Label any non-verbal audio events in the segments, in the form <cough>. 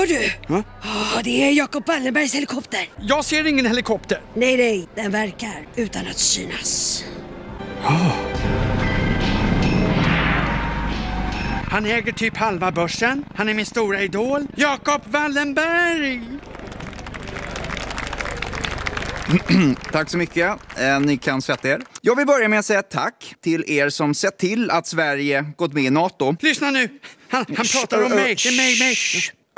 Hör du? Ja? Oh, det är Jakob Wallenbergs helikopter. Jag ser ingen helikopter. Nej, nej. Den verkar utan att synas. Oh. Han äger typ halva börsen. Han är min stora idol. Jakob Wallenberg! <clears throat> tack så mycket. Eh, ni kan sätta er. Jag vill börja med att säga tack till er som sett till att Sverige gått med i Nato. Lyssna nu! Han, han pratar om mig. Det är mig, mig.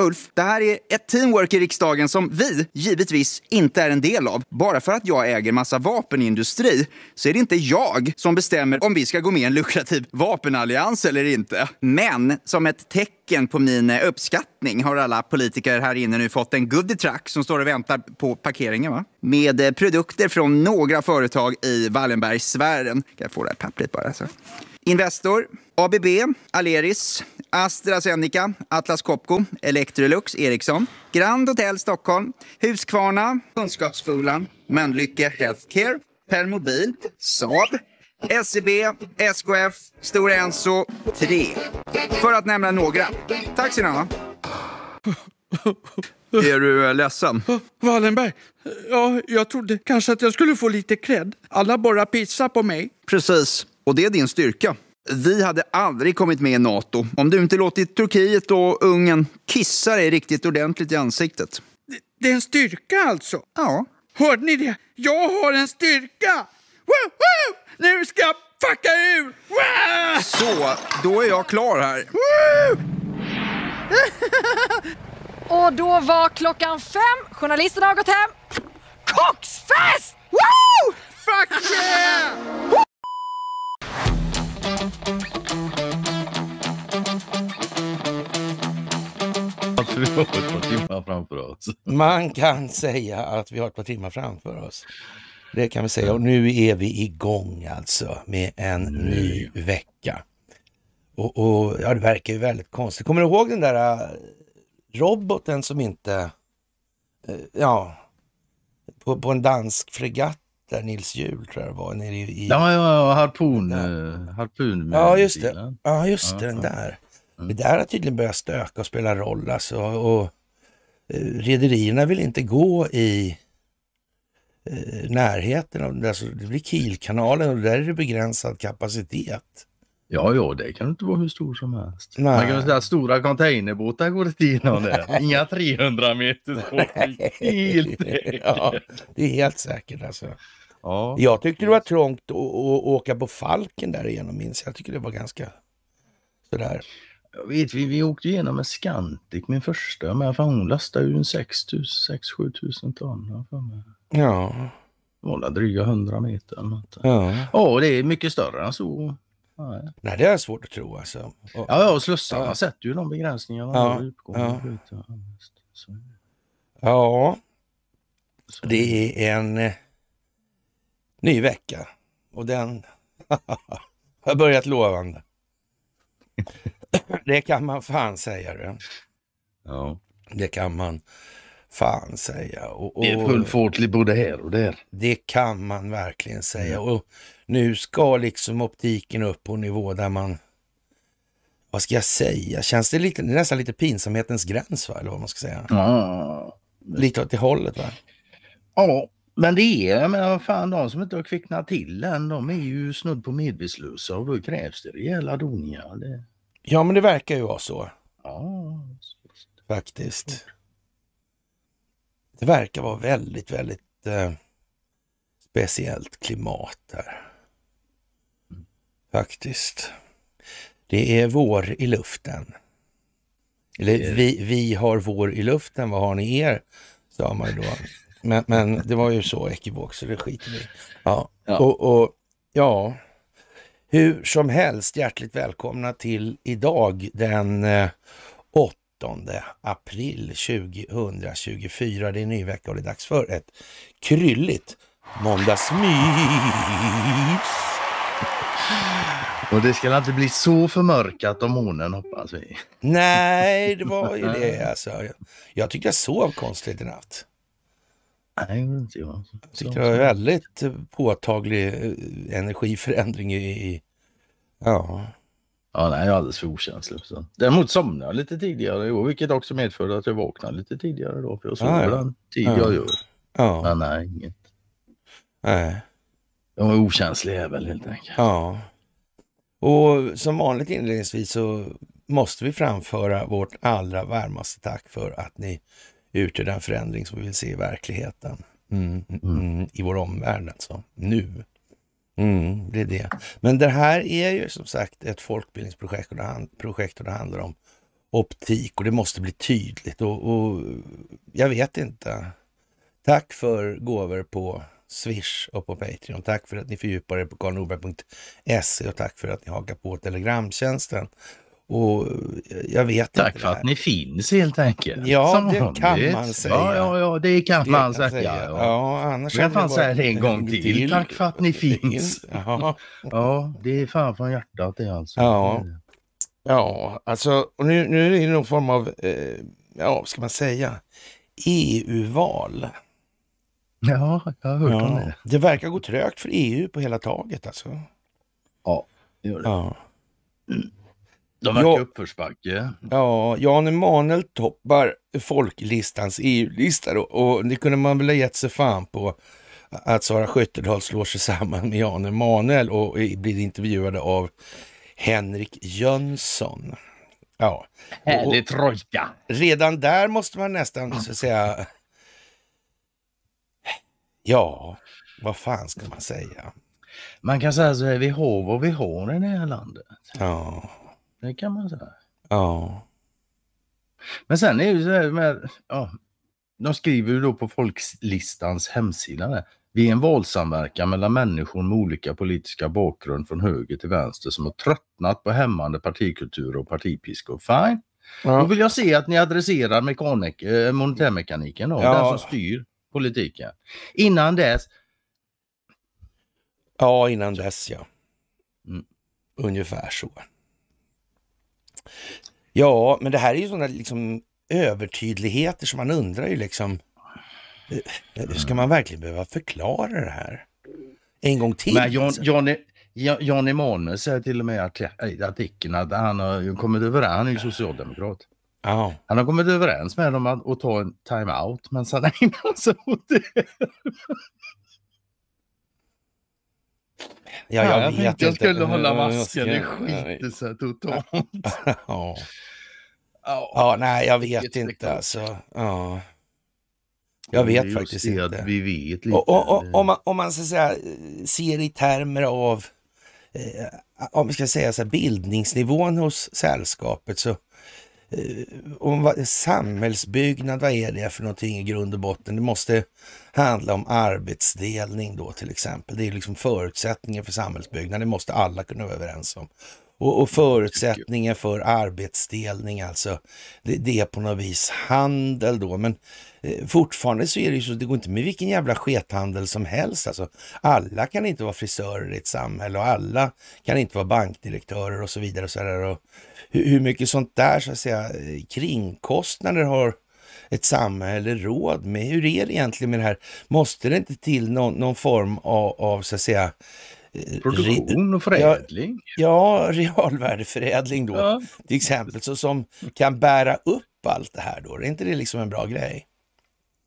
Ulf, det här är ett teamwork i riksdagen som vi givetvis inte är en del av. Bara för att jag äger massa vapenindustri så är det inte jag som bestämmer om vi ska gå med i en lukrativ vapenallians eller inte. Men som ett tecken på min uppskattning har alla politiker här inne nu fått en goodie-truck som står och väntar på parkeringen. Va? Med eh, produkter från några företag i Wallenbergsfären. Kan jag få det här pappret bara? Så. Investor, ABB, Aleris, AstraZeneca, Atlas Copco, Electrolux, Ericsson, Grand Hotel Stockholm, Husqvarna, Kunskapsskolan, Mölnlycke Healthcare, Permobil, Saab, SEB, SKF, Stora Enso 3. För att nämna några. Tack Sinanna. <laughs> Är du eh, ledsen? Wallenberg, ja, jag trodde kanske att jag skulle få lite cred. Alla bara pissar på mig. Precis, och det är din styrka. Vi hade aldrig kommit med i Nato om du inte låtit Turkiet och Ungern kissa dig riktigt ordentligt i ansiktet. Det, det är en styrka alltså? Ja. Hörde ni det? Jag har en styrka! Woho! Nu ska jag fucka ur! Wow! Så, då är jag klar här. och då var klockan fem, journalisterna har gått hem. Koksfest! Woo! Fuck yeah! vi har ett par timmar framför oss. Man kan säga att vi har ett par timmar framför oss. Det kan vi säga. Och nu är vi igång alltså med en mm. ny vecka. Och, och, ja, det verkar ju väldigt konstigt. Kommer du ihåg den där äh, roboten som inte... Äh, ja, på, på en dansk fregatt där Nils Hjul tror jag det var. Nere i, ja, ja, ja, harpun, eh, harpun med Ja, just det. Ja, just det, ja, den där. Mm. Det där har tydligen börjat stöka och spela roll alltså. Och, och eh, rederierna vill inte gå i eh, närheten av, alltså, det blir Kielkanalen och där är det begränsad kapacitet. Ja, ja, det kan inte vara hur stor som helst. Nej. Man kan säga att stora containerbåtar går det igenom <laughs> det. Inga 300 meter båtar. Helt ja, det är helt säkert alltså. Ja. Jag tyckte det var trångt att åka på Falken där igenom minns jag. Jag tycker det var ganska sådär. Jag vet, vi, vi åkte igenom med Scantic, min första. Men för hon lastade ju en 6-7 tusen ton. Ja. Det var dryga 100 meter. Ja. ja, det är mycket större än så. Nej. Nej, det är svårt att tro alltså. Och, ja, ja, och slussarna ja. sätter ju de begränsningarna. Ja, ja. ja. ja. det är en eh, Ny vecka och den <laughs> har börjat lovande. det kan man fan säga du. Ja. Det kan man fan säga. Och, och, det är full fart både här och där. Det kan man verkligen säga. Mm. Och nu ska liksom optiken upp på nivå där man, vad ska jag säga, känns det lite, det nästan lite pinsamhetens gräns va? eller vad man ska säga. Ja. Lite åt det hållet va? Ja, men det är, jag menar, fan de som inte har kvicknat till än, de är ju snudd på medvetslösa och då krävs det rejäla doningar. Det... Ja, men det verkar ju vara så. Ja, just. Faktiskt. Det verkar vara väldigt, väldigt eh, speciellt klimat här. Mm. Faktiskt. Det är vår i luften. Eller vi, vi har vår i luften, vad har ni er? Sa man då. Men, men det var ju så ekivokt så det skiter vi ja. ja. Och, och ja, hur som helst, hjärtligt välkomna till idag den 8 eh, april 2024. Det är en ny vecka och det är dags för ett krylligt måndagsmys. Och det ska inte bli så förmörkat om månen hoppas vi. Nej, det var ju <laughs> det alltså. Jag tyckte jag sov konstigt i natt. Nej, det inte Johan. Jag tyckte det var väldigt påtaglig eh, energiförändring i... Ja. Ja, nej, jag är alldeles för okänslig. Så. Däremot somnade jag lite tidigare i år, vilket också medförde att jag vaknade lite tidigare då, för jag sover ah, ja. den tid ja. jag gör. Ja. Men nej, inget. Nej. Jag var okänslig väl, helt enkelt. Ja. Och som vanligt inledningsvis så måste vi framföra vårt allra varmaste tack för att ni utgör den förändring som vi vill se i verkligheten. Mm mm, mm, mm, I vår omvärld alltså, nu. Mm, det är det. Men det här är ju som sagt ett folkbildningsprojekt och det, hand, projekt och det handlar om optik och det måste bli tydligt och, och jag vet inte. Tack för gåvor på Swish och på Patreon. Tack för att ni fördjupar er på karlnorberg.se och tack för att ni hakar på Telegramtjänsten. Och jag vet Tack inte för att ni finns helt enkelt. Ja, Som det vanligt. kan man säga. Ja, ja, ja det kan det man kan säga. säga. Ja. annars jag kan säga det en gång till. till. Tack för att ni <laughs> finns. <laughs> Ja. <laughs> ja, det är fan från hjärtat det alltså. Ja, ja alltså nu, nu är det någon form av, eh, ja, ska man säga, EU-val. Ja, jag har hört ja. om det. Det verkar gå trögt för EU på hela taget alltså. Ja, det gör det. Ja. Mm. De verkar ja, uppförsbacke. Ja, Jan Emanuel toppar folklistans EU-lista då, och det kunde man väl ha gett sig fan på att Sara Skyttedal slår sig samman med Jan Emanuel och blir intervjuade av Henrik Jönsson. Ja. Härlig trojka! Redan där måste man nästan så säga... Ja, vad fan ska man säga? Man kan säga så här, vi har vad vi har i det här landet. Ja. Det kan man säga. Ja. Men sen är det ju så här med, ja, de skriver ju då på Folklistans hemsida där. är en valsamverkan mellan människor med olika politiska bakgrund från höger till vänster som har tröttnat på hämmande partikultur och partipiskor. Fine. Ja. Då vill jag se att ni adresserar mekanik, äh, monetärmekaniken då, ja. den som styr politiken. Innan dess... Ja, innan dess ja. Mm. Ungefär så. Ja, men det här är ju sådana liksom övertydligheter som man undrar ju liksom. Eh, ska man verkligen behöva förklara det här? En gång till? Men John, alltså. John, Emanuel säger till och med i artikeln att han har kommit överens, han är ju socialdemokrat. Oh. Han har kommit överens med dem att, att ta en time-out men sen ägnar han sig åt det. Ja, jag, ja, jag tänkte jag skulle hålla masken, det skiter sig totalt. <laughs> ja. ja, nej, jag vet inte alltså. Ja. Jag vet faktiskt inte. Vi vet lite. om, man, om man så säga, ser i termer av, eh, om vi ska säga så här, bildningsnivån hos sällskapet, så Eh, om vad, samhällsbyggnad, vad är det för någonting i grund och botten? Det måste handla om arbetsdelning då till exempel. Det är liksom förutsättningen för samhällsbyggnad. Det måste alla kunna vara överens om och, och förutsättningar för arbetsdelning alltså. Det, det, är på något vis handel då, men eh, fortfarande så är det ju så, det går inte med vilken jävla skethandel som helst alltså. Alla kan inte vara frisörer i ett samhälle och alla kan inte vara bankdirektörer och så vidare och så där. Och hur, hur mycket sånt där så att säga eh, kringkostnader har ett samhälle råd med? Hur är det egentligen med det här? Måste det inte till någon, någon form av, av så att säga Produktion och förädling? Ja, realvärdeförädling då, ja. till exempel, så som kan bära upp allt det här då. Är inte det liksom en bra grej?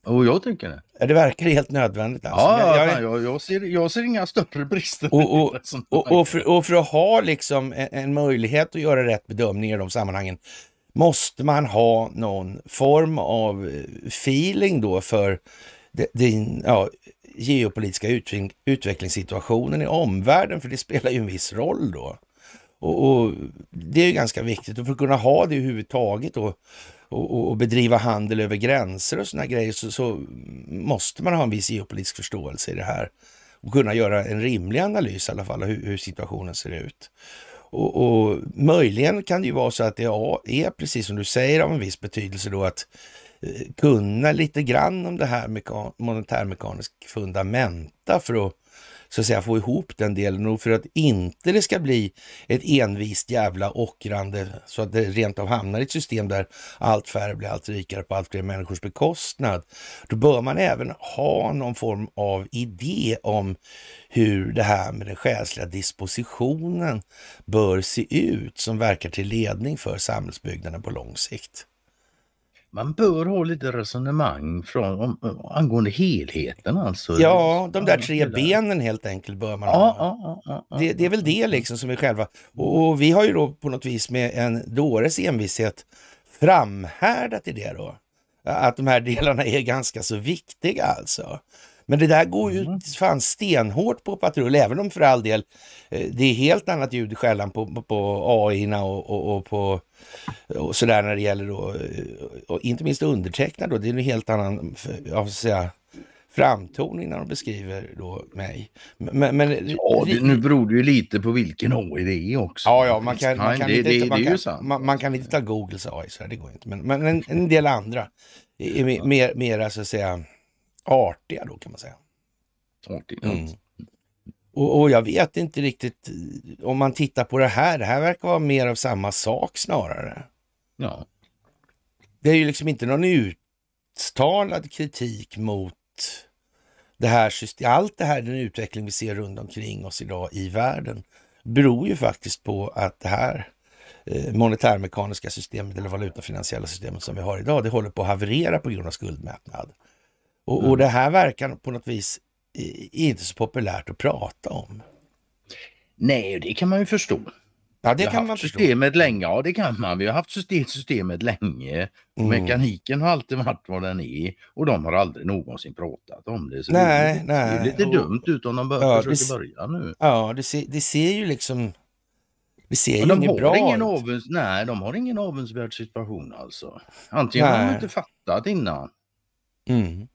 Jo, jag tycker det. det verkar helt nödvändigt. Alltså. Ja, jag, jag, jag, ser, jag ser inga större brister. Och, och, och, och, för, och för att ha liksom en, en möjlighet att göra rätt bedömningar i de sammanhangen måste man ha någon form av eh, feeling då för din ja, geopolitiska utveck utvecklingssituationen i omvärlden, för det spelar ju en viss roll då. Och, och Det är ganska viktigt och för att kunna ha det överhuvudtaget och, och, och bedriva handel över gränser och sådana grejer så, så, måste man ha en viss geopolitisk förståelse i det här och kunna göra en rimlig analys i alla fall hur, hur situationen ser ut. Och, och, Möjligen kan det ju vara så att det är precis som du säger av en viss betydelse då att kunna lite grann om det här monetärmekanisk fundamenta för att så att säga få ihop den delen och för att inte det ska bli ett envist jävla ockrande så att det rent av hamnar i ett system där allt färre blir allt rikare på allt fler människors bekostnad. Då bör man även ha någon form av idé om hur det här med den själsliga dispositionen bör se ut som verkar till ledning för samhällsbyggnaden på lång sikt man bör ha lite resonemang från, om, angående helheten alltså. Ja, de där tre benen helt enkelt bör man ha. Ja, ja, ja, det, det, är väl det mm. liksom som vi själva. Och, och, vi har ju då på något vis med en dåres envishet framhärdat i det då. Att de här delarna är ganska så viktiga alltså. Men det där går ju mm. fan stenhårt på patrull, även om för all del eh, det är helt annat ljud i skällan på, på, på AI och, och, och på och sådär när det gäller då, eh, och inte minst undertecknad då, det är en helt annan, jag säga, framtoning när de beskriver då mig. Men, men ja, det, nu beror det ju lite på vilken AI det är också. Ja, man kan, inte, ta Googles AI, så här, det går inte. Men, men en, en, del andra är mer, mer, så att säga, artiga då kan man säga. Artiga. Mm. Alltså. Och, och, jag vet inte riktigt eh, om man tittar på det här. Det här verkar vara mer av samma sak snarare. Ja. Det är ju liksom inte någon uttalad kritik mot det här systemet. Allt det här, den utveckling vi ser runt omkring oss idag i världen, beror ju faktiskt på att det här eh, monetärmekaniska systemet eller valutafinansiella systemet som vi har idag, det håller på att haverera på grund av skuldmättnad. Och, och mm. det här verkar på något vis inte så populärt att prata om. Nej, det kan man ju förstå. Ja, det vi har haft man förstå. systemet länge, ja det kan man. Vi har haft systemet länge. Mm. Mekaniken har alltid varit vad den är och de har aldrig någonsin pratat om det. Så nej, det, är, nej. det är lite dumt ut om de bör, ja, försöker det, börja nu. Ja, det ser, det ser ju liksom... Det ser ja, ju inget bra ingen ut. nej, de har ingen avundsvärd situation alltså. Antingen nej. har de inte fattat innan. Mm.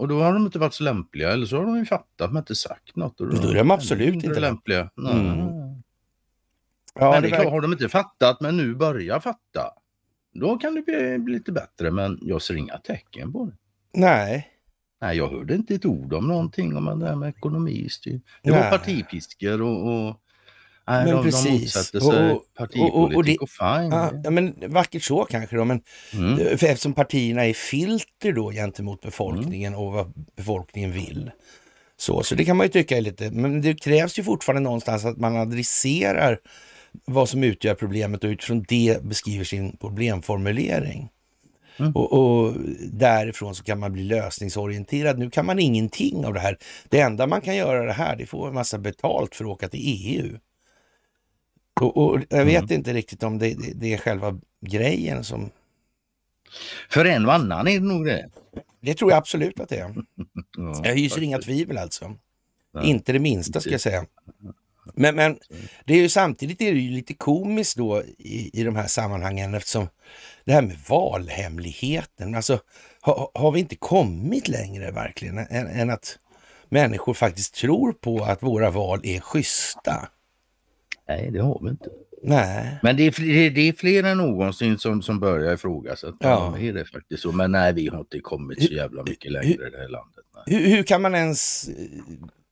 Och då har de inte varit så lämpliga eller så har de ju fattat men inte sagt något. Och då, då är de absolut inte, lämpliga. Mm. Ja, men det är klart, har de inte fattat men nu börjar fatta. Då kan det bli, bli lite bättre men jag ser inga tecken på det. Nej. Nej, jag hörde inte ett ord om någonting om det här med ekonomistyr. Det var partipiskor och, och Nej, men de, precis. De sig och, partipolitik och, och, och, det, och fine. Ah, ja, men vackert så kanske då, men mm. Eh, för eftersom partierna är filter då gentemot befolkningen mm. och vad befolkningen vill. Så, så det kan man ju tycka är lite, men det krävs ju fortfarande någonstans att man adresserar vad som utgör problemet och utifrån det beskriver sin problemformulering. Mm. Och, och, därifrån så kan man bli lösningsorienterad. Nu kan man ingenting av det här. Det enda man kan göra det här, det får en massa betalt för att åka till EU. Och, och jag vet mm. inte riktigt om det, det, det, är själva grejen som... För en och annan är det nog det. Det tror jag absolut att det är. <laughs> ja, jag hyser faktiskt. inga tvivel alltså. Nej. Inte det minsta ska jag säga. Men, men det är ju samtidigt är det ju lite komiskt då i, i de här sammanhangen eftersom det här med valhemligheten, alltså har, har vi inte kommit längre verkligen än, än, att människor faktiskt tror på att våra val är schyssta? Nej, det har vi inte. Nej. Men det är, fler, det är fler än någonsin som, som börjar ifrågasätta. Ja. Är det faktiskt så? Men nej, vi har inte kommit så jävla mycket längre hur, i det här landet. Hur, hur, kan man ens...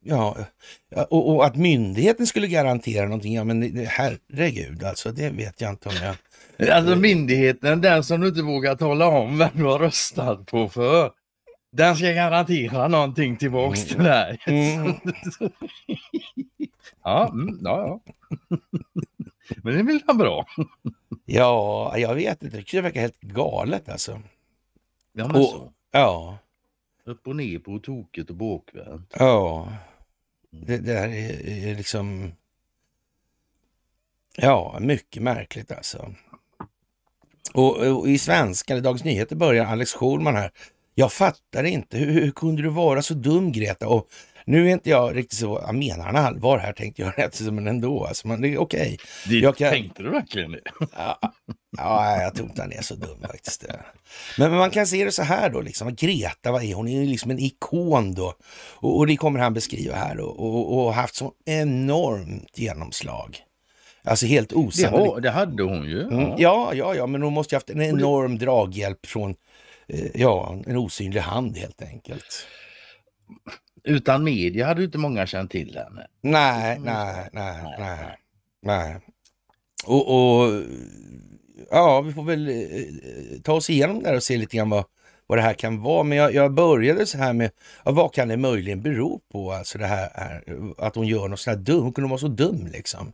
Ja, och, och, att myndigheten skulle garantera någonting, ja men herregud alltså, det vet jag inte om jag... Alltså myndigheten, den som du inte vågar tala om vem du har röstat på för. Den ska garantera någonting tillbaks till dig. Mm. mm. <laughs> ja, mm, ja, ja. Men det är väl bra? ja, jag vet inte. Det verkar helt galet alltså. Ja, men och, så. Ja. Upp och ner på toket och bakvänt. Ja. Mm. Det där är, är liksom... Ja, mycket märkligt alltså. Och, och i svenska, Dagens Nyheter börjar Alex Schulman här jag fattar inte, hur, hur, kunde du vara så dum Greta? Och nu är inte jag riktigt så, jag menar han allvar här tänkte jag <laughs> rätt, men ändå. Alltså, men det är okej. Okay. kan... Tänkte du verkligen det? <laughs> ja, ja, jag tror inte han är så dum faktiskt. Men, men, man kan se det så här då, liksom. Greta, vad är hon? Hon är liksom en ikon då. Och, och det kommer han beskriva här och, och, och haft så enormt genomslag. Alltså helt osannolikt. Det, det hade hon ju. Ja. Mm, ja, ja, ja, men hon måste ju haft en enorm draghjälp från Eh, ja, en osynlig hand helt enkelt. Utan media hade inte många känt till henne. Mm. Nej, nej, nej, nej. nej. Och, och ja, vi får väl eh, ta oss igenom det här och se lite grann vad, vad det här kan vara. Men jag, jag började så här med, ja, vad kan det möjligen bero på? Alltså det här, att hon gör något sånt här dumt. Hon kunde vara så dum liksom.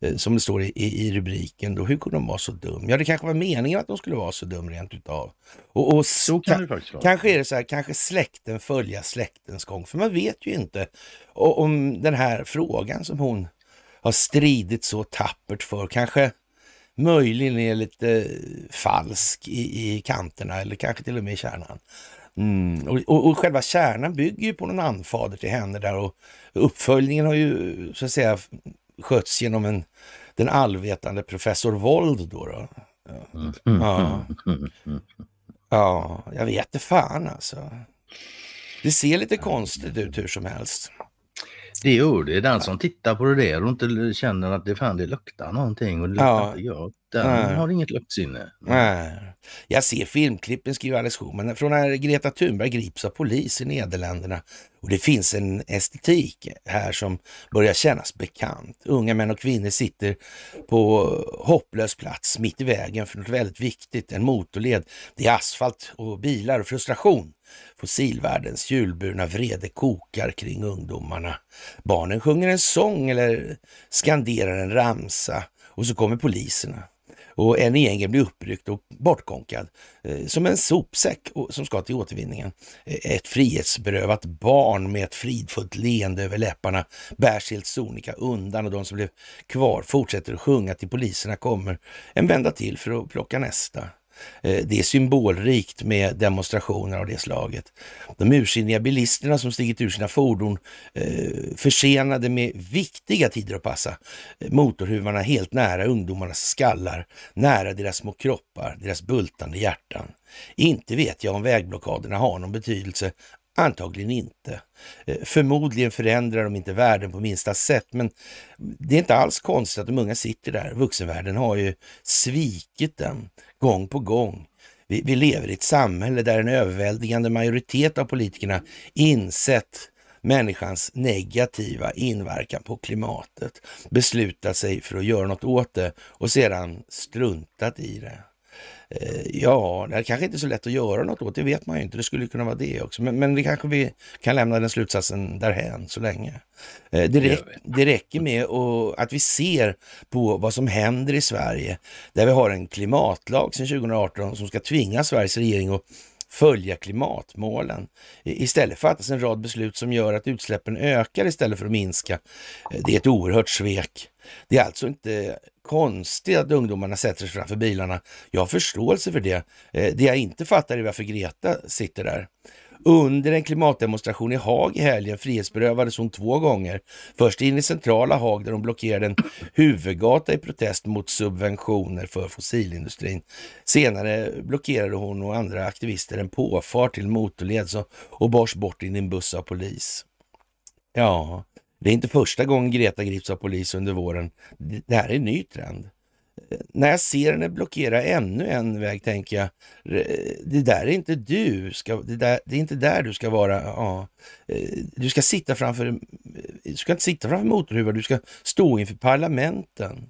Eh, som det står i, i, rubriken, då, hur kunde de vara så dum? Ja, det kanske var meningen att de skulle vara så dum rent utav. Och, och så kan, kan kanske är det så här, kanske släkten följa släktens gång, för man vet ju inte och, om den här frågan som hon har stridit så tappert för, kanske möjligen är lite falsk i, i kanterna eller kanske till och med i kärnan. Mm. Och, och, och, själva kärnan bygger ju på någon anfader till henne där och uppföljningen har ju så att säga sköts genom en, den allvetande professor Wold. Då, då. Mm. Ja. Mm. Ja. jag vet det fan alltså. Det ser lite konstigt ut hur som helst. Det gör det. Den som tittar på det där och inte känner att det fan det luktar någonting och det luktar ja. inte gott. Den Nej. har inget luktsinne. Nej. Jag ser filmklippen, skriver Alice Schumann, från när Greta Thunberg grips av polis i Nederländerna. Och det finns en estetik här som börjar kännas bekant. Unga män och kvinnor sitter på hopplös plats mitt i vägen för något väldigt viktigt, en motorled. Det är asfalt och bilar och frustration. Fossilvärldens hjulburna vrede kokar kring ungdomarna. Barnen sjunger en sång eller skanderar en ramsa och så kommer poliserna och en i gänget blir uppryckt och bortkonkad eh, som en sopsäck som ska till återvinningen. Eh, ett frihetsberövat barn med ett fridfullt leende över läpparna bärs helt sonika undan och de som blev kvar fortsätter att sjunga till poliserna kommer en vända till för att plocka nästa. Eh, det är symbolrikt med demonstrationer av det slaget. De ursinniga bilisterna som stigit ur sina fordon eh, försenade med viktiga tider att passa eh, motorhuvarna helt nära ungdomarnas skallar, nära deras små kroppar, deras bultande hjärtan. Inte vet jag om vägblockaderna har någon betydelse Antagligen inte. Förmodligen förändrar de inte världen på minsta sätt, men det är inte alls konstigt att de unga sitter där. Vuxenvärlden har ju svikit dem gång på gång. Vi, vi lever i ett samhälle där en överväldigande majoritet av politikerna insett människans negativa inverkan på klimatet, beslutat sig för att göra något åt det och sedan struntat i det. Eh, ja, det är kanske inte är så lätt att göra något åt, det vet man ju inte. Det skulle kunna vara det också. Men, men det kanske vi kan lämna den slutsatsen därhen så länge. Eh, det, räck, det räcker med att vi ser på vad som händer i Sverige, där vi har en klimatlag sedan 2018 som ska tvinga Sveriges regering att följa klimatmålen. Istället fattas en rad beslut som gör att utsläppen ökar istället för att minska. Eh, det är ett oerhört svek. Det är alltså inte konstigt att ungdomarna sätter sig framför bilarna. Jag har förståelse för det. Eh, det jag inte fattar är varför Greta sitter där. Under en klimatdemonstration i Haag i helgen frihetsberövades hon två gånger. Först in i centrala Haag där hon blockerade en huvudgata i protest mot subventioner för fossilindustrin. Senare blockerade hon och andra aktivister en påfart till motorled och bars bort in i en buss av polis. Ja, det är inte första gången Greta grips av polis under våren. Det här är en ny trend när jag ser henne blockera ännu en väg tänker jag, det där är inte du, ska, det, där, det är inte där du ska vara. Ja, eh, du ska sitta framför, eh, du ska inte sitta framför motorhuvar, du ska stå inför parlamenten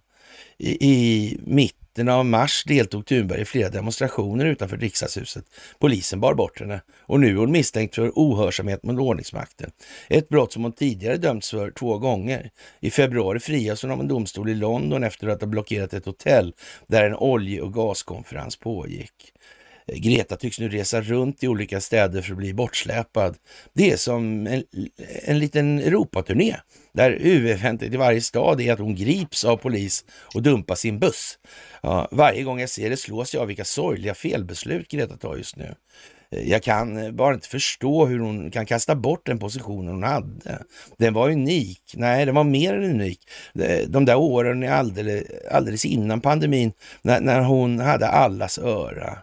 i, i mitt mitten av mars deltog Thunberg i flera demonstrationer utanför riksdagshuset. Polisen bar bort henne och nu är hon misstänkt för ohörsamhet mot ordningsmakten. Ett brott som hon tidigare dömts för två gånger. I februari frias hon av en domstol i London efter att ha blockerat ett hotell där en olje och gaskonferens pågick. Greta tycks nu resa runt i olika städer för att bli bortsläpad. Det är som en, en liten Europaturné där huvudevent i varje stad är att hon grips av polis och dumpas i en buss. Ja, varje gång jag ser det slås jag av vilka sorgliga felbeslut Greta tar just nu. Jag kan bara inte förstå hur hon kan kasta bort den positionen hon hade. Den var unik. Nej, den var mer än unik. De där åren alldeles, alldeles innan pandemin, när, när hon hade allas öra.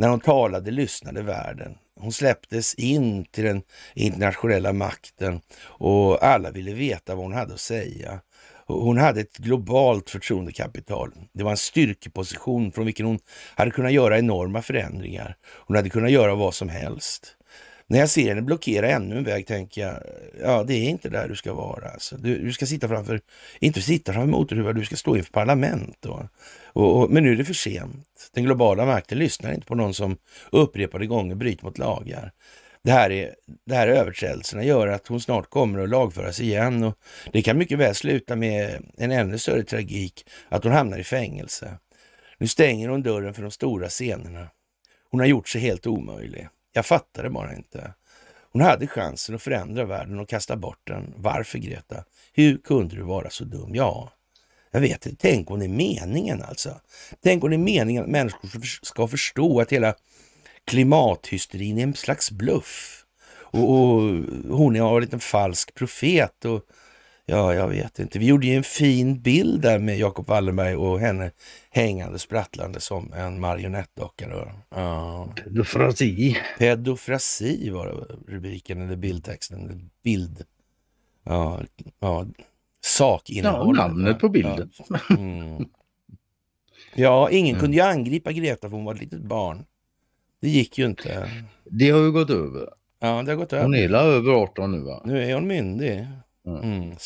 När hon talade lyssnade världen. Hon släpptes in till den internationella makten och alla ville veta vad hon hade att säga. Hon hade ett globalt förtroendekapital. Det var en styrkeposition från vilken hon hade kunnat göra enorma förändringar. Hon hade kunnat göra vad som helst. När jag ser henne blockera ännu en väg tänker jag, ja det är inte där du ska vara. Alltså. Du, du ska sitta framför, inte sitta framför motorhuvar, du ska stå inför parlament. Och, och, och, men nu är det för sent. Den globala makten lyssnar inte på någon som upprepade gånger bryter mot lagar. Det här, är, det här överträdelserna gör att hon snart kommer att lagföras igen och det kan mycket väl sluta med en ännu större tragik, att hon hamnar i fängelse. Nu stänger hon dörren för de stora scenerna. Hon har gjort sig helt omöjlig. Jag fattar det bara inte. Hon hade chansen att förändra världen och kasta bort den. Varför Greta? Hur kunde du vara så dum? Ja, jag vet inte. Tänk om det är meningen alltså. Tänk om det är meningen att människor ska förstå att hela klimathysterin är en slags bluff. Och, och hon har varit en falsk profet. och Ja, jag vet inte. Vi gjorde ju en fin bild där med Jacob Wallenberg och henne hängande sprattlande som en marionettdocka. Då. Ja. Pedofrasi. Pedofrasi var rubriken eller bildtexten. Bild. Ja, ja. Sakinnehåll. Ja, namnet på bilden. Ja, mm. ja ingen mm. kunde ju angripa Greta för hon var ett litet barn. Det gick ju inte. Det har ju gått över. Ja, det har gått över. Hon är över 18 nu va? Nu är hon myndig. Mm. mm.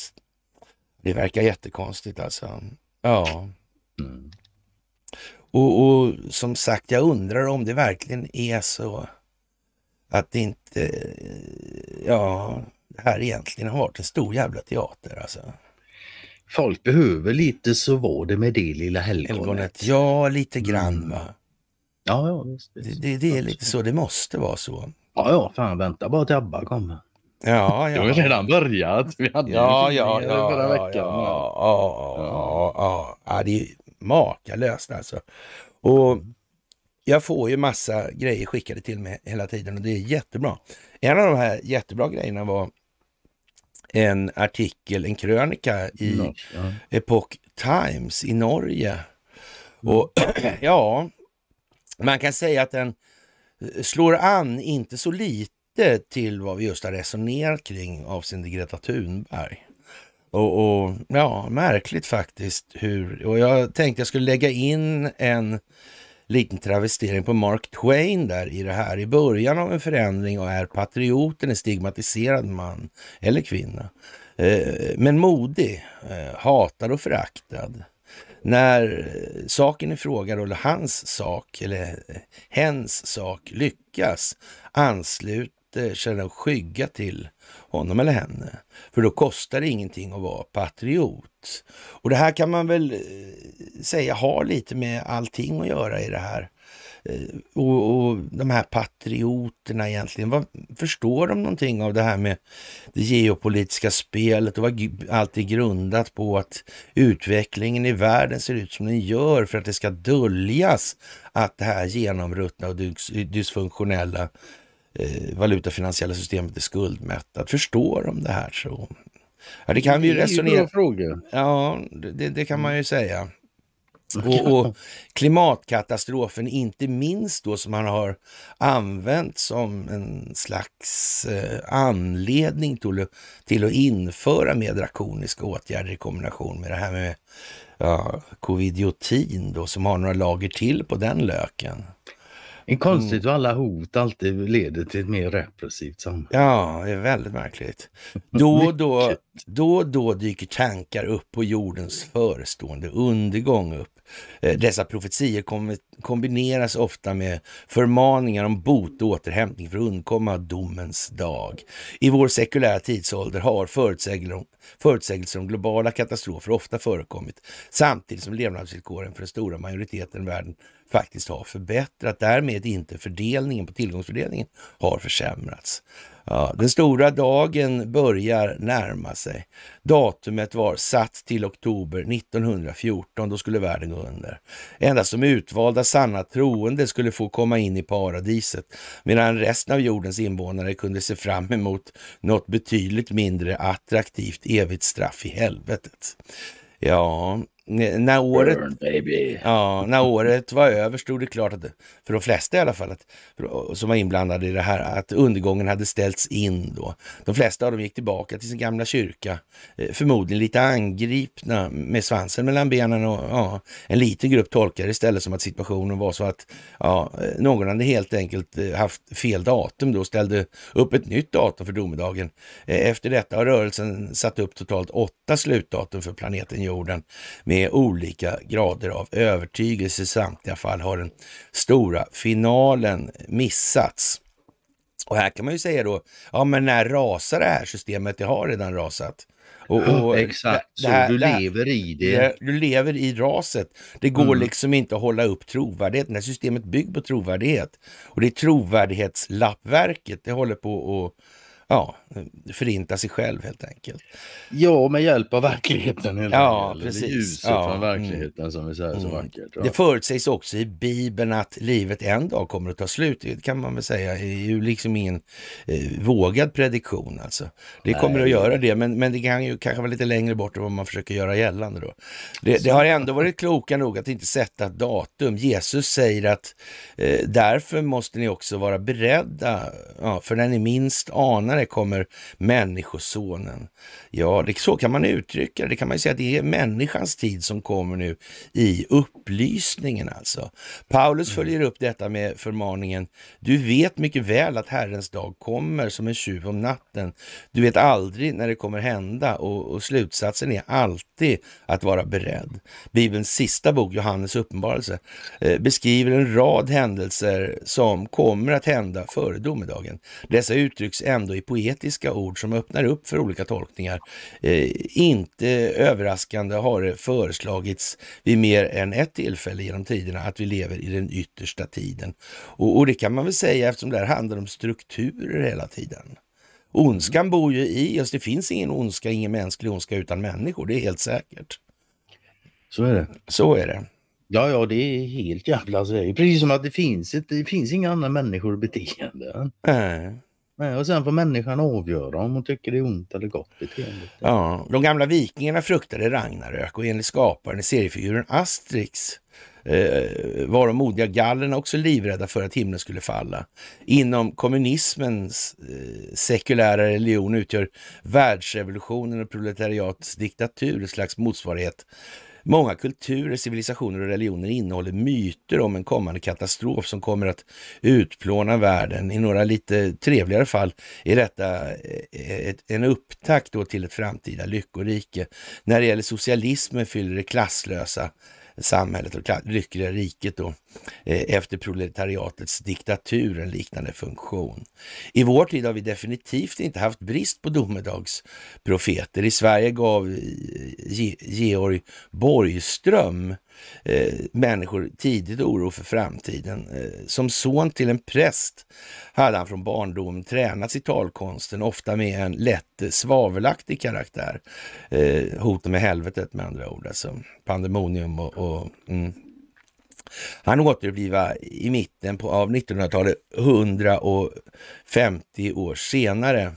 Det verkar jättekonstigt alltså. Ja. Mm. Och, och, som sagt, jag undrar om det verkligen är så att det inte, eh, ja, det här egentligen har varit en stor jävla teater alltså. Folk behöver lite så var det med det lilla helgonet. helgonet ja, lite mm. grann mm. va. Ja, ja, visst, visst. Det, det, det, är lite så, det måste vara så. Ja, ja, fan vänta bara till ABBA kommer. Ja, <laughs> ja. Det har redan börjat. Vi hade liksom ja, ja, ja, förra veckan. Ja, ja, ja, ja, det är makalöst alltså. Och jag får ju massa grejer skickade till mig hela tiden och det är jättebra. En av de här jättebra grejerna var en artikel, en krönika i Epoch Times i Norge. Mm. Och <clears throat> ja, man kan säga att den slår an inte så lite till vad vi just har resonerat kring avseende Greta Thunberg. Och, och, ja, märkligt faktiskt hur... Och jag tänkte jag skulle lägga in en liten travestering på Mark Twain där i det här. I början av en förändring och är patrioten en stigmatiserad man eller kvinna. Eh, men modig, eh, hatad och föraktad. När eh, saken i fråga, eller hans sak, eller hens sak lyckas, anslut inte känna skygga till honom eller henne. För då kostar det ingenting att vara patriot. Och det här kan man väl eh, säga har lite med allting att göra i det här. Eh, och, och de här patrioterna egentligen, vad, förstår de någonting av det här med det geopolitiska spelet och vad allt är grundat på att utvecklingen i världen ser ut som den gör för att det ska döljas att det här genomruttna och dysfunktionella Eh, valutafinansiella systemet är skuldmättat. Förstår de det här så? Ja, det kan vi ju resonera. Ja, det, det kan man ju säga. Mm. Och, och, klimatkatastrofen, inte minst då som man har använt som en slags eh, anledning till, till, att införa mer drakoniska åtgärder i kombination med det här med ja, covidiotin då som har några lager till på den löken. En är konstigt mm. hur alla hot alltid leder till ett mer repressivt samhälle. Ja, det är väldigt märkligt. Då och då då och då dyker tankar upp på jordens förestående undergång upp. Eh, dessa profetier kombineras ofta med förmaningar om bot och återhämtning för att undkomma domens dag. I vår sekulära tidsålder har förutsägelser om globala katastrofer ofta förekommit, samtidigt som levnadsvillkoren för den stora majoriteten i världen faktiskt har förbättrats. Därmed inte fördelningen på tillgångsfördelningen har försämrats. Ja, den stora dagen börjar närma sig. Datumet var satt till oktober 1914, då skulle världen gå under. Endast de utvalda sanna troende skulle få komma in i paradiset, medan resten av jordens invånare kunde se fram emot något betydligt mindre attraktivt evigt straff i helvetet. Ja, när året, Burn, ja, när året var över stod det klart, att, för de flesta i alla fall, att, som var inblandade i det här, att undergången hade ställts in då. De flesta av dem gick tillbaka till sin gamla kyrka, eh, förmodligen lite angripna med svansen mellan benen och ja, en liten grupp tolkar istället som att situationen var så att ja, eh, någon hade helt enkelt eh, haft fel datum då och ställde upp ett nytt datum för domedagen. Efter detta har rörelsen satt upp totalt åtta slutdatum för planeten jorden med olika grader av övertygelse. I samtliga fall har den stora finalen missats. Och här kan man ju säga då, ja men när rasar det här systemet? Det har redan rasat. Och, och, Exakt, så här, du lever i det. det. Du lever i raset. Det går mm. liksom inte att hålla upp trovärdigheten. Det här systemet bygger på trovärdighet. Och det är trovärdighetslappverket, det håller på att ja, förinta sig själv helt enkelt. Ja, med hjälp av verkligheten. Eller, ja, precis. precis. Ljuset ja. från mm. verkligheten mm. som vi säger mm. så vackert. Ja. Det förutsägs också i Bibeln att livet en dag kommer att ta slut. Det kan man väl säga det är ju liksom ingen eh, vågad prediktion alltså. Det kommer att göra det, men, men det kan ju kanske vara lite längre bort än vad man försöker göra gällande då. Det, det har ändå varit kloka nog att inte sätta ett datum. Jesus säger att eh, därför måste ni också vara beredda, ja, för när ni minst anar senare kommer Människosonen. Ja, det, så kan man uttrycka det. Det kan man säga att det är människans tid som kommer nu i upplysningen alltså. Paulus mm. följer upp detta med förmaningen, du vet mycket väl att Herrens dag kommer som en tjuv om natten. Du vet aldrig när det kommer hända och, och slutsatsen är alltid att vara beredd. Bibelns sista bok, Johannes uppenbarelse, eh, beskriver en rad händelser som kommer att hända före domedagen. Dessa uttrycks ändå i poetiska ord som öppnar upp för olika tolkningar. Eh, inte överraskande har det föreslagits vid mer än ett tillfälle genom tiderna att vi lever i den yttersta tiden. Och, och det kan man väl säga eftersom det här handlar om strukturer hela tiden. Ondskan bor ju i oss. Det finns ingen ondska, ingen mänsklig ondska utan människor, det är helt säkert. Så är det. Så är det. Ja, ja, det är helt jävla säkert. Alltså, precis som att det finns, ett, det finns inga andra människor beteende. Äh. Nej, och sen får människan avgöra om hon tycker det är ont eller gott beteende. Ja, de gamla vikingarna fruktade Ragnarök och enligt skaparen i seriefiguren Asterix eh, var de modiga gallerna också livrädda för att himlen skulle falla. Inom kommunismens eh, sekulära religion utgör världsrevolutionen och proletariatets diktatur ett slags motsvarighet Många kulturer, civilisationer och religioner innehåller myter om en kommande katastrof som kommer att utplåna världen. I några lite trevligare fall är detta eh, en upptakt till ett framtida lyckorike. När det gäller socialismen fyller det klasslösa samhället och lyckliga riket då, eh, efter proletariatets diktatur en liknande funktion. I vår tid har vi definitivt inte haft brist på domedagsprofeter. I Sverige gav eh, Georg Borgström eh, människor tidigt oro för framtiden. Eh, som son till en präst hade han från barndom tränats i talkonsten, ofta med en lätt eh, svavelaktig karaktär. Eh, hoten med helvetet med andra ord, alltså pandemonium och, och mm. Han återuppliva i mitten på, av 1900-talet 150 år senare.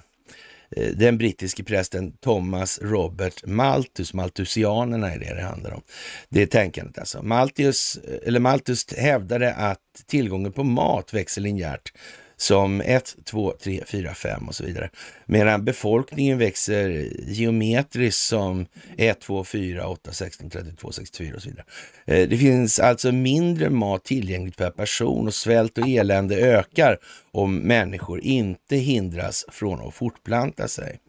Eh, den brittiske prästen Thomas Robert Malthus. Malthusianerna är det det handlar om. Det är tänkandet alltså. Malthus, eh, eller Malthus hävdade att tillgången på mat växer linjärt som 1, 2, 3, 4, 5 och så vidare. Medan befolkningen växer geometriskt som 1, 2, 4, 8, 16, 32, 64 och så vidare. Eh, det finns alltså mindre mat tillgängligt per person och svält och elände ökar om människor inte hindras från att fortplanta sig.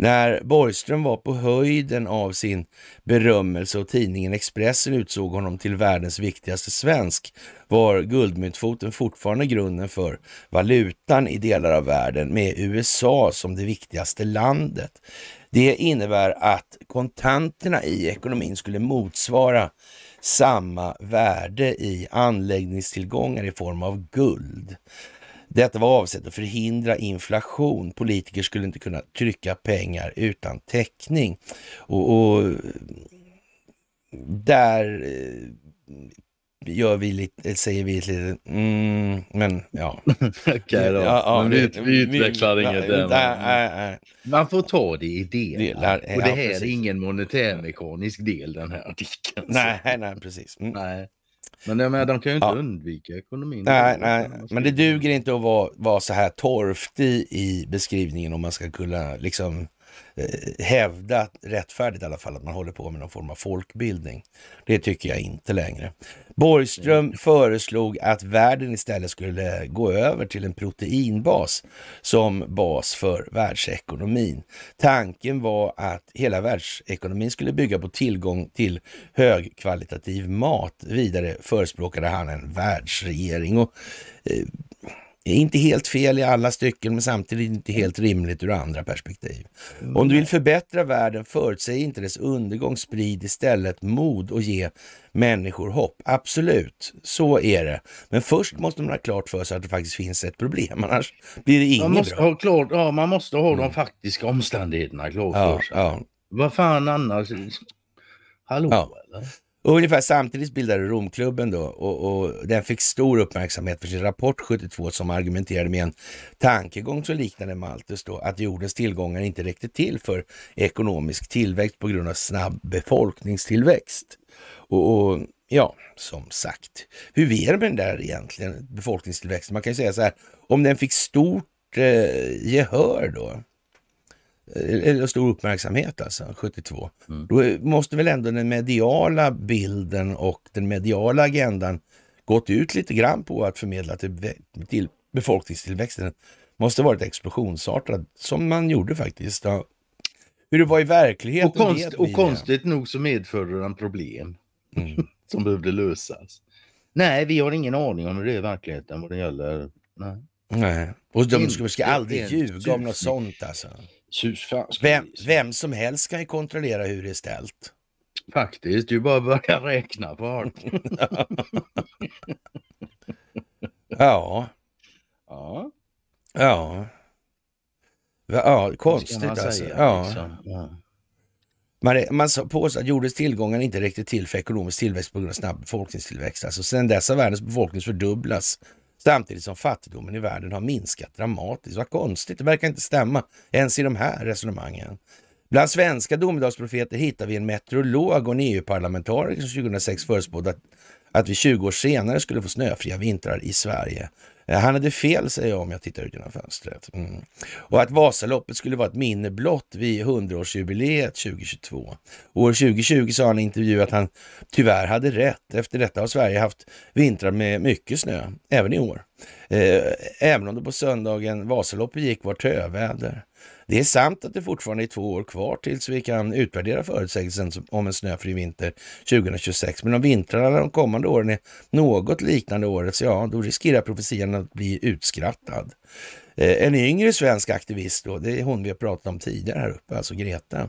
När Borgström var på höjden av sin berömmelse och tidningen Expressen utsåg honom till världens viktigaste svensk var guldmyntfoten fortfarande grunden för valutan i delar av världen med USA som det viktigaste landet. Det innebär att kontanterna i ekonomin skulle motsvara samma värde i anläggningstillgångar i form av guld. Detta var avsett att förhindra inflation. Politiker skulle inte kunna trycka pengar utan täckning. Och, och där eh, gör vi lite, säger vi lite, mm, men ja. <laughs> Okej då, ja, ja, men vi, vi utvecklar vi, inget där. Äh, äh, äh. Man får ta det i delar. delar och det här precis. är ingen monetärmekanisk del den här artikeln. Nej, nej, precis. Mm. Nej. Men jag menar, de kan ju inte ja. undvika ekonomin. Nej, nej. men det duger inte att vara, vara så här torftig i beskrivningen om man ska kunna liksom Eh, hävda, rättfärdigt i alla fall, att man håller på med någon form av folkbildning. Det tycker jag inte längre. Borgström mm. föreslog att världen istället skulle gå över till en proteinbas som bas för världsekonomin. Tanken var att hela världsekonomin skulle bygga på tillgång till högkvalitativ mat. Vidare förespråkade han en världsregering. Och, eh, inte helt fel i alla stycken, men samtidigt inte helt rimligt ur andra perspektiv. Om du vill förbättra världen, förutsäg inte dess undergång. Sprid istället mod och ge människor hopp. Absolut, så är det. Men först måste man ha klart för sig att det faktiskt finns ett problem, annars blir det inget man bra. Ha klart, ja, man måste ha mm. de faktiska omständigheterna klart för sig. Ja. Vad fan annars? Hallå ja. eller? Ungefär samtidigt bildade Romklubben då och, och, den fick stor uppmärksamhet för sin rapport 72 som argumenterade med en tankegång som liknade Maltes då, att jordens tillgångar inte räckte till för ekonomisk tillväxt på grund av snabb befolkningstillväxt. Och, och ja, som sagt, hur är det med den där egentligen, befolkningstillväxten? Man kan ju säga så här, om den fick stort eh, gehör då, Eh, eller stor uppmärksamhet alltså, 72. Mm. Då måste väl ändå den mediala bilden och den mediala agendan gått ut lite grann på att förmedla till, till befolkningstillväxten. Måste varit explosionsartad, som man gjorde faktiskt. Ja. Hur det var i verkligheten Och, konst, och konstigt nog så medförde den problem mm. <laughs> som behövde lösas. Nej, vi har ingen aning om hur det är i verkligheten vad det gäller. Nej. Nej. Och de ska, ska aldrig ljuga om något sånt alltså. Vem, vem som helst kan ju kontrollera hur det är ställt. Faktiskt, du bara att börja <laughs> räkna på <laughs> ja. Ja. Ja. Ja, konstigt alltså. Säga, ja. Liksom. ja. Man, man påstår att jordens tillgångar inte räckte till för ekonomisk tillväxt på grund av snabb befolkningstillväxt. Alltså sedan dess har världens befolkning fördubblats samtidigt som fattigdomen i världen har minskat dramatiskt. Vad konstigt, det verkar inte stämma ens i de här resonemangen. Bland svenska domedagsprofeter hittar vi en meteorolog och en EU-parlamentariker som 2006 förutspådde att att vi 20 år senare skulle få snöfria vintrar i Sverige. Eh, han hade fel, säger jag om jag tittar ut genom fönstret. Mm. Och att Vasaloppet skulle vara ett minne blott vid 100-årsjubileet 2022. År 2020 sa han i intervju att han tyvärr hade rätt. Efter detta har Sverige haft vintrar med mycket snö, även i år. Eh, även om det på söndagen Vasaloppet gick var töväder. Det är sant att det fortfarande är två år kvar tills vi kan utvärdera förutsägelsen om en snöfri vinter 2026, men om vintrarna de kommande åren är något liknande årets, ja, då riskerar profetian att bli utskrattad. Eh, en yngre svensk aktivist, då, det är hon vi har pratat om tidigare här uppe, alltså Greta,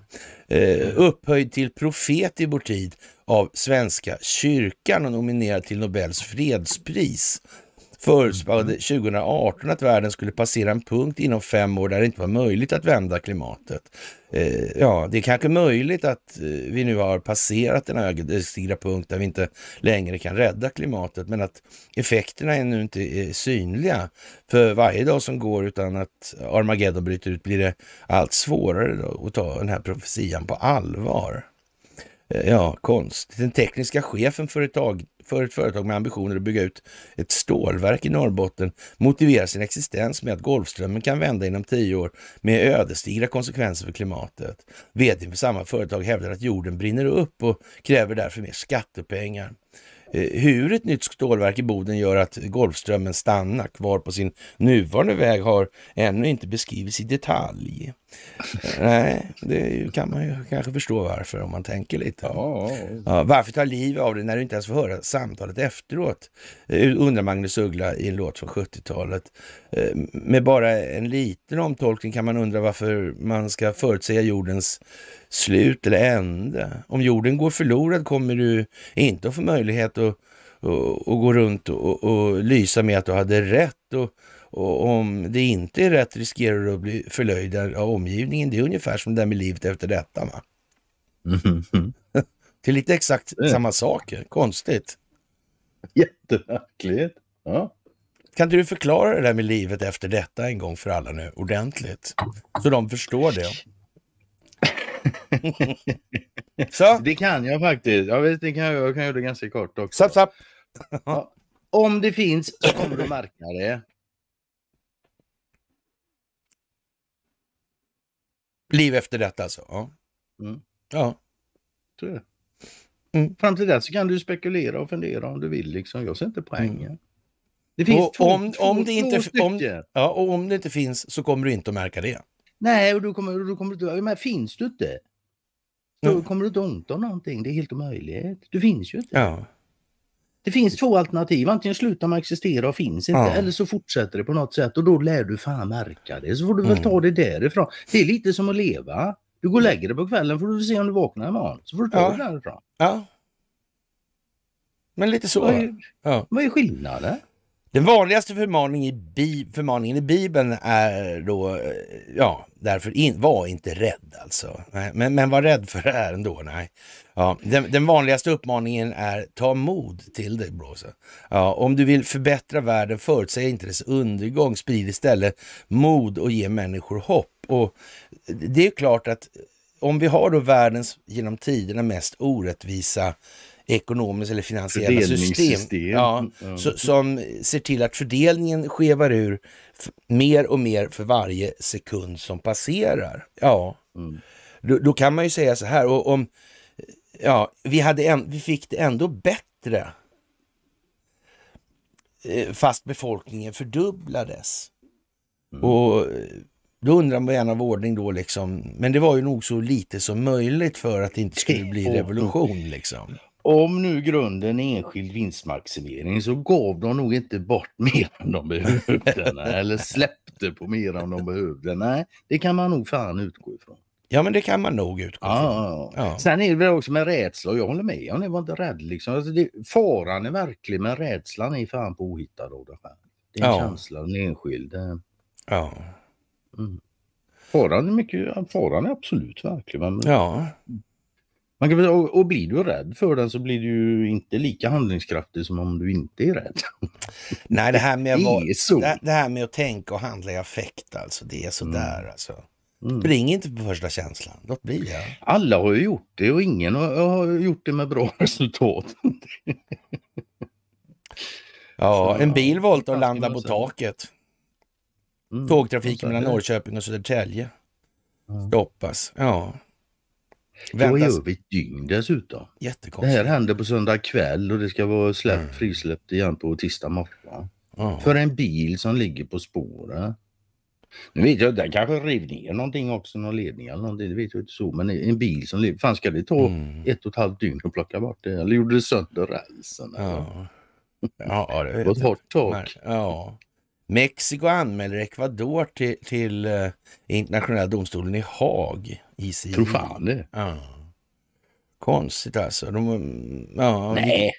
eh, upphöjd till profet i vår tid av Svenska kyrkan och nominerad till Nobels fredspris förutspådde 2018 mm. att världen skulle passera en punkt inom fem år där det inte var möjligt att vända klimatet. Eh, ja, det är kanske möjligt att eh, vi nu har passerat den ödesdigra eh, punkt där vi inte längre kan rädda klimatet, men att effekterna ännu inte är synliga. För varje dag som går utan att Armageddon bryter ut blir det allt svårare då, att ta den här profetian på allvar. Eh, ja, konstigt. Den tekniska chefen för ett tag för ett företag med ambitioner att bygga ut ett stålverk i Norrbotten motiverar sin existens med att Golfströmmen kan vända inom tio år med ödesdigra konsekvenser för klimatet. Vd för samma företag hävdar att jorden brinner upp och kräver därför mer skattepengar. Eh, hur ett nytt stålverk i Boden gör att Golfströmmen stannar kvar på sin nuvarande väg har ännu inte beskrivits i detalj. <laughs> Nej, det kan man ju kanske förstå varför om man tänker lite. Ja, ja, varför ta livet av det när du inte ens får höra samtalet efteråt? Eh, undrar Magnus Uggla i en låt från 70-talet. Eh, med bara en liten omtolkning kan man undra varför man ska förutsäga jordens slut eller ände. Om jorden går förlorad kommer du inte att få möjlighet att, att, att gå runt och, och lysa med att du hade rätt. Och, och om det inte är rätt riskerar du att bli förlöjd av omgivningen. Det är ungefär som det där med livet efter detta. Va? <laughs> det är lite exakt mm. samma saker. Konstigt. Jättemärkligt. Ja. Kan inte du förklara det där med livet efter detta en gång för alla nu ordentligt? Så de förstår det. <laughs> så. Det kan jag faktiskt. Ja, visst, det kan jag, jag kan göra det ganska kort också. Sapp, sapp. ja. Om det finns så kommer du märka det. Liv efter detta alltså? Ja. Mm. Ja. Tror mm. Fram till dess kan du spekulera och fundera om du vill. Liksom. Jag ser inte poängen. Mm. Det finns och, två, om, två, om det inte, stycken. Om, ja, och om det inte finns så kommer du inte att märka det. Nej, och då kommer, då kommer du men finns du inte, då mm. kommer du inte ont om någonting. Det är helt omöjligt. Du finns ju inte. Ja. Det finns två alternativ. Antingen slutar man existera och finns inte ja. eller så fortsätter det på något sätt och då lär du fan märka det. Så får du väl mm. ta det därifrån. Det är lite som att leva. Du går och mm. lägger dig på kvällen får du se om du vaknar imorgon. Så får du ta ja. det därifrån. Ja. Men lite så. Vad är, ja. vad är skillnaden? Den vanligaste förmaning i förmaningen i Bibeln är då, eh, ja, därför in, var inte rädd alltså. Men, men var rädd för det här ändå, nej. Ja, den, den vanligaste uppmaningen är ta mod till dig Blåsa. Ja, om du vill förbättra världen, förutsäg inte dess undergång. Sprid istället mod och ge människor hopp. Och det är klart att om vi har då världens genom tiderna mest orättvisa ekonomiska eller finansiella system. Ja, mm. så, som ser till att fördelningen skevar ur mer och mer för varje sekund som passerar. Ja, mm. då, då, kan man ju säga så här, och, om, ja, vi, hade en, vi fick det ändå bättre eh, fast befolkningen fördubblades. Mm. Och då undrar man gärna av ordning då liksom, men det var ju nog så lite som möjligt för att det inte skulle bli <laughs> revolution liksom om nu grunden är enskild vinstmaximering så gav de nog inte bort <laughs> mer än de behövde eller släppte på mer än de behövde. Nej, det kan man nog fan utgå ifrån. Ja men det kan man nog utgå ifrån. Ja, ja. ja. Sen är det väl också med rädsla jag håller med om det var inte rädd liksom. Alltså det, faran är verklig men rädslan är fan på ohittad. Det är en ja. känsla, den enskilde. Ja. Mm. Faran är mycket, faran är absolut verklig. Men... Ja. Man kan, och, och blir du rädd för den så blir du inte lika handlingskraftig som om du inte är rädd. <laughs> Nej, det här med att, <laughs> vara, det, det här med att tänka och handla i affekt alltså, det är sådär mm. alltså. Mm. Spring inte på första känslan, låt bli. Ja. Alla har ju gjort det och ingen har, har gjort det med bra <laughs> resultat. ja, så, en bil valde att landa på taket. Mm. Tågtrafiken mellan Norrköping och Södertälje stoppas. Ja. Väntas... Då är över ett dygn dessutom. Jättekonstigt. Det här händer på söndag kväll och det ska vara släpp, mm. frisläppt igen på tisdag morgon. Oh. För en bil som ligger på spåret. Nu vet jag den kanske rev ner någonting också, någon ledning eller någonting. Det vet jag inte så. Men en bil som ligger, fan ska det ta mm. ett och ett halvt dygn att plocka bort det? Eller gjorde det sönder rälsen? Ja. ja, det var ett hårt tag. Ja. Mexiko anmäler Ecuador till, till eh, internationella domstolen i Haag i Sibirien. Tror fan det. Ja. Konstigt alltså. De, ja, Nej.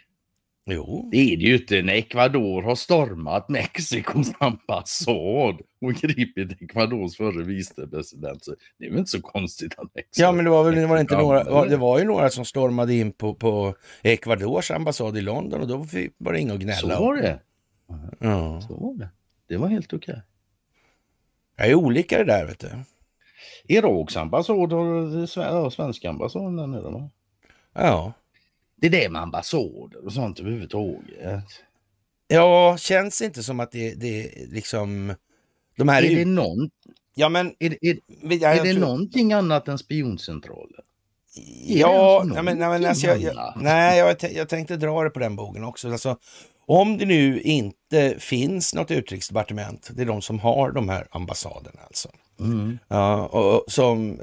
Jo. Det är det ju inte när Ecuador har stormat Mexikos <laughs> ambassad och gripit Ecuadors förre vicepresident. Det är väl inte så konstigt att Mexiko... Ja, men det var, väl, var det inte några, det var ju några som stormade in på, på Ecuadors ambassad i London och då var det inga att gnälla Så var det. Ja. Så var det. Det var helt okej. Okay. Det är olika det där, vet du. Iraks ambassad och svenska ambassaden där nere. Va? Ja. Det är det med ambassader och sånt överhuvudtaget. Ja, känns inte som att det, det liksom... De här är, det någon... Ja, men... Är, är, är, är det någonting annat än spioncentraler? Ja, nej, men, nej, men, alltså, jag, jag, nej jag, jag, tänkte dra det på den bogen också. Alltså, om det nu inte finns något utrikesdepartement, det är de som har de här ambassaderna alltså. Mm. Ja, och, och som,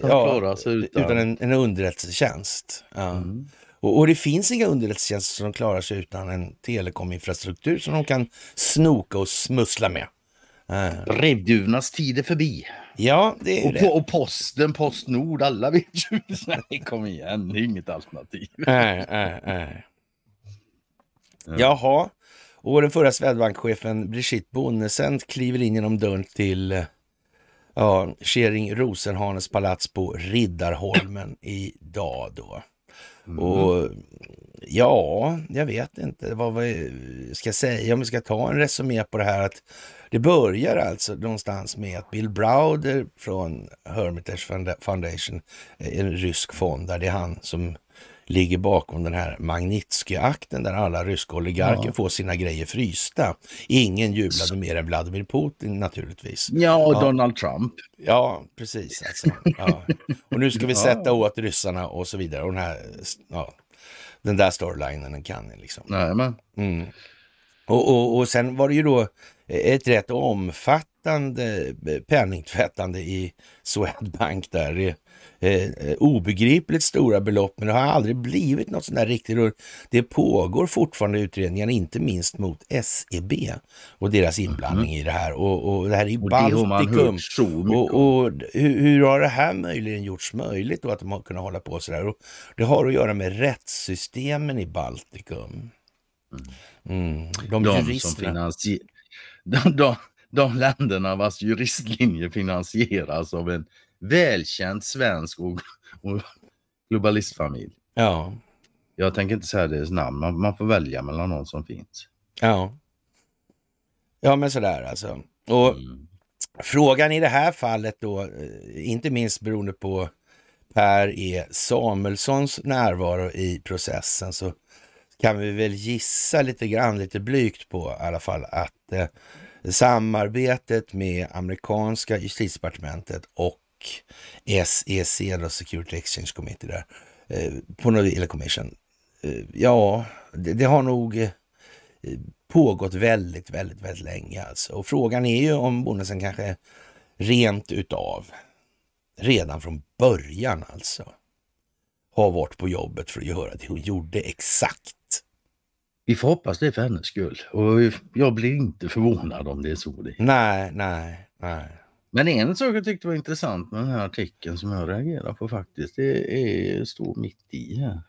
som ja, utan, utan en, en underrättelsetjänst. Ja. Mm. Och, och, det finns inga underrättelsetjänster som klarar sig utan en telekominfrastruktur som de kan snoka och smussla med. Ja. Rävduvnas tid är förbi. Ja, det är och, det. och posten, Postnord, alla vet ju. Kom igen, det är inget alternativ. Nej, nej, nej. Jaha, och den förra Swedbankchefen Brigitte Bonnesen kliver in genom dörren till eh, ja, Kjering Rosenhanes palats på Riddarholmen <clears throat> idag då. Mm. Och ja, jag vet inte vad vi ska säga om vi ska ta en resumé på det här. att Det börjar alltså någonstans med att Bill Browder från Hermitage Foundation, eh, en rysk fond, där det är han som ligger bakom den här Magnitsky-akten där alla ryska oligarker ja. får sina grejer frysta. Ingen jublade mer än Vladimir Putin naturligtvis. Ja, och ja. Donald Trump. Ja, precis. Alltså. Ja. Och nu ska vi sätta åt ryssarna och så vidare. Och den, här, den där storylinen kan ni liksom. Nej, men. Mm. Och, och, och sen var det ju då ett rätt omfattande penningtvättande, eh, penningtvättande i Swedbank där. Det är eh, obegripligt stora belopp, men det har aldrig blivit något sånt där riktigt rör. Det pågår fortfarande utredningar, inte minst mot SEB och deras mhm. inblandning mm. i det här. Och, och det här är i Baltikum. Och, och hur, hur, har det här möjligen gjorts möjligt då att de har kunnat hålla på sådär? Och det har att göra med rättssystemen i Baltikum. Mm. mm de, de som finansierar <laughs> de, de, de länderna vars juristlinje finansieras av en välkänd svensk och, och globalistfamilj. Ja. Jag tänker inte säga deras namn, man, man får välja mellan någon som finns. Ja. Ja, men sådär alltså. Och mm. Frågan i det här fallet då, eh, inte minst beroende på Per E Samuelssons närvaro i processen, så kan vi väl gissa lite grann, lite blygt på i alla fall, att eh, samarbetet med amerikanska justitiedepartementet och SEC, då Security Exchange Committee där, eh, på något, eller Commission. Eh, ja, det, det, har nog eh, pågått väldigt, väldigt, väldigt länge alltså. Och frågan är ju om bonusen kanske rent utav redan från början alltså har varit på jobbet för att göra det hon gjorde exakt vi får hoppas det för hennes skull. Och jag blir inte förvånad om det är så det är. Nej, nej, nej. Men en sak jag tyckte var intressant med den här artikeln som jag reagerar på faktiskt, det är, står mitt i här.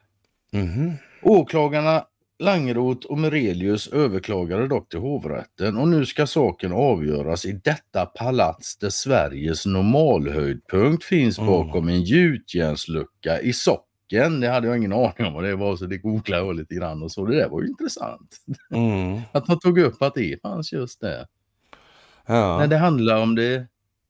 Mm -hmm. Åklagarna Langrot och Merelius överklagade dock till hovrätten och nu ska saken avgöras i detta palats där Sveriges normalhöjdpunkt finns mm. bakom mm. en gjutjärnslucka i Sock nacken. Det hade jag ingen aning om vad det var så det googlade jag lite grann och så. Det där var ju intressant. Mm. <laughs> att man tog upp att det fanns just det. Ja. När det handlar om det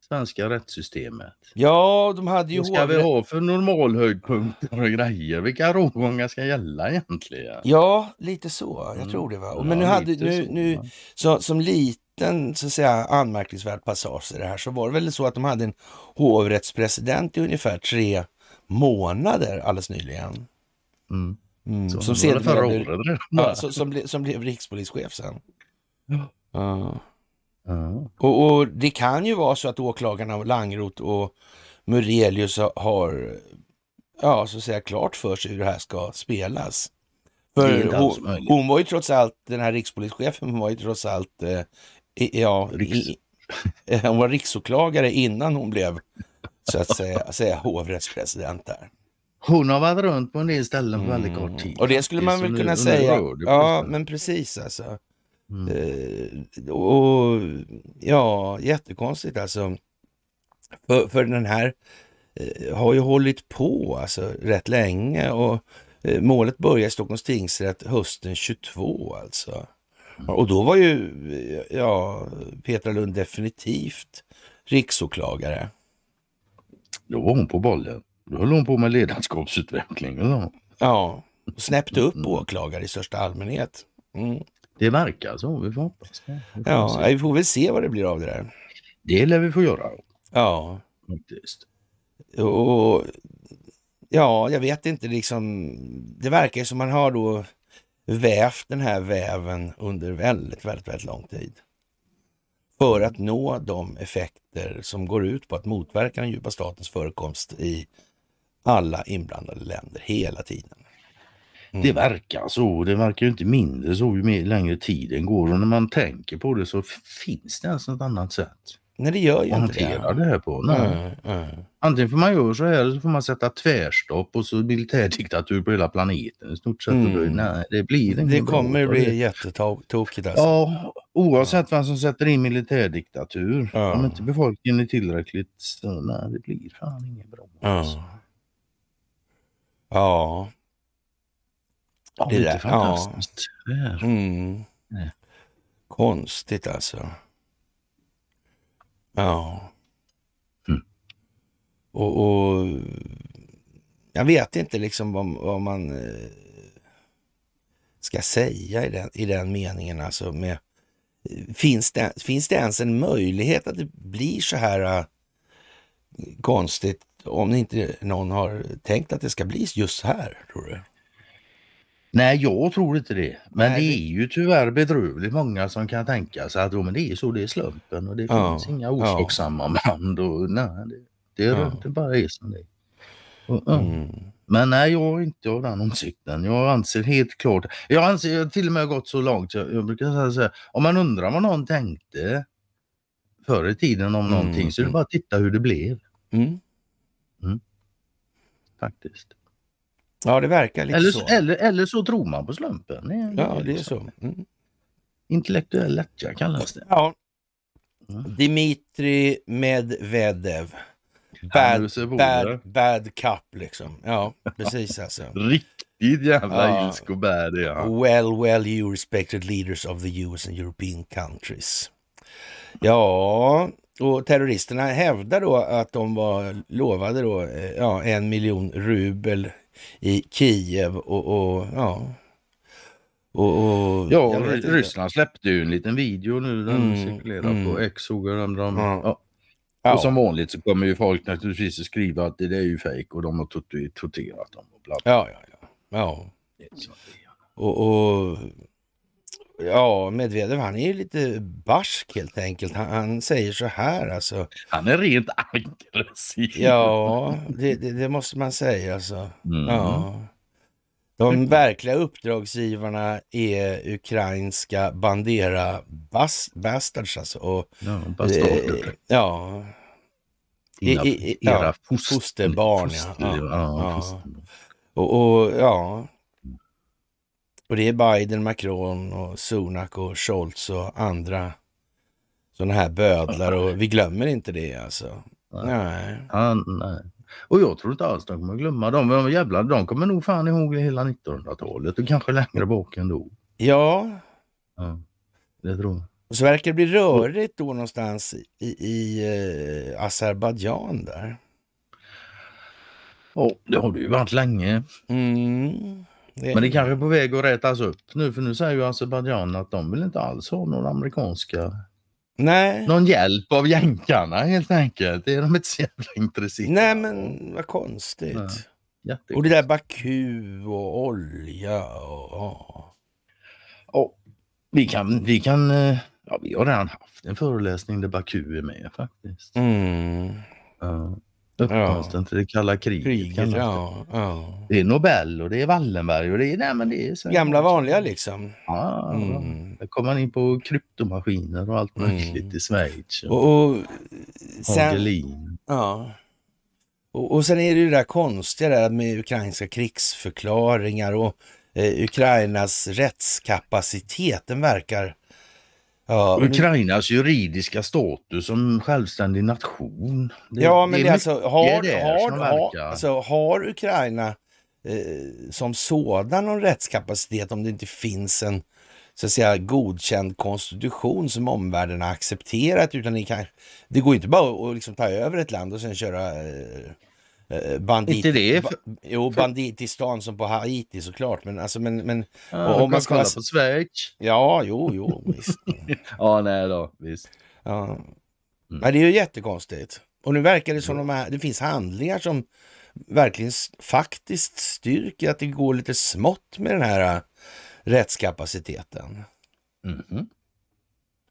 svenska rättssystemet. Ja, de hade ju... Vad ska vi ha för normalhöjdpunkter och grejer? Vilka rågångar ska gälla egentligen? Ja, lite så. Jag mm. tror det. Va? Men ja, nu hade, nu, så, nu så, som liten så att säga, anmärkningsvärd passage i det här så var det väl så att de hade en hovrättspresident i ungefär tre månader alldeles nyligen. Mm. Mm. Så, som, blev, ja, så, som, ble, som blev rikspolischef sen. Uh. Uh. Och, och, det kan ju vara så att åklagarna Langrot och Murelius har ja, så att säga, klart för sig hur det här ska spelas. För hon, hon, var ju trots allt, den här rikspolischefen var ju trots allt, eh, ja, Riks. i, <laughs> hon var riksåklagare innan hon blev så att säga, säga hovrättspresident där. Hon har varit runt på en del ställen på väldigt kort tid. Och det skulle man väl kunna säga. Ja, men precis alltså. Mm. Uh, och, ja, jättekonstigt alltså. För, för den här uh, har ju hållit på alltså rätt länge och uh, målet börjar i Stockholms tingsrätt hösten 22 alltså. Mm. Och då var ju ja, Petra Lund definitivt riksåklagare. Då var hon på bollen. Då höll hon på med ledarskapsutveckling. Eller? Ja, och snäppte upp mm. åklagare i största allmänhet. Mm. Det verkar så. Vi får hoppas. Vi får ja, se. vi får väl se vad det blir av det där. Det lär vi få göra. Ja. Faktiskt. Och, ja, jag vet inte liksom. Det verkar som man har då vävt den här väven under väldigt, väldigt, väldigt lång tid för att nå de effekter som går ut på att motverka den djupa statens förekomst i alla inblandade länder hela tiden. Mm. Det verkar så. Det verkar ju inte mindre så ju mer, längre tiden går och när man tänker på det så finns det alltså ett annat sätt. Nej, det gör ju hantera inte det. det här på. Nej. Mm, mm. Antingen får man göra så här eller så får man sätta tvärstopp och så militärdiktatur på hela planeten i stort sett. Mm. nej, det blir det kommer bli jättetokigt. Alltså. Ja, oavsett vem som sätter in militärdiktatur. Ja. Om inte befolkningen är tillräckligt så nej, det blir fan inget bra. Alltså. Ja. ja. Det, det är fantastiskt. Ja. Det är. Mm. Konstigt alltså. Ja. Mm. Och, och, jag vet inte liksom vad, vad man eh, ska säga i den, i den meningen. Alltså med, finns, det, finns det ens en möjlighet att det blir så här äh, konstigt om inte någon har tänkt att det ska bli just så här? tror du? Nej, jag tror inte det. Men Nej, det är ju tyvärr bedrövligt många som kan tänka sig att men det är så, det är slumpen och det ja, finns inga orsakssamband. <laughs> Och, det, det, ja. det bara är som det och, mm. Men nej, jag är inte av den åsikten. Jag anser helt klart, jag anser jag till och med gått så långt, jag, jag brukar säga så här, om man undrar vad någon tänkte förr i tiden om mm. någonting så är det bara att titta hur det blev. Mm. mm. Faktiskt. Ja, det verkar lite eller så. så. Eller, eller så tror man på slumpen. Det ja, det är liksom så. Mm. Intellektuell lättja kallas det. Ja. Mm. Dimitri Medvedev. Bad, bad, bad cup liksom. Ja, precis alltså. <laughs> Riktigt jävla ja. ilskobär det ja. Well, well you respected leaders of the US and European countries. Ja, och terroristerna hävdar då att de var lovade då, eh, ja, en miljon rubel i Kiev och, och ja. Och, och, ja, Ryssland släppte ju en liten video nu, den mm, cirkulerar mm. på X och andra. Ja. ja. Och som vanligt så kommer ju folk naturligtvis att skriva att det är ju fejk och de har torterat dem. Och bla, bla. Ja, ja, ja. ja. Och, och Ja, Medvedev han är lite barsk helt enkelt. Han, han säger så här alltså. Han är rent aggressiv. Ja, det, det, det måste man säga alltså. Mm. Ja. De verkliga uppdragsgivarna är ukrainska bandera bas, bastards alltså. Och, ja, bastarder. Eh, ja. Dina, era ja, fosterbarn. Foster, ja. ja, ja. Och, och, ja, och det är Biden, Macron och Sunak och Scholz och andra sådana här bödlar och vi glömmer inte det alltså. Nej. Ja, nej. Och jag tror inte alls de kommer glömma dem. De jävlar, de kommer nog fan ihåg hela 1900-talet och kanske längre bak ändå. Ja. ja det tror jag. Och Så verkar det bli rörigt då någonstans i, i eh, Azerbajdzjan där. Ja, det har det ju varit länge. Mm. Det... Men det är kanske på väg att rätas upp nu för nu säger ju Azerbajdzjan att de vill inte alls ha några amerikanska Nej. Någon hjälp av jänkarna helt enkelt. Det är de inte så jävla intresserade Nej men vad konstigt. och det där Baku och olja och... och. och vi kan, vi kan, eh, ja vi har redan haft en föreläsning där Baku är med faktiskt. Mm. Ja. Uppkomsten ja. till det kalla kriget. kriget ja, ja. Det är Nobel och det är Wallenberg och det är... Nej, men det är så Gamla vanliga liksom. Ja, mm. Då kommer man in på kryptomaskiner och allt mm. möjligt mm. i Schweiz. Och, och, och sen, ja. Och, och, sen är det ju det där konstiga där med ukrainska krigsförklaringar och eh, Ukrainas rättskapacitet. Den verkar Ja, men... Ukrainas juridiska status som självständig nation. Det, ja, men det är alltså, har, det har, har, alltså, har Ukraina eh, som sådan någon rättskapacitet om det inte finns en så att säga, godkänd konstitution som omvärlden har accepterat. Utan det, kan, det går inte bara att liksom, ta över ett land och sen köra eh, Eh, bandit, inte det? Ba, jo, bandit som på Haiti såklart. Men, alltså, men, men ja, och om man ska kolla på Schweiz. Ja, jo, jo, visst. <laughs> ja, nej då, visst. Ja. Mm. Men det är ju jättekonstigt. Och nu verkar det som ja. de här, det finns handlingar som verkligen faktiskt styrker att det går lite smått med den här äh, rättskapaciteten. Mm -hmm.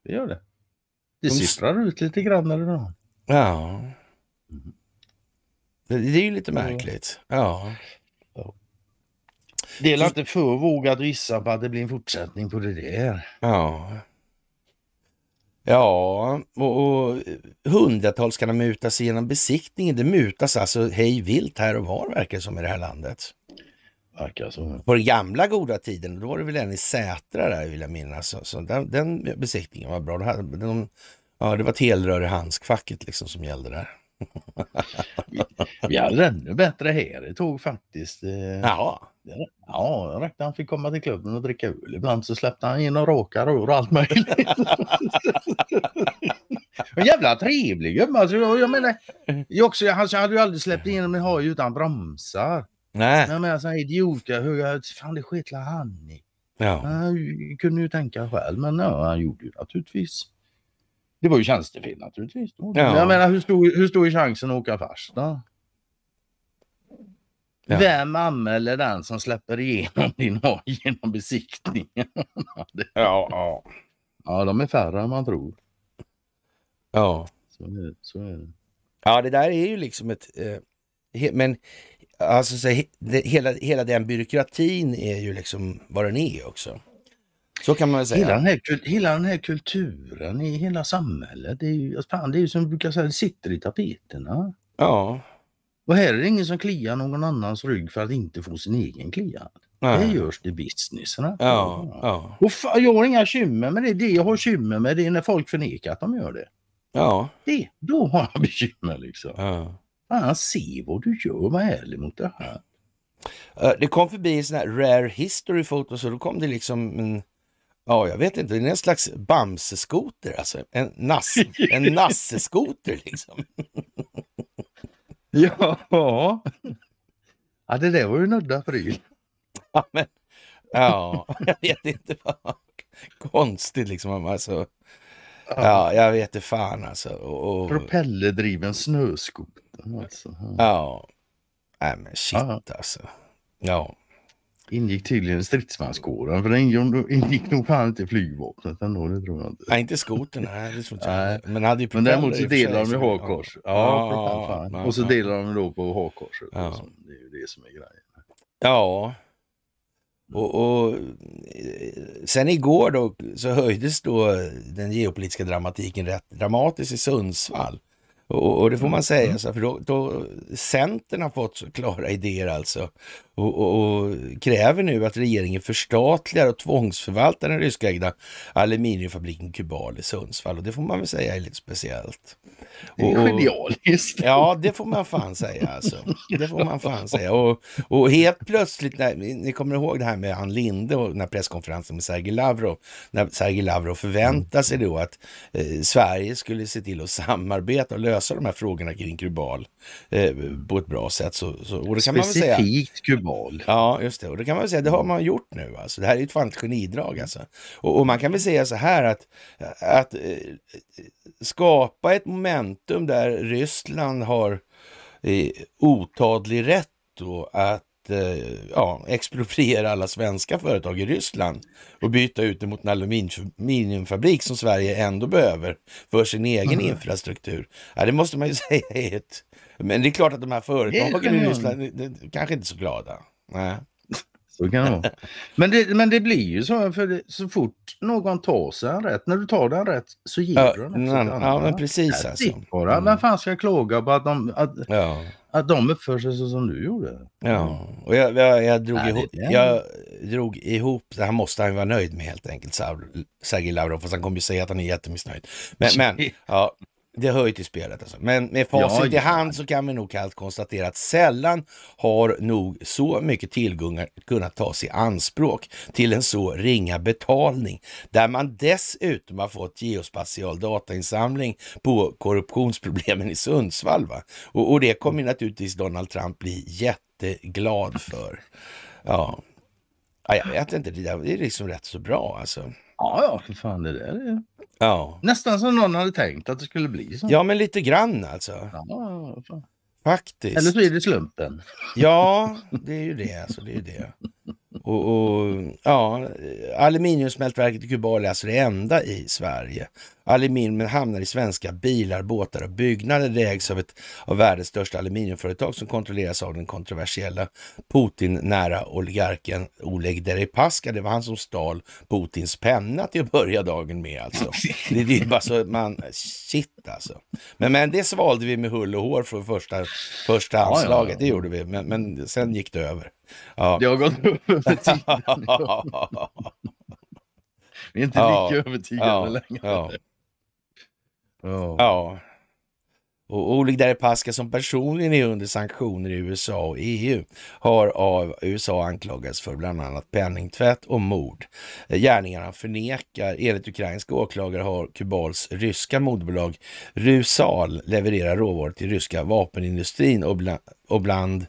Det gör det. Det de... sipprar ut lite grann eller något. Ja. Mm -hmm. Det, det är ju lite märkligt. Ja. Det är inte för vågat gissa på att det blir en fortsättning på det där. Ja. Ja, och, och hundratals kan ha mutas genom besiktningen. Det mutas alltså hej vilt här och var verkar som i det här landet. Verkar så. På den gamla goda tiden, då var det väl en i Sätra där vill jag minnas. Så, så den, den, besiktningen var bra. De hade, de, ja, det var ett helrör i handskfacket liksom som gällde där vi, hade det ännu bättre här ett tåg faktiskt. Eh, ja. Ja, det räckte han fick komma till klubben och dricka öl. Ibland så släppte han in och råkar och allt möjligt. <laughs> en jävla trevlig gubbe. Alltså, jag, jag menar, jag också, han hade ju aldrig släppt in en hoj utan bromsar. Nej. Men med sådana idioter, fan det skitlar han i. Ja. Han kunde ju tänka själv, men ja, han gjorde ju naturligtvis. Det var ju tjänstefel naturligtvis. Ja. Jag menar, hur stor, hur stor är chansen att åka fast? Då? Ja. Vem anmäler den som släpper igenom <laughs> din hoj genom besiktningen? ja, ja. ja, de är färre än man tror. Ja. Så är, det, så är det. Ja, det där är ju liksom ett... Eh, men alltså, så, he, det, hela, hela den byråkratin är ju liksom vad den är också. Så kan man väl säga. Hela den här, hela den här kulturen i hela samhället, det är ju, alltså, fan, det är ju som du brukar säga, det sitter i tapeterna. Ja. Och här är det ingen som kliar någon annans rygg för att inte få sin egen kliad. Ja. Det görs det business. Ja, ja. Och fan, jag har inga kymmer med det. Det jag har kymmer med det är när folk förnekar att de gör det. Ja. Det, då har jag <laughs> bekymmer liksom. Ja. Fan, se vad du gör. Var ärlig mot det här. Eh, det kom förbi en sån här rare history foto så då kom det liksom en Ja, jag vet inte. Det är en slags Bamse-skoter, alltså. En, nass, en <laughs> Nasse-skoter liksom. ja. ja, det där var ju en udda pryl. Ja, men, ja, jag vet inte. vad Konstigt liksom. Alltså. Ja, jag vet inte fan alltså. Och, Propellerdriven snöskoter alltså. Ja. ja. Nej men shit ja. alltså. Ja. Ingick tydligen stridsmanskåren, för den ingick nog fan inte flygvapnet ändå, det tror jag inte. Nej, inte skotern, nej, det tror inte Men, hade ju Men däremot så delar de ju hakkors. Ja, ja, ja, och så delar de då på hakkorset. Ja. Det är ju det som är grejen. Ja. Och, och, sen igår då så höjdes då den geopolitiska dramatiken rätt dramatiskt i Sundsvall. Och, och, det får man mm. säga, mm. så, för då, då Centern har fått så klara idéer alltså och, och, och, kräver nu att regeringen förstatligar och tvångsförvaltar den ryskägda aluminiumfabriken Kubal i Sundsvall. Och det får man väl säga är lite speciellt. Det är och, genialiskt. Ja, det får man fan säga alltså. Det får man fan säga. Och, och helt plötsligt, när, ni kommer ihåg det här med Ann Linde och den här presskonferensen med Sergej Lavrov. När Sergej Lavrov förväntar sig då att eh, Sverige skulle se till att samarbeta och lösa de här frågorna kring Kubal eh, på ett bra sätt. Så, så och det kan man väl säga. Specifikt val. Ja, just det. Och det kan man säga, det har mm. man gjort nu. Alltså. Det här är ett fan genidrag alltså. Och, och, man kan väl säga så här att, att eh, skapa ett momentum där Ryssland har eh, otadlig rätt då att eh, ja, expropriera alla svenska företag i Ryssland och byta ut det mot en aluminiumfabrik som Sverige ändå behöver för sin egen mm. infrastruktur. Ja, det måste man ju <laughs> säga är ett men det är klart att de här företagen i Ryssland kanske inte är så glada. Nej. Så kan det <laughs> Men det, men det blir ju så, för det, så fort någon tar sig en rätt, när du tar den rätt så ger ja, du den också nej, den Ja, men precis Där alltså. Bara, mm. Vem fan ska klaga på att de, att, ja. att de uppför sig så som du gjorde? Ja, och jag, jag, jag drog, nej, ihop, jag drog ihop, det här måste han ju vara nöjd med helt enkelt, Sergej Lavrov, fast han kommer ju säga att han är jättemissnöjd. Men, men <laughs> ja, det hör ju till spelet alltså. Men med facit ja, i hand så kan vi nog kallt konstatera att sällan har nog så mycket tillgångar kunnat tas i anspråk till en så ringa betalning. Där man dessutom har fått geospatial datainsamling på korruptionsproblemen i Sundsvall. Va? Och, och det kommer naturligtvis Donald Trump bli jätteglad för. Ja, jag vet inte, det är liksom rätt så bra alltså. Ja, ja, för fan det där är... Ja. Nästan som någon hade tänkt att det skulle bli så. Ja, men lite grann alltså. Ja, Faktiskt. Eller så är det slumpen. Ja, det är ju det. Alltså, det, är ju det. Och, och ja, aluminiumsmältverket i Kuba är alltså det enda i Sverige. Aluminium hamnar i svenska bilar, båtar och byggnader. Det ägs av ett av världens största aluminiumföretag som kontrolleras av den kontroversiella Putin-nära oligarken Oleg Deripaska. Det var han som stal Putins penna till att börja dagen med alltså. det är bara så man, shit alltså. Men, men det svalde vi med hull och hår från första, första anslaget, ja, ja, ja. det gjorde vi. Men, men sen gick det över. Ja. Det har gått upp över tiden. <laughs> Vi är inte ja. lika övertygade ja. längre. Ja. Oh. ja. Och Oleg Deripaska som personligen är under sanktioner i USA och EU har av USA anklagats för bland annat penningtvätt och mord. Gärningarna förnekar. Enligt ukrainska åklagare har Kubals ryska moderbolag Rusal levererat råvaror till ryska vapenindustrin och bland, och bland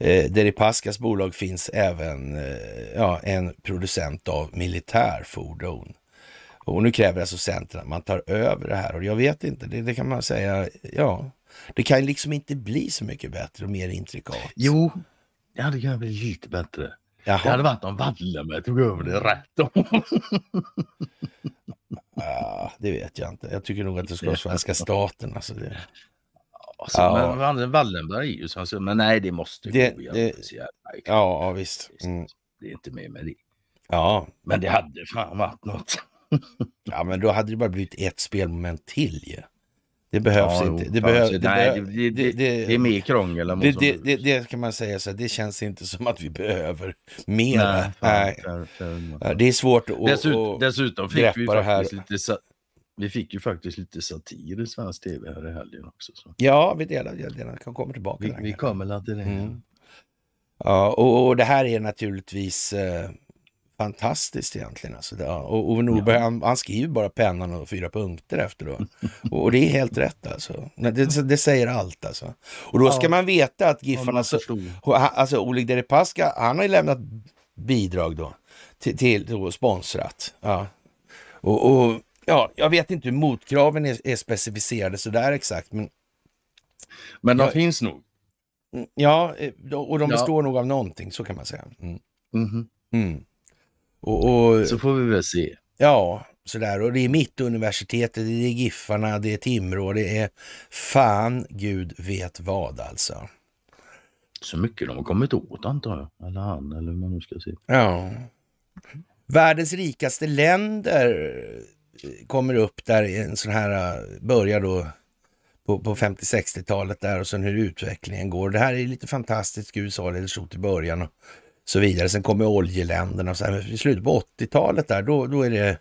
Eh, där i Paskas bolag finns även eh, ja, en producent av militärfordon. Och nu kräver alltså Centern att man tar över det här och jag vet inte, det, det kan man säga, ja, det kan liksom inte bli så mycket bättre och mer intrikat. Jo, det hade kunnat bli lite bättre. Jaha. Det hade varit om Wallenberg tog över det rätt <laughs> Ja, det vet jag inte. Jag tycker nog att det ska vara svenska staten. Alltså det. Alltså, ja. Men Wallenberg är ju alltså, men nej det måste det, gå igen. Det, ja, ja, visst. Mm. Det är inte mer med det. Ja. Men det hade fan varit något. <laughs> ja men då hade det bara blivit ett spelmoment till ju. Det behövs ja, inte. Det, behövs, alltså, det, nej, det, det, det, är mer krångel. Det, det, det, kan man säga så här, det känns inte som att vi behöver mer. Nej, nej. Det är svårt att Dessut, Dessutom fick vi faktiskt lite vi fick ju faktiskt lite satir i svensk tv här i helgen också. Så. Ja, vi delar, jag delar, kan komma tillbaka vi, Vi kommer till det. Mm. Ja, och, och, det här är naturligtvis eh, fantastiskt egentligen. Alltså, det, och Ove Norberg, ja. han, han, skriver bara pennan och fyra punkter efter då. och, det är helt rätt alltså. Det, det säger allt alltså. Och då ja. ska man veta att Giffarna, alltså, alltså Oleg Deripaska, han har ju lämnat bidrag då till, till och sponsrat. Ja. och, och Ja, jag vet inte hur motkraven är, är specificerade sådär exakt, men... Men de jag, finns nog. Mm, ja, eh, och de består nog av någonting, så kan man säga. Mm. Mm. Mm. Och, och, så får vi väl se. Ja, sådär. Och det är Mittuniversitetet, det är Giffarna, det är Timrå, det är fan gud vet vad alltså. Så mycket de har kommit åt antar jag, eller han eller hur man nu ska se. Ja. Världens rikaste länder kommer upp där i en sån här, eh, börjar då på, på 50-60-talet där och sen hur utvecklingen går. Det här är lite fantastiskt, USA leder stort i början och så vidare. Sen kommer oljeländerna och så här. Men I slutet på 80-talet där, då, då är det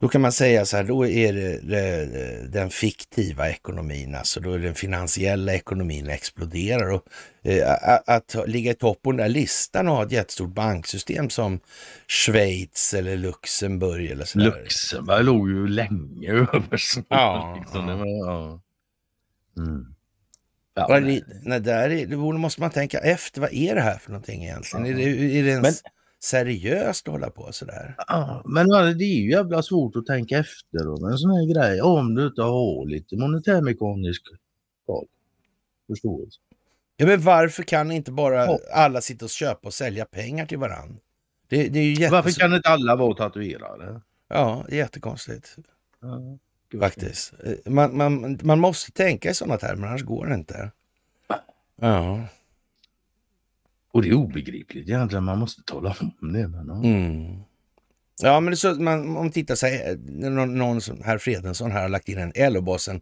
då kan man säga så här, då är det, den fiktiva ekonomin, alltså då är den finansiella ekonomin exploderar. Och, eh, att, ligga i topp på den där listan och ha ett jättestort banksystem som Schweiz eller Luxemburg eller så Luxemburg låg ju länge <laughs> över så. Ja, liksom. ja. Mm. Ja, det, nej, där är, då måste man tänka efter, vad är det här för någonting egentligen? Ja. Är det, är det en... Men seriöst att hålla på sådär. Ja, men det är ju jävla svårt att tänka efter om en sån här grej om du inte har lite monetärmekanisk koll. Förståelse. Ja, men varför kan inte bara ja. alla sitta och köpa och sälja pengar till varandra? Det, det är ju jättes... Varför kan inte alla vara tatuerade? Ja, jättekonstigt. Ja, Faktiskt. Eh, man, man, man måste tänka i sådana termer, annars går det inte. Ja. Och det är obegripligt. Jävlar, man måste tala om det. Men, ja. Mm. ja men så, man, om tittar sig, eh, någon, någon som herr Fredensson här har lagt in en LO-basen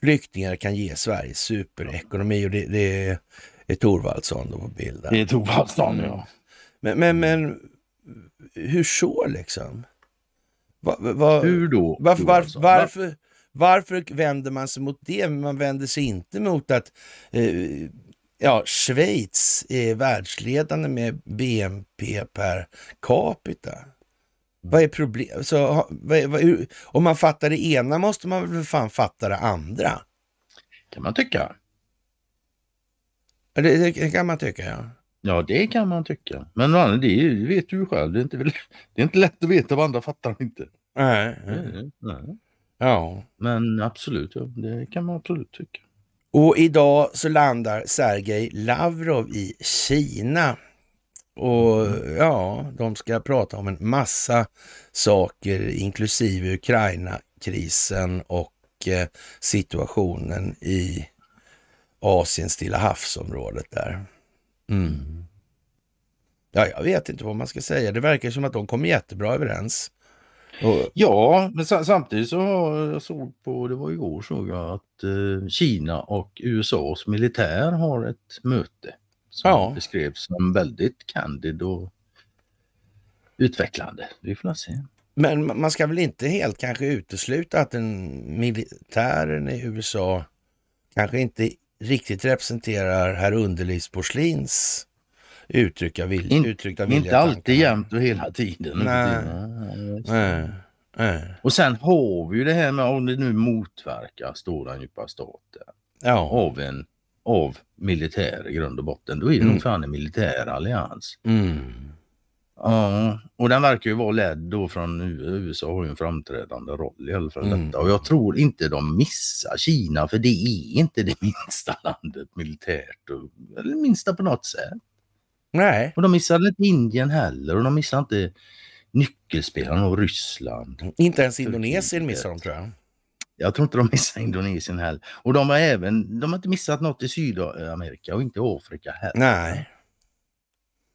flyktingar kan ge Sverige superekonomi och det, det är Thorvaldsson då på bilden. Det är Thorvaldsson ja. Mm. Men, men, men hur så liksom? Va, va, hur då? Varför, varför, varför, varför, vänder man sig mot det? Man vänder sig inte mot att eh, Ja, Schweiz är världsledande med BNP per capita. Vad är problemet? Om man fattar det ena måste man väl fan fatta det andra? kan man tycka. Det, det, kan man tycka, ja. Ja, det kan man tycka. Men man, det vet du själv. Det är, inte, <laughs> det är inte lätt att veta vad andra fattar inte. Nej. nej. nej. Ja. Men absolut, ja, det kan man absolut tycka. Och idag så landar Sergej Lavrov i Kina. Och ja, de ska prata om en massa saker, inklusive Ukraina-krisen och eh, situationen i Asiens Stilla havsområdet där. Mm. Ja, jag vet inte vad man ska säga. Det verkar som att de kommer jättebra överens. Och... Ja, men samtidigt så jag såg på, det var igår såg jag att eh, Kina och USAs militär har ett möte som ja. beskrevs som väldigt candid och utvecklande. Vi får se. Men man ska väl inte helt kanske utesluta att den militären i USA kanske inte riktigt representerar herr Underlivsporslins uttrycka vil, In, uttryckta vilja. Inte alltid jämt och hela tiden. Nej. Nej, Och sen har vi ju det här med om det nu motverkas då den djupa staten ja. av, en, av militär i grund och botten. Då är det mm. nog fan en militär allians. Mm. Ja, och den verkar ju vara ledd då från USA har ju en framträdande roll i alla fall mm. detta. Och jag tror inte de missar Kina för det är inte det <laughs> minsta landet militärt, och, eller minsta på något sätt. Nej. Och de missade inte Indien heller och de missade inte nyckelspelarna och Ryssland. Inte ens Indonesien missade de tror jag. Jag tror inte de missade Indonesien heller. Och de har även, de har inte missat något i Sydamerika och inte Afrika heller. Nej.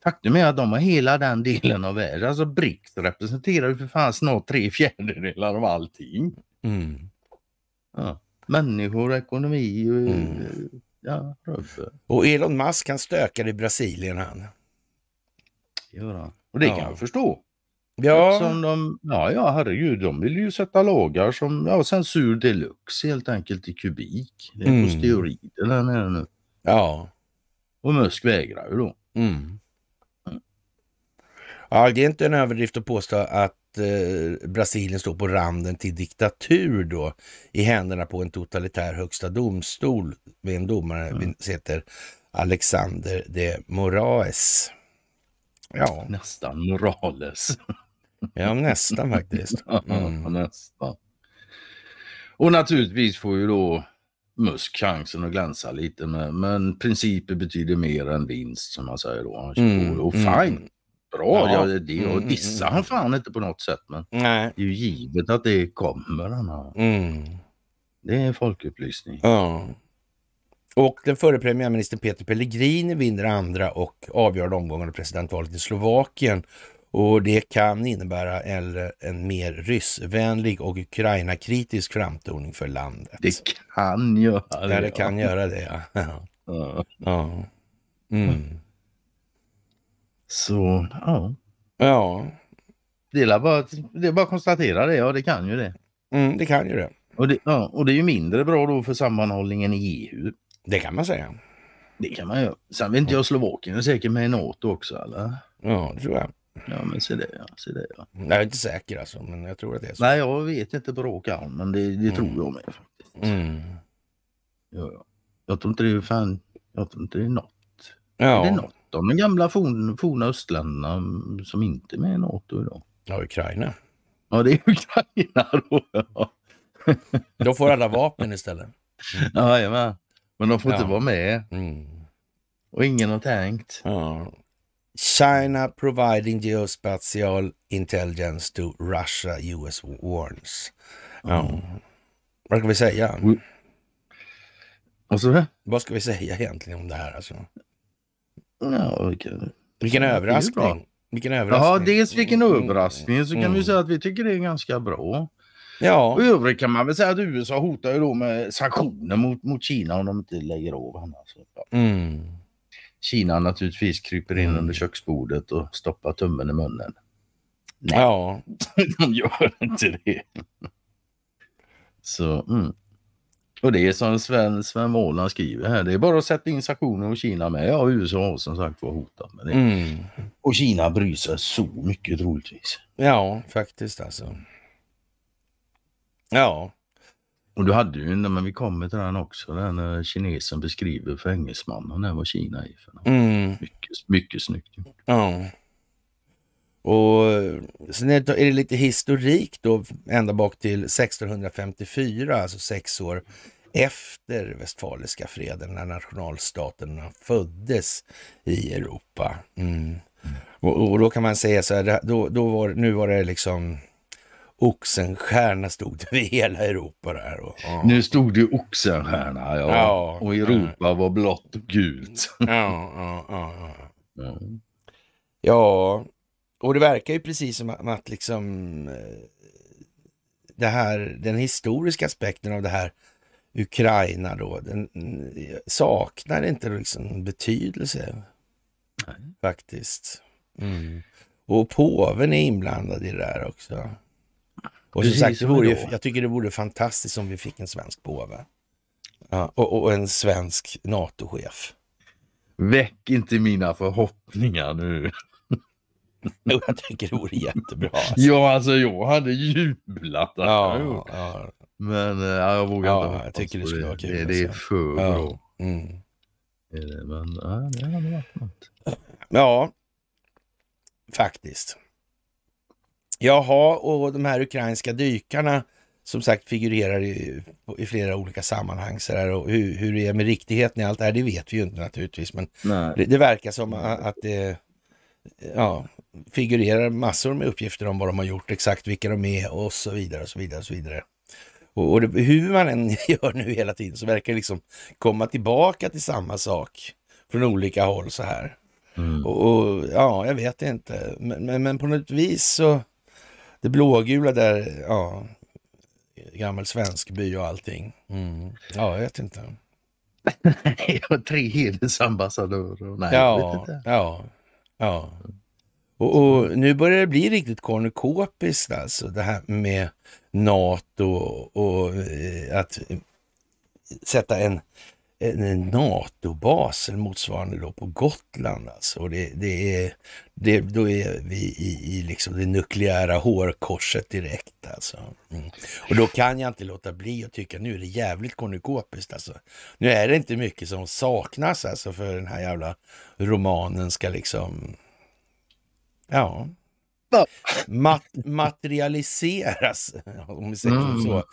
Faktum är att de har hela den delen av världen. Alltså BRICS representerar ju för fan snart tre fjärdedelar av allting. Mm. Ja. Människor, ekonomi, eh, mm. Ja, Och Elon Musk han stökar i Brasilien han. Gör han? Och det ja. kan jag förstå. Ja. de, ja, ja, herregud, de vill ju sätta lagar som ja, censur deluxe helt enkelt i kubik. Det är mm. på steorider där nere nu. Ja. Och Musk vägrar ju då. Mm. Ja, det är inte en överdrift att påstå att eh, Brasilien står på randen till diktatur då i händerna på en totalitär högsta domstol med en domare mm. som heter Alexander de Moraes. Ja. Nästan Morales. ja, nästan faktiskt. <laughs> Mm. nästan. Och naturligtvis får ju då Musk chansen att glänsa lite med, men principer betyder mer än vinst som man säger då. mm. och mm. fine bra. Ja. Ja, det, och mm, mm, dissar han mm. fan inte på något sätt. Men Nej. det är ju givet att det kommer. Den här. Mm. Det är en folkupplysning. Ja. Och den förre premiärministern Peter Pellegrini vinner andra och avgörande omgången av presidentvalet i Slovakien. Och det kan innebära en, en mer ryssvänlig och Ukraina-kritisk framtoning för landet. Det kan göra det. Ja, det kan göra det. Ja. ja. ja. Mm. Så ja. Ja. Det är bara, det är bara att konstatera det. Ja, det kan ju det. Mm, det kan ju det. Och det, ja, och det är ju mindre bra då för sammanhållningen i EU. Det kan man säga. Det kan man göra. Sen vet inte jag, Slovakien är säkert med i NATO också eller? Ja, det tror jag. Ja, men se det ja. Se det, ja. Jag är inte säker alltså, men jag tror att det är så. Nej, jag vet inte på rak arm, men det, det mm. tror jag med faktiskt. Mm. Ja, ja. Jag tror inte det är fan, jag tror inte det är något. Ja. Är det något? prata om de gamla forn, forna östländerna mm, som inte är med i NATO idag. Ja, Ukraina. Ja, det är Ukraina då. Ja. De får alla vapen istället. Mm. Jajamän. Men de får ja. inte vara med. Mm. Och ingen har tänkt. Ja. China providing geospatial intelligence to Russia, US warns. Ja. Mm. Vad ska vi säga? Vad sa du? Vad ska vi säga egentligen om det här? Alltså? vilken, vilken överraskning. Vilken överraskning. Ja, dels vilken mm. överraskning. Så kan mm. vi säga att vi tycker det är ganska bra. Ja. Och i övrigt kan man väl säga att USA hotar ju då med sanktioner mot, mot Kina om de inte lägger av honom. Alltså. Ja. Mm. Kina naturligtvis kryper in mm. under köksbordet och stoppar tummen i munnen. Nej, ja. <laughs> de gör inte det. Så, mm. Och det är som Sven, Sven Måland skriver här, det är bara att sätta in sanktioner mot Kina med. Ja, USA har som sagt var hotat med det. Mm. Och Kina bryr sig så mycket troligtvis. Ja, faktiskt alltså. Ja. Och du hade ju, men vi kommer till den också, den kinesen beskriver för engelsmannen där vad Kina är för något. Mm. Mycket, mycket snyggt gjort. Ja. Och eh, sen är det lite historik då ända bak till 1654, alltså sex år efter Westfaliska freden när nationalstaterna föddes i Europa. Mm. mm. Och, och, då kan man säga så här, då, då var, nu var det liksom Oxenstierna stod det <laughs> vid hela Europa där. Och, ja. Nu stod det Oxenstierna, ja. ja. Och Europa var blått och gult. Mm. Ja, ja, ja. Ja, ja och det verkar ju precis som att, att liksom eh, det här, den historiska aspekten av det här Ukraina då, den saknar inte liksom betydelse Nej. faktiskt. Mm. Och påven är inblandad i det där också. Och som sagt, det vore, jag tycker det vore fantastiskt om vi fick en svensk påve. Ja, och, och en svensk NATO-chef. Väck inte mina förhoppningar nu. <laughs> Jo, jag tycker det vore jättebra. Alltså. Ja, alltså jag hade jublat. Ja, ja. Men eh, ja, jag vågar ja, inte. Jag tycker det skulle vara kul. Det, det alltså. är för ja. bra. Mm. Men ja, det hade varit något. Ja, faktiskt. Jaha, och de här ukrainska dykarna som sagt figurerar i, i flera olika sammanhang. Så där, och hur, hur det är med riktigheten i allt det här, det vet vi ju inte naturligtvis. Men det, det, verkar som att det ja, figurerar massor med uppgifter om vad de har gjort, exakt vilka de är och så vidare. och så vidare, och så vidare. Och, och det, hur man än <laughs> gör nu hela tiden så verkar det liksom komma tillbaka till samma sak från olika håll så här. Mm. Och, och, ja, jag vet inte, men, men, men, på något vis så det blågula där, ja, gammal svensk by och allting. Mm. Ja, jag vet inte. och <laughs> tre hedersambassadörer. Nej, ja, ja, ja. Och, och, nu börjar det bli riktigt kornokopiskt alltså det här med NATO och eh, att eh, sätta en, en NATO-bas eller motsvarande då på Gotland. Alltså. Och det, det är, det, då är vi i, i liksom det nukleära hårkorset direkt. Alltså. Mm. Och då kan jag inte låta bli att tycka nu är det jävligt konukopiskt. Alltså. Nu är det inte mycket som saknas alltså, för den här jävla romanen ska liksom... Ja, mat materialiseras, om vi säger mm. så.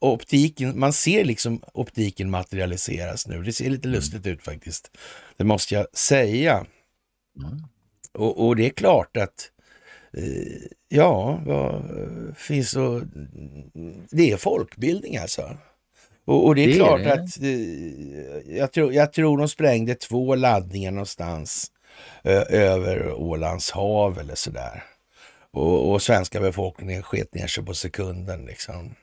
Optiken, man ser liksom optiken materialiseras nu. Det ser lite mm. lustigt mm. ut faktiskt. Det måste jag säga. Mm. Och, och, det är klart att eh, ja, vad eh, finns och, Det är folkbildning alltså. Och, och det är det klart är det. att eh, jag, tror, jag tror de sprängde två laddningar någonstans eh, över Ålands hav eller sådär. Och, och svenska befolkningen sket ner sig på sekunden. Liksom.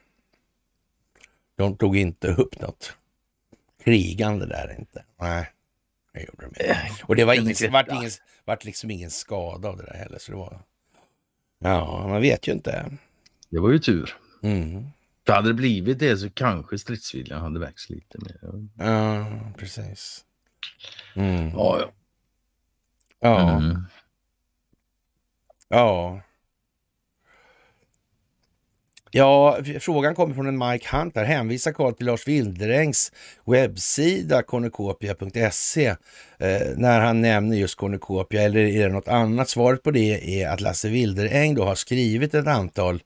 De tog inte upp något krigande där inte. Nej, det gjorde de inte. Äh, och det var ingen, det vart, ingen, vart liksom ingen skada av det där heller. Så det var... Ja, man vet ju inte. Det var ju tur. Mm. För hade det blivit det så kanske stridsviljan hade växt lite mer. Ja, precis. Mm. Ja, ja. Ja. Mm. ja. Ja, frågan kommer från en Mike Hunt. Där hänvisar Karl till Lars Wilderängs webbsida cornucopia.se eh, när han nämner just Cornucopia eller är det något annat? Svaret på det är att Lasse Wilderäng då har skrivit ett antal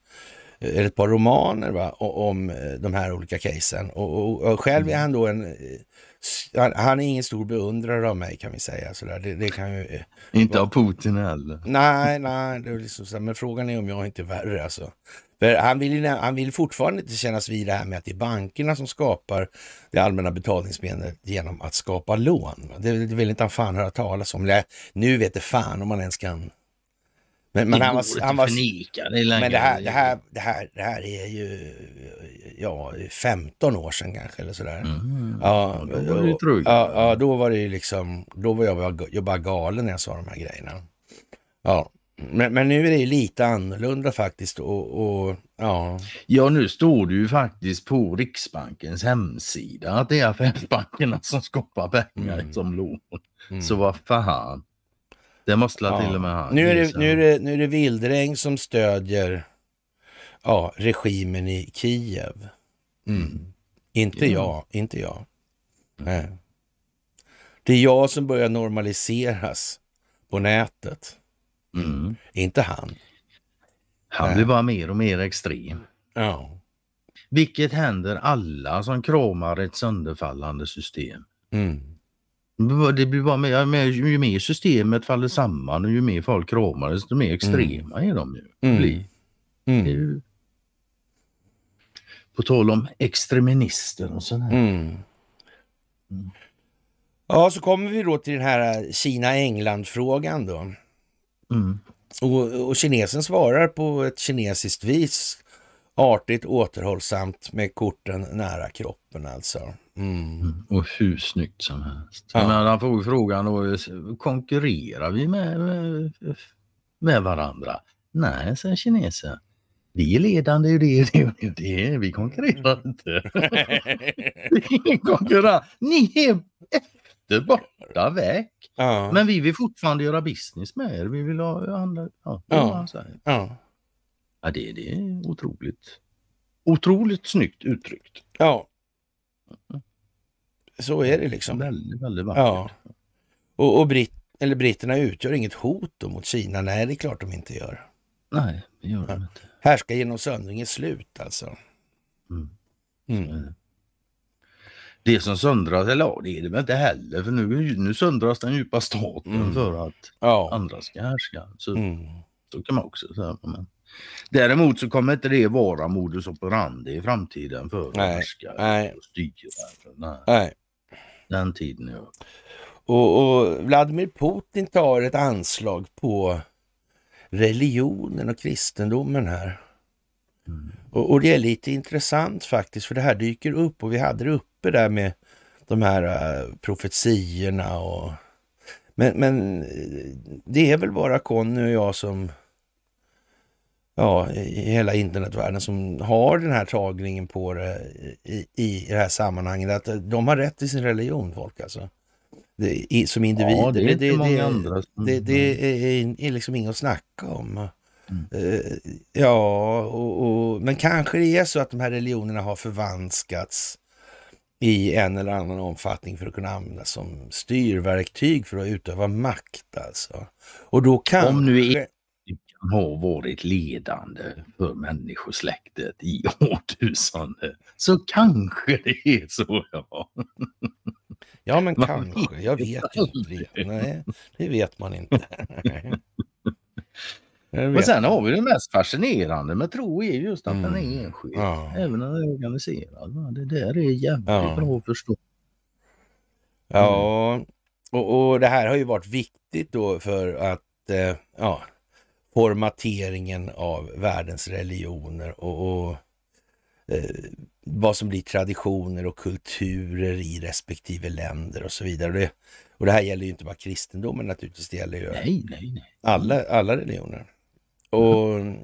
eh, eller ett par romaner va, om eh, de här olika casen. Och, och, och själv är mm. han då en... Han, han, är ingen stor beundrare av mig kan vi säga. Så det, det, kan ju, inte av Putin heller. Nej, nej. Det är liksom så, men frågan är om jag inte är värre alltså. För han vill, han vill fortfarande inte kännas vid det här med att det är bankerna som skapar det allmänna betalningsmedlet genom att skapa lån. Det, det vill inte han fan höra talas om. Det, nu vet det fan om man ens kan... Men, men han var... Han var förnika, det men det här, det, här, det, här, det här är ju ja, 15 år sedan kanske eller sådär. Mm. Ja, ja, då var det ju ja, ja, då var det ju liksom... Då var jag, jag bara galen när jag sa de här grejerna. Ja, men, men, nu är det ju lite annorlunda faktiskt. Och, och, ja. ja, nu står det ju faktiskt på Riksbankens hemsida att det är affärsbankerna som skapar pengar mm. som lån. Mm. Så vad fan. Det måste ja. till och med ha. Nu är, det, nu, är det, nu är det Wildräng som stödjer ja, regimen i Kiev. Mm. Inte ja. jag, inte jag. Nej. Det är jag som börjar normaliseras på nätet. Mm. Inte han. Han blir bara mer och mer extrem. Ja. Vilket händer alla som kramar ett sönderfallande system. Mm. Det blir bara mer, ju mer systemet faller samman och ju mer folk kramar desto mer mm. extrema mm. är de ju. Mm. Blir. Mm. På tal om extremister och sånt här. Mm. Ja, så kommer vi då till den här Kina-England-frågan då. Mm. Och, och kinesen svarar på ett kinesiskt vis, artigt återhållsamt med korten nära kroppen alltså. Mm. mm. Och hur snyggt som helst. Ja. Men han får frågan då, konkurrerar vi med, med, varandra? Nej, säger kinesen. Vi är ledande i det, det, det, vi konkurrerar inte. <laughs> <laughs> vi konkurrerar. Ni är lite borta väg. Ja. Men vi vill fortfarande göra business med er. Vi vill ha andra... Ja, ja. ja. ja det, det är otroligt. Otroligt snyggt uttryckt. Ja. Så är det liksom. Väldigt, väldigt vackert. Ja. Och, och britt, eller britterna utgör inget hot då mot Kina. Nej, det är klart de inte gör. Nej, det gör de inte. Härska genom söndring är slut alltså. Mm. Mm det som söndras, eller ja, det är det väl inte heller för nu, nu söndras den djupa staten mm. för att ja. andra ska härska. Så, mm. så kan man också säga. Men. Däremot så kommer inte det vara modus operandi i framtiden för att Nej. härska Nej. och styra. Nej. Nej. Den tiden ja. och, och Vladimir Putin tar ett anslag på religionen och kristendomen här. Mm. Och, och det är lite intressant faktiskt för det här dyker upp och vi hade det uppe det där med de här äh, profetiorna och... Men, men eh, det är väl bara Conny och jag som... Ja, i hela internetvärlden som har den här tagningen på det i, i det här sammanhanget. Att eh, de har rätt i sin religion, folk alltså. Det, som individer. Ja, det är inte det, många det, andra. Som... Det, det mm. är, är, liksom inget att snacka om. Mm. Eh, ja, och, och, men kanske det är så att de här religionerna har förvanskats i en eller annan omfattning för att kunna användas som styrverktyg för att utöva makt alltså. Och då kan... Om nu är har varit ledande för människosläktet i <laughs> årtusenden så kanske det är så ja. Ja men man kanske, vet jag vet ju inte Nej, det vet man inte. <laughs> <laughs> Men sen har vi det mest fascinerande med tro är just att mm. den är mm. enskild. Ja. Även om den är organiserad. Det där är jävligt ja. bra att förstå. Mm. Ja, och, och, det här har ju varit viktigt då för att eh, ja, formateringen av världens religioner och, och eh, vad som blir traditioner och kulturer i respektive länder och så vidare. Det, och det här gäller ju inte bara kristendomen naturligtvis, det gäller ju nej, nej, nej. Alla, alla religioner. Mm. Och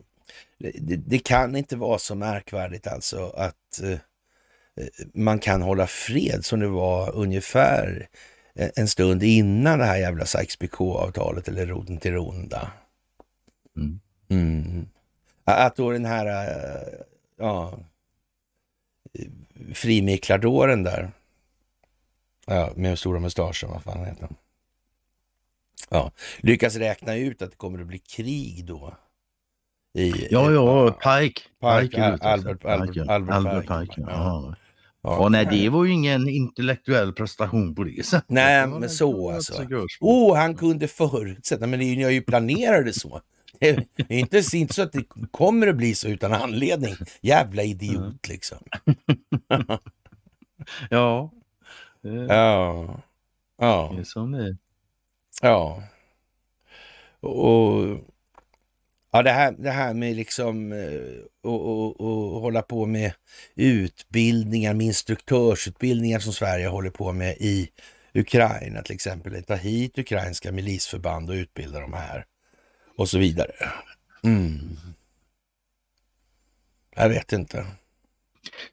det, det, kan inte vara så märkvärdigt alltså att eh, eh, man kan hålla fred som det var ungefär eh, en stund innan det här jävla Sykes-Picot-avtalet eller roten till Runda. Mm. mm. Att då den här ja, frimicklardåren där, ja, med stora mustaschen, vad fan heter han? Ja, lyckas räkna ut att det kommer att bli krig då i, ja, ja, Pike. Pike, Albert, Albert, Albert, Pike. ja. Ja. ja, nej, det var ju ingen intellektuell prestation på det sättet. Nej, men så alltså. Oh, han kunde förutsätta, men ni har ju planerat det så. Det är inte, inte så att det kommer att bli så utan anledning. Jävla idiot mm. liksom. <laughs> ja. Eh. Ja. Ja. Det är som det är. Ja. Och Ja, det här, det här med liksom eh, och, hålla på med utbildningar, med instruktörsutbildningar som Sverige håller på med i Ukraina till exempel. Ta hit ukrainska milisförband och utbilda dem här och så vidare. Mm. Jag vet inte.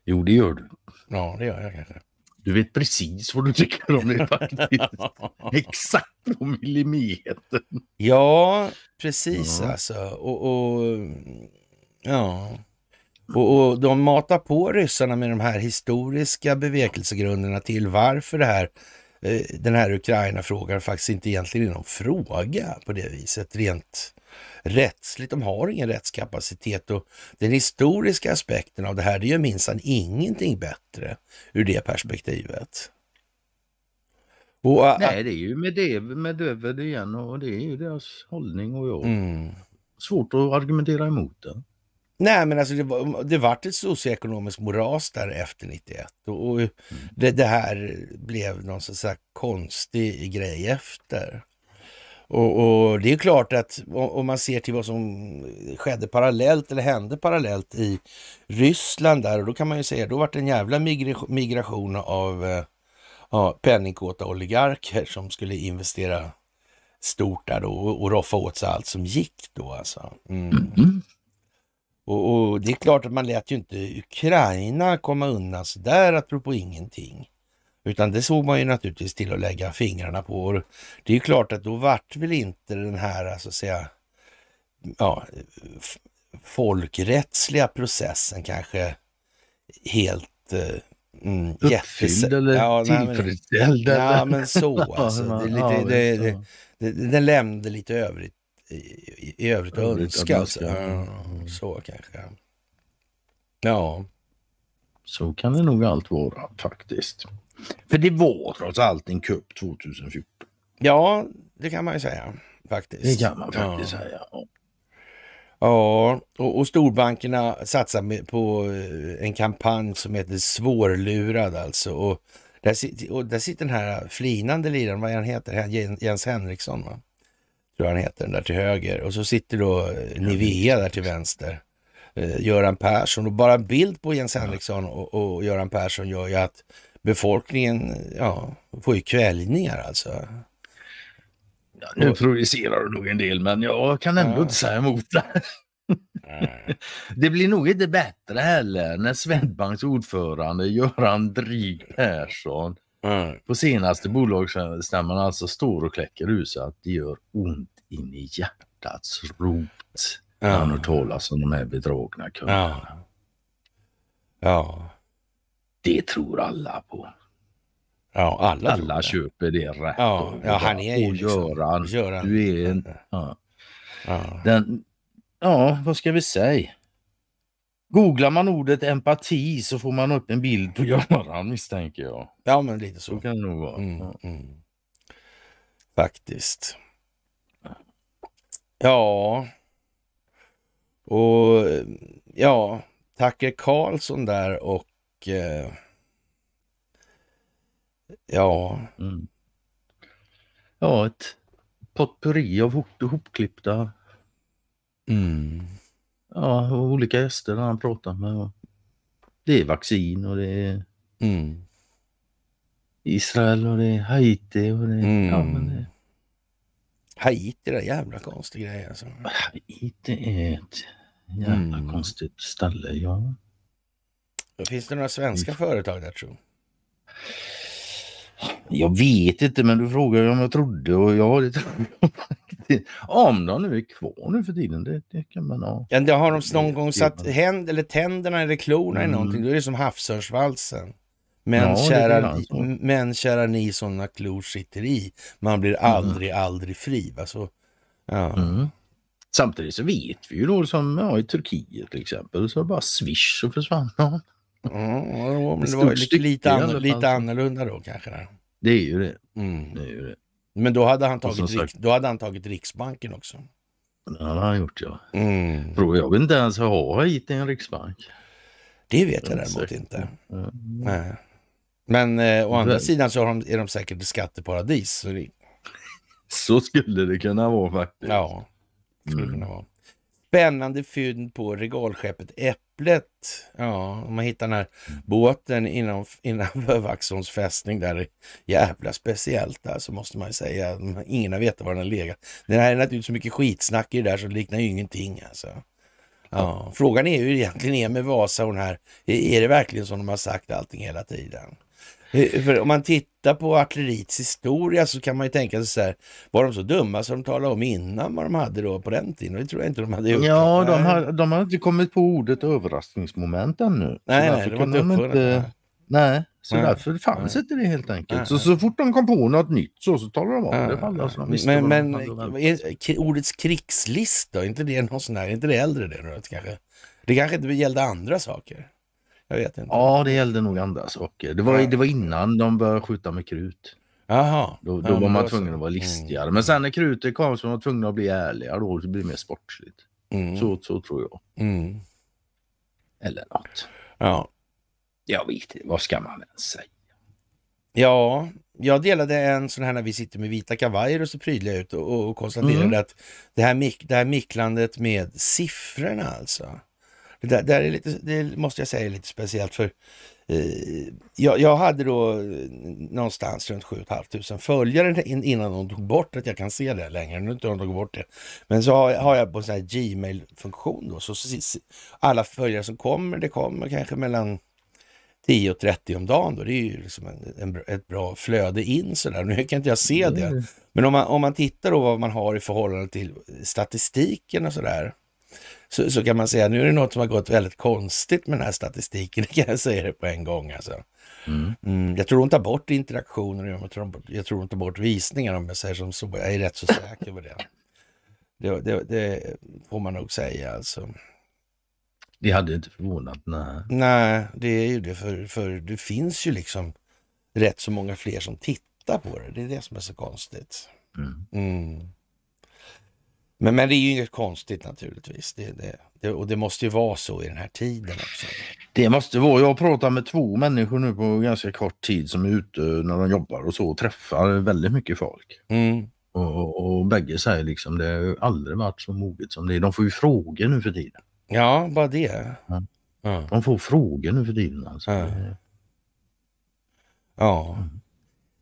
Jo, det gör du. Ja, det gör jag kanske. Du vet precis vad du tycker om det faktiskt. <laughs> Exakt på millimetern. Ja, Precis mm. alltså. Och, och ja. Och, och, de matar på ryssarna med de här historiska bevekelsegrunderna till varför det här, eh, den här Ukraina-frågan faktiskt inte egentligen är någon fråga på det viset rent rättsligt. De har ingen rättskapacitet och den historiska aspekten av det här, det gör minsann ingenting bättre ur det perspektivet. Och, uh, Nej, det är ju med det med Döved igen och det är ju deras hållning och jag. Mm. Svårt att argumentera emot det. Nej, men alltså det, var, det vart ett socioekonomiskt moras där efter 91 och, och mm. det, det, här blev någon så sagt konstig grej efter. Och, och, det är klart att om man ser till vad som skedde parallellt eller hände parallellt i Ryssland där och då kan man ju säga då vart det en jävla migration av eh, ja, penningkåta oligarker som skulle investera stort där då och, och roffa åt sig allt som gick då alltså. Mm. Mm-hmm. Och, och, det är klart att man lät ju inte Ukraina komma undan sådär apropå ingenting. Utan det såg man ju naturligtvis till att lägga fingrarna på. Och det är klart att då vart väl inte den här, så att säga, ja, folkrättsliga processen kanske helt eh, Mm, Uppfylld eller ja, tillfredsställd? ja, men så <laughs> alltså. Det, lite, det, det, det, den lämnade lite övrigt, i, i övrigt att önska. Alltså. Ja, mm. så kanske. Ja. Så kan det nog allt vara faktiskt. För det var trots allt en kupp 2014. Ja, det kan man ju säga faktiskt. Det kan man faktiskt ja. säga. Ja, och, och storbankerna satsar på eh, en kampanj som heter Svårlurad alltså. Och där, och där sitter den här flinande liraren, vad han heter, Jens Henriksson va? Tror han heter, den där till höger. Och så sitter då eh, Nivea där till vänster. Eh, Göran Persson och bara bild på Jens Henriksson och, och Göran Persson gör ju att befolkningen ja, får ju kväljningar alltså nu projicerar du nog en del, men jag kan ändå ja. inte säga emot det. <laughs> det blir nog inte bättre heller när Swedbanks ordförande Göran Drig Persson mm. på senaste bolagsstämman alltså står och kläcker ur så att det gör ont in i hjärtats rot när mm. han hör talas om de här bedragna kunderna. Ja. ja. Det tror alla på. Ja, alla, alla köper det rätt. Ja, ja han är ju liksom, Göran, Göran, du är en... Ja. Ja. Den, ja, vad ska vi säga? Googlar man ordet empati så får man upp en bild på <laughs> Göran misstänker jag. Ja, men lite så. Så kan det nog vara. Mm, mm. Faktiskt. Ja. Och ja, Tackar Karlsson där och eh, Ja. Mm. Ja, ett potpurri av hopklippta mm. ja, olika gäster han pratar med. Det är vaccin och det är mm. Israel och det är Haiti och det är... Mm. Ja, men det... Haiti är en jävla konstig grej alltså. Haiti är ett jävla mm. konstigt ställe, ja. Då finns det några svenska företag där tror jag. Jag vet inte, men du frågade om jag trodde och <laughs> ja, det trodde jag faktiskt. Om de nu är kvar nu för tiden, det, det kan man ha. Ja, det har de någon gång satt händ, eller tänderna eller klorna mm. i någonting, då är det som havsörnsvalsen. Men, ja, kära, alltså. men kära ni sådana klor sitter i, man blir aldrig, mm. aldrig fri. Alltså, ja. Mm. Samtidigt så vet vi ju då som ja, i Turkiet till exempel, så bara swish så försvann någon. Ja, det det var lite, lite, annorlunda då kanske. Där. Det är ju det. Mm. det, är ju det. Men då hade, han tagit sagt, då hade han tagit Riksbanken också. Det hade han gjort ja. Mm. Tror jag vill inte ens ha hit en riksbank. Det vet jag däremot inte. Mm. Nej. Men eh, å andra sidan så de, är de säkert i skatteparadis. Så, det... <laughs> så skulle det kunna vara faktiskt. Ja, skulle mm. kunna vara. Spännande fynd på regalskeppet Äpplet. Ja, man hittar den här båten innan, innanför <laughs> Vaxholms fästning där. Jävla speciellt alltså måste man ju säga. Ingen har vetat var den har legat. Det här är naturligtvis så mycket skitsnack i det där så det liknar ju ingenting alltså. Ja, frågan är ju egentligen är med Vasa och den här, är det verkligen som de har sagt allting hela tiden? För om man tittar på artilleriets historia så kan man ju tänka sig så här, var de så dumma så de talade om innan vad de hade då på den tiden? Det tror jag inte de hade gjort. Ja, de har, de har inte kommit på ordet överraskningsmoment ännu. Nej, nej, det var inte, de inte Nej, så nej, därför fanns inte det helt enkelt. så, så fort de kom på något nytt så, så talade de om nej, det. Fall, alltså, de men men är, ordets krigslista, inte det någon sån här, inte det äldre det? Kanske? Det kanske inte gällde andra saker? Jag vet inte. Ja, det gällde nog andra saker. Eh, det var, ja. det var innan de började skjuta med krut. Jaha. Då, då ja, var man tvungen så. att vara mm. listigare. Men sen när krutet kom så var man tvungen att bli ärligare då. Det blir mer sportsligt. Mm. Så, så tror jag. Mm. Eller något. Ja. Jag vet inte. Vad ska man ens säga? Ja, jag delade en sån här när vi sitter med vita kavajer och så prydliga ut och, och konstaterade mm. att det här, det här micklandet med siffrorna alltså. Det, där, där är lite, det måste jag säga är lite speciellt för eh, jag, jag, hade då eh, någonstans runt 7 500 följare innan de tog bort att jag kan se det längre. Nu har de tagit bort det. Men så har, har jag på en sån här Gmail-funktion då, så, så alla följare som kommer, det kommer kanske mellan 10 och 30 om dagen. Då. Det är ju liksom en, en, ett bra flöde in sådär. Nu kan inte jag se det. Mm. Men om man, om man tittar då vad man har i förhållande till statistiken och sådär så, så kan man säga nu är det något som har gått väldigt konstigt med den här statistiken. <laughs> kan jag säga det på en gång alltså. Mm. Mm, jag tror de tar bort interaktioner, jag tror, jag tror de tar bort visningar om jag säger som så. Jag är rätt så säker på det. Det, det, det får man nog säga alltså. Det hade inte förvånat, nej. Nej, det är ju det, för, för det finns ju liksom rätt så många fler som tittar på det. Det är det som är så konstigt. Mm. Mm. Men, men det är ju inget konstigt naturligtvis. Det, det, det, och det måste ju vara så i den här tiden också. Det måste vara. Jag har pratat med två människor nu på ganska kort tid som är ute när de jobbar och så och träffar väldigt mycket folk. Mm. Och, och, och bägge säger liksom det har aldrig varit så moget som det är. De får ju frågor nu för tiden. Ja, bara det. Ja. Ja. De får frågor nu för tiden. Alltså. Ja. ja. Mm.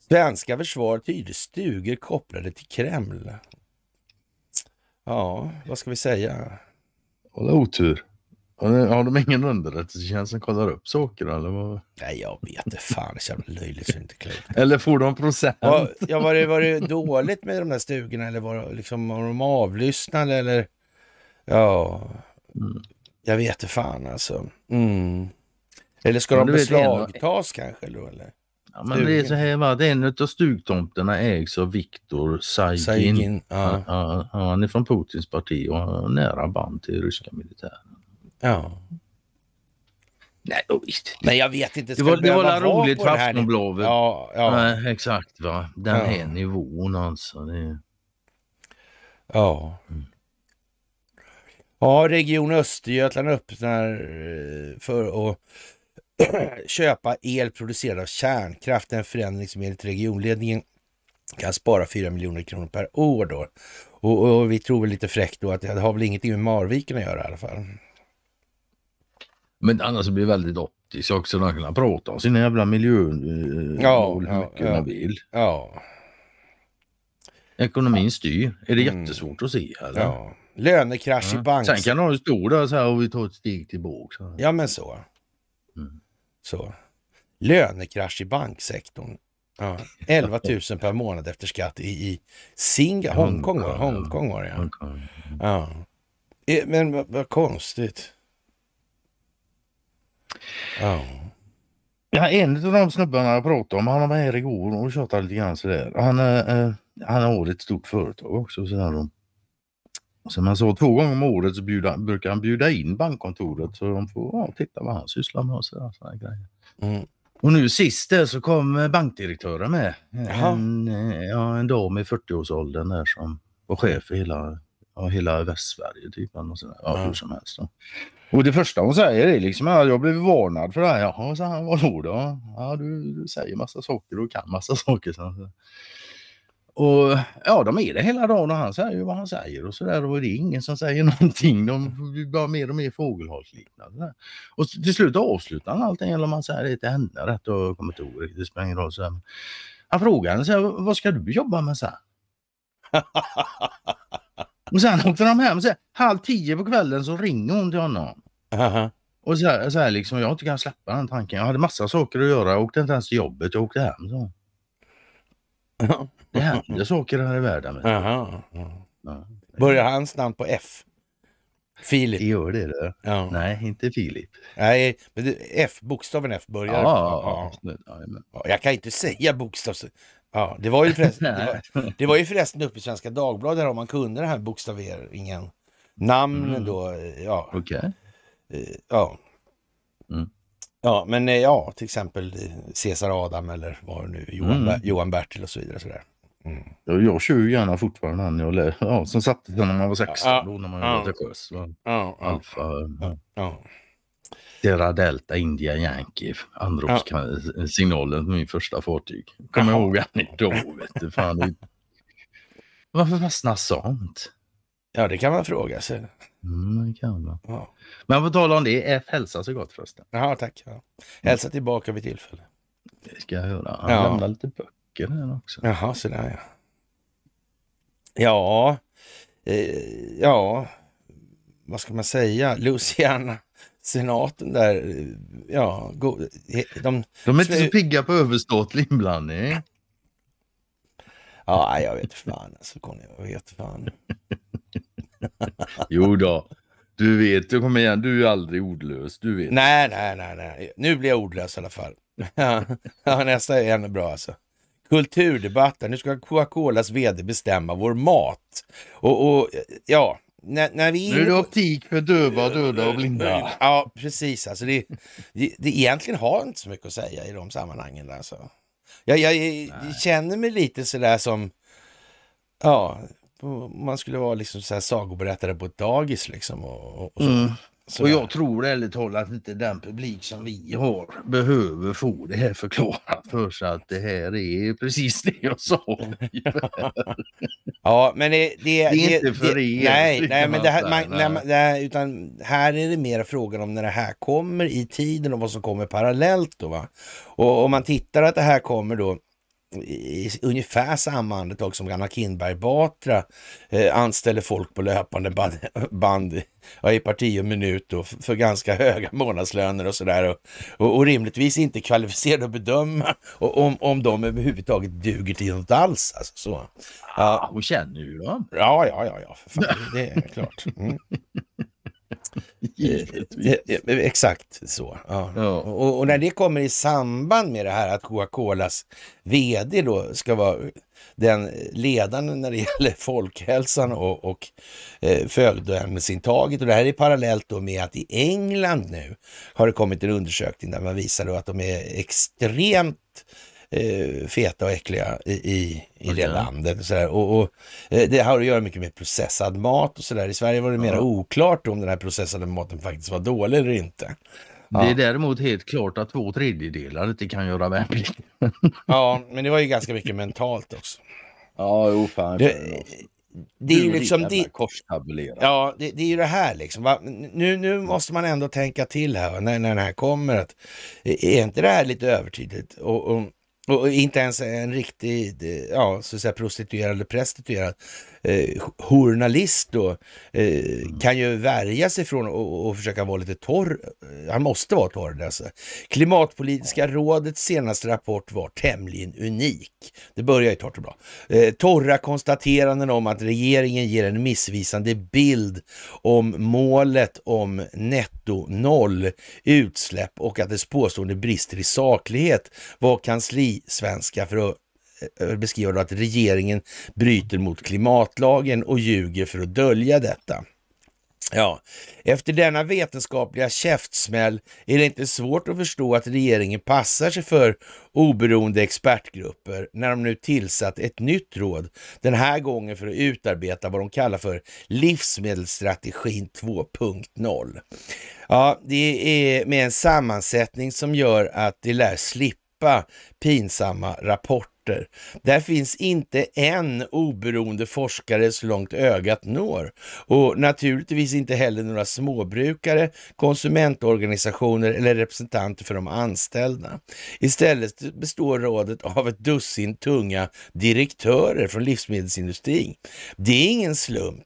Svenska försvaret hyrde stugor kopplade till Kreml. Ja, vad ska vi säga? Det Hålla otur. Har de ingen underrättelsetjänst som kollar upp saker eller vad? Nej, jag vet inte. Fan, det är så jävla löjligt så inte klokt. eller får de procent? Ja, ja, var, det, var det dåligt med de där stugorna eller var, liksom, var de avlyssnade eller? Ja, mm. jag vet inte fan alltså. Mm. Eller ska de beslagtas vet, kanske då eller? Ja, men det är så här, va? En av stugtomterna ägs av Viktor Saigin. Saigin ja. Ja, ja, han är från Putins parti och har nära band till ryska militären. Ja. Nej, Men jag vet inte. Det var, det var roligt för Aftonbladet. Ja, ja. ja, exakt. Va? Den ja. här nivån alltså. Det... Ja. Mm. Ja, Region Östergötland öppnar eh, för att <clears throat> köpa el producerad av kärnkraft. En förändring som enligt regionledningen kan spara 4 miljoner kronor per år då. Och, och, vi tror väl lite fräckt då att det har väl ingenting med Marviken att göra i alla fall. Men annars blir det väldigt optiskt också. De kan prata om sina jävla miljömål eh, ja, hur mycket ja. man vill. Ja. Ekonomin styr. Är det mm. jättesvårt att se? Eller? Ja. Lönekrasch ja. i bank. Sen kan de stå där så här och vi tar ett steg tillbaka. Ja men så. Så. Lönekrasch i banksektorn. Ja, 11 000 per månad efter skatt i, i Singa, Hongkong var, Hongkong var det ja. ja. Eh, men vad, vad konstigt. Ja. ja. en av de snubbarna jag pratade om, han var här igår och tjatade lite grann sådär. Han, eh, han har ett stort företag också. Så där, som han sa, två gånger om året så bjuda, brukar han bjuda in bankkontoret så de får ja, titta vad han sysslar med och sådana grejer. Mm. Och nu sist så kom bankdirektören med. En, eh, ja, en dam i 40-årsåldern där som var chef för hela, ja, hela Västsverige. Typ, och sådär. Ja, mm. hur som helst. Då. Och det första hon säger är liksom att jag blev varnad för det här. Jaha, så här, vadå då? Ja, du, du säger massa saker och kan massa saker. Så. Och ja, de är det hela dagen och han säger ju vad han säger och sådär. Och det är ingen som säger <laughs> någonting. De blir bara mer och mer fågelholksliknande. Och till slut avslutar han allting, eller om han säger det till henne rätt och jag kommer inte ihåg riktigt, det spelar ingen roll. Så Han frågar henne, vad ska du jobba med? Så här. <laughs> och sen åkte de hem, så här, halv tio på kvällen så ringer hon till honom. och så här, så här liksom, jag inte kan släppa den tanken. Jag hade massa saker att göra, jag åkte inte ens till jobbet, jag åkte hem. Så. Det händer saker här i världen. Aha, ja. Börjar hans namn på F? Filip. Det gör det. det. Ja. Nej, inte Filip. Nej, men det, F, bokstaven F börjar. Ja, ja, jag kan inte säga bokstav. Ja, det, var ju förresten, det, var, <laughs> det var ju förresten uppe i Svenska Dagbladet om man kunde den här bokstaveringen. Namn mm. då, ja. Okej. Okay. Eh, ja. Mm. Ja, men eh, ja, till exempel Cesar Adam eller vad nu, Johan, mm. Johan Bertil och så vidare. Sådär. Mm. Jag, kör ju gärna fortfarande den jag lär, ja, som satte den när man var 16 ja, när man var religiös. Ja, Alfa, ja, Sierra Delta India Yankee, anropssignalen på min första fartyg. Kommer jag ihåg han idag vet du, fan. Varför fastnar sånt? Ja, det kan man fråga sig. Mm, det kan man. Ja. Men på tal om det, F hälsa så gott förresten. Ja, tack. Ja. Hälsa tillbaka vid tillfälle. Det ska jag göra. Han ja. lämnar lite böcker räcker den också. Jaha, sådär ja. Ja, eh, ja, vad ska man säga? Luciana senaten där, eh, ja, go, de, de är inte så pigga på överstatlig inblandning. Ja, jag vet fan alltså Conny, jag vet fan. jo då. Du vet, du kom igen, du är aldrig ordlös. Du vet. Nej, nej, nej, nej. Nu blir jag ordlös i alla fall. <laughs> ja, nästa är ännu bra alltså. Kulturdebatten, nu ska Coca-Colas vd bestämma vår mat. Och, och ja, när, när vi... Nu är det optik för döva, döda och blinda. Ja, precis. Alltså det, det, egentligen har inte så mycket att säga i de sammanhangen. Alltså. Jag, jag, jag känner mig lite sådär som... Ja, man skulle vara liksom sagoberättare på ett dagis liksom. och, och så. Mm. Så. Och jag tror ärligt talat inte den publik som vi har behöver få det här förklarat för sig att det här är precis det jag sa. ja, men det, det, det är det, inte för det, er. Nej, nej men det här, man, Nej, nej, utan här är det mer frågan om när det här kommer i tiden och vad som kommer parallellt då. Va? Och om man tittar att det här kommer då i ungefär samma andetag som Anna Kinberg Batra eh, anställer folk på löpande band, <laughs> band ja, i parti och minut då, för ganska höga månadslöner och sådär och, och, och, rimligtvis inte kvalificerade att bedöma och, om, om de överhuvudtaget duger till något alls. Alltså, så. Ja, ah, hon känner ju dem. Ja, ja, ja, ja för fan, det är klart. Mm. <laughs> <laughs> Eh, eh, exakt så. Ja. Ja. Och, och, när det kommer i samband med det här att Coca-Colas VD då ska vara den ledande när det gäller folkhälsan och, och eh, födoämnesintaget. Och det här är parallellt då med att i England nu har det kommit en undersökning där man visar då att de är extremt eh, feta och äckliga i, i, i okay. det landet. Så och, och, eh, det har att göra mycket med processad mat och sådär. I Sverige var det mer ja. oklart om den här processade maten faktiskt var dålig eller inte. Det är däremot helt klart att två tredjedelar inte kan göra värnplikt. ja, men det var ju ganska mycket mentalt också. Ja, jo fan. Det, alltså. det är ju liksom... Det, ja, det, det, är ju det här liksom. Va? Nu, nu måste man ändå tänka till här när, när den här kommer. att Är inte det här lite övertydligt? Och, och och inte ens en riktig eh, ja, så att säga, prostituerad eller prostituerad eh, journalist då, eh, mm. kan ju värja sig från att försöka vara lite torr. Eh, han måste vara torr alltså. Klimatpolitiska rådets senaste rapport var tämligen unik. Det börjar ju torrt och bra. Eh, torra konstateranden om att regeringen ger en missvisande bild om målet om netto noll utsläpp och att dess påstående brister i saklighet var kanslisvenska för att Eh, eh, beskriver att regeringen bryter mot klimatlagen och ljuger för att dölja detta. Ja, efter denna vetenskapliga käftsmäll är det inte svårt att förstå att regeringen passar sig för oberoende expertgrupper när de nu tillsatt ett nytt råd, den här gången för att utarbeta vad de kallar för livsmedelsstrategin 2.0. Ja, det är med en sammansättning som gör att det lär slippa pinsamma rapporter rapporter. Där finns inte en oberoende forskare så långt ögat når och naturligtvis inte heller några småbrukare, konsumentorganisationer eller representanter för de anställda. Istället består rådet av ett dussin tunga direktörer från livsmedelsindustrin. Det är ingen slump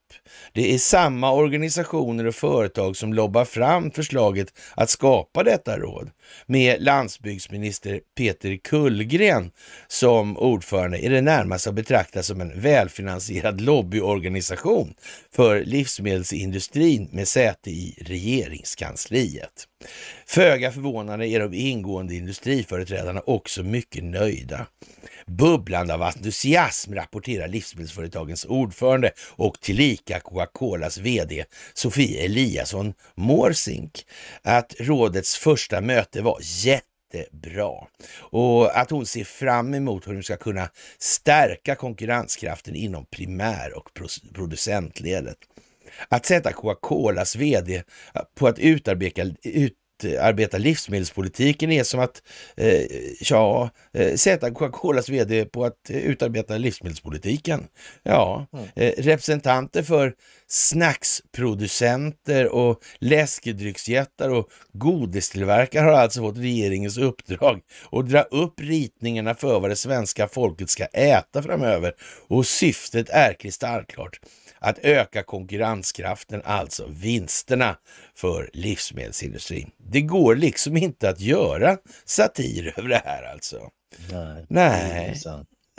det är samma organisationer och företag som lobbar fram förslaget att skapa detta råd med landsbygdsminister Peter Kullgren som ordförande i det närmaste att betraktas som en välfinansierad lobbyorganisation för livsmedelsindustrin med säte i regeringskansliet. Föga förvånande är de ingående industriföreträdarna också mycket nöjda bubblande av entusiasm, rapporterar livsmedelsföretagens ordförande och tillika Coca-Colas VD Sofie Eliasson Morsink att rådets första möte var jättebra Och att hon ser fram emot hur de ska kunna stärka konkurrenskraften inom primär och producentledet. Att sätta Coca-Colas VD på att utarbeta, utarbeta livsmedelspolitiken är som att eh, ja, sätta eh, Coca-Colas vd på att eh, utarbeta livsmedelspolitiken. Ja, mm. eh, representanter för snacksproducenter och läskedrycksjättar och godistillverkare har alltså fått regeringens uppdrag att dra upp ritningarna för vad det svenska folket ska äta framöver och syftet är kristallklart att öka konkurrenskraften, alltså vinsterna för livsmedelsindustrin. Det går liksom inte att göra satir över det här alltså. Nej. Nej.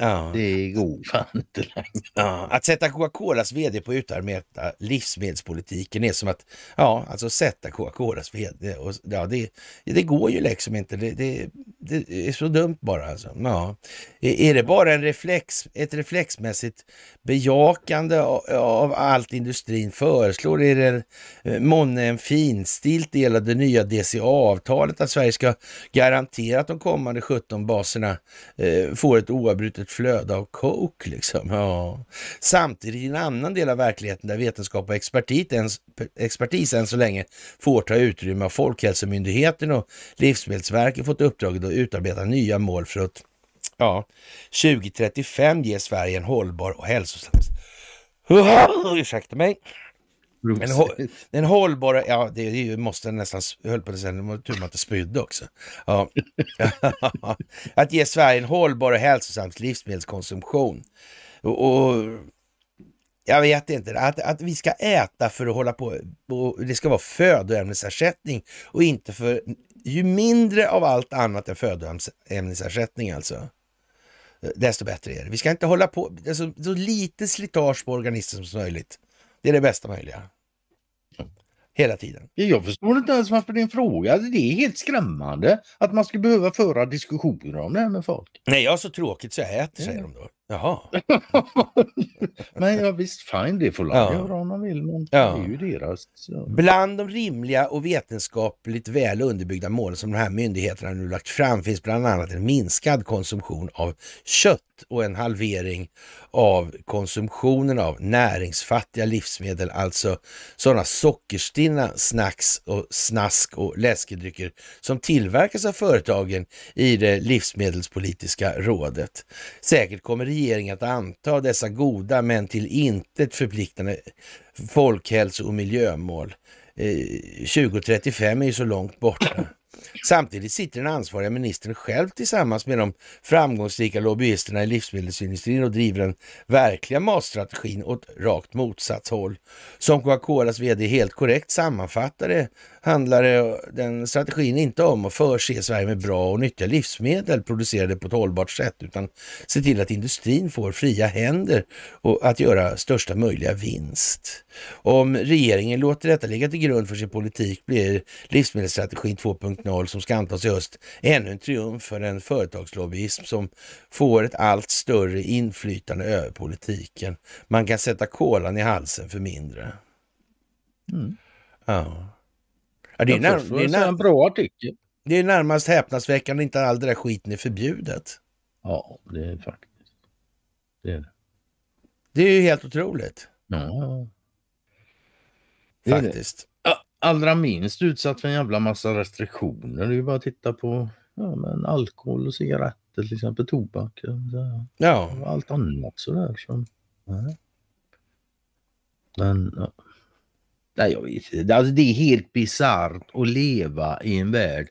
Ja. Det går fan inte längre. Ja. Att sätta Coca-Colas vd på att utarbeta livsmedelspolitiken är som att ja, alltså sätta Coca-Colas vd. Och, ja, det, det går ju liksom inte. Det, det, det, är så dumt bara. Alltså. Ja. Är det bara en reflex, ett reflexmässigt bejakande av, av allt industrin föreslår? Är det eh, månne en finstilt del av det nya DCA-avtalet att Sverige ska garantera att de kommande 17 baserna eh, får ett oavbrutet ett flöde av coke liksom. Ja. Samtidigt i en annan del av verkligheten där vetenskap och expertis, ens, expertis än så länge får ta utrymme av Folkhälsomyndigheten och Livsmedelsverket fått uppdraget att utarbeta nya mål för att ja, 2035 ge Sverige en hållbar och hälsosam... <laughs> Ursäkta mig! Den, hå den hållbara, ja det, det måste nästan, höll på att säga, det var tur man inte spydde också. Ja. <laughs> att ge Sverige en hållbar och hälsosam livsmedelskonsumtion. Och, och, jag vet inte, att, att vi ska äta för att hålla på, det ska vara födoämnesersättning och inte för, ju mindre av allt annat än födoämnesersättning alltså desto bättre är det. Vi ska inte hålla på, alltså, så lite slitage på organismen som möjligt. Det är det bästa möjliga hela tiden. Jag förstår inte ens varför det är en fråga. Alltså, det är helt skrämmande att man ska behöva föra diskussioner om det här med folk. Nej, jag har så tråkigt så jag äter, mm. säger de då. Jaha. <laughs> men ja, visst, fine, det får de ja. göra om de vill, men ja. det är ju deras. Så. Bland de rimliga och vetenskapligt väl underbyggda mål som de här myndigheterna nu lagt fram finns bland annat en minskad konsumtion av kött och en halvering av konsumtionen av näringsfattiga livsmedel, alltså sådana sockerstinna snacks och snask och läskedrycker som tillverkas av företagen i det livsmedelspolitiska rådet. Säkert kommer regering att anta dessa goda men till intet förpliktande folkhälso och miljömål. Eh, 2035 är ju så långt borta. Samtidigt sitter den ansvariga ministern själv tillsammans med de framgångsrika lobbyisterna i livsmedelsindustrin och driver den verkliga matstrategin åt rakt motsatt håll. Som Coca-Colas VD helt korrekt sammanfattar det handlar den strategin inte om att förse Sverige med bra och nyttiga livsmedel producerade på ett hållbart sätt, utan se till att industrin får fria händer och att göra största möjliga vinst. Om regeringen låter detta ligga till grund för sin politik blir livsmedelsstrategin 2.0 som ska antas i höst ännu en triumf för en företagslobbyism som får ett allt större inflytande över politiken. Man kan sätta kolan i halsen för mindre. Mm. Ja. Ja, det, är när, det, är när, en bra artikel. det är närmast häpnadsväckande inte all den där skiten är förbjudet. Ja, det är faktiskt. Det är det. Det är ju helt otroligt. Ja. faktiskt. Det. Allra minst utsatt för en jävla massa restriktioner. Det är ju bara att titta på ja, men alkohol och cigaretter till exempel, tobak. Så, ja. allt annat sådär. Så, nej. Men ja. Nej, jag vet inte. Alltså, det är helt bisarrt att leva i en värld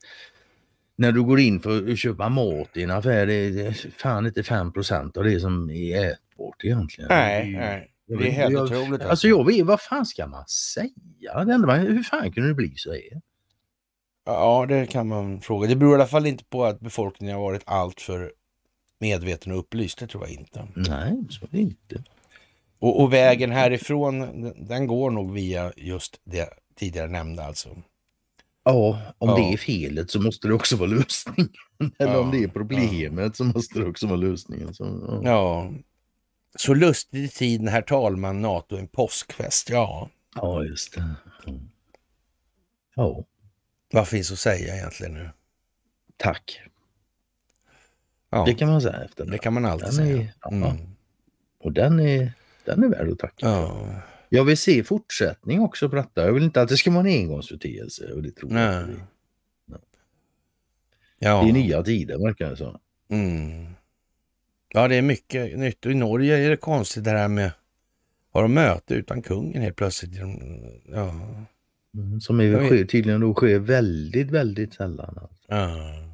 när du går in för att köpa mat i en affär, det är fan inte 5 av det som är ätbart egentligen. Nej, nej. Det är helt jag, otroligt. Alltså, alltså jag vet, vad fan ska man säga? Det enda man, hur fan kunde det bli så här? Ja, det kan man fråga. Det beror i alla fall inte på att befolkningen har varit alltför medveten och upplyst. Det tror jag inte. Nej, så är det inte. Och, och, vägen härifrån, den går nog via just det tidigare nämnda alltså. Ja, om ja. det är felet så måste det också vara lösningen. <laughs> Eller ja, om det är problemet ja. så måste det också vara lösningen. Så, ja. Så lustig i tiden, herr talman, NATO, en påskfest. Ja, ja just det. Ja. Vad finns att säga egentligen nu? Tack. Ja. Det kan man säga efter det. Det kan man alltid den säga. Är, mm. Och den är den är värd att tacka ja. Jag vill se fortsättning också på detta. Jag vill inte att det ska vara en engångsförteelse. det tror Ja. Det är nya tider verkar det som. Mm. Ja, det är mycket nytt. I Norge är det konstigt det här med... Har de möte utan kungen helt plötsligt? Ja. Mm, som är, sker, tydligen då sker väldigt, väldigt sällan. Alltså. Ja. Mm.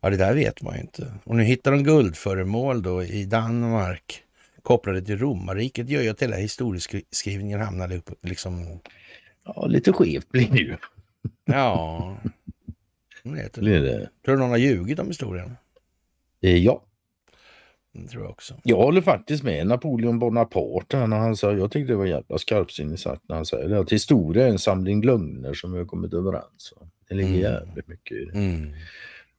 ja, det där vet man ju inte. Och nu hittar de guldföremål då i Danmark kopplade till romarriket gör ju att hela historieskrivningen hamnar upp liksom... Ja, lite skevt blir det ju. ja. <laughs> Det blir det. Tror du någon har ljugit om historien? Eh, ja. Det tror jag också. Jag håller faktiskt med Napoleon Bonaparte när han sa, jag tyckte det var jävla skarpsinnigt sagt när han säger det, att historia är en samling lögner som vi har kommit överens om. Det ligger mm. jävligt mycket i det. Mm.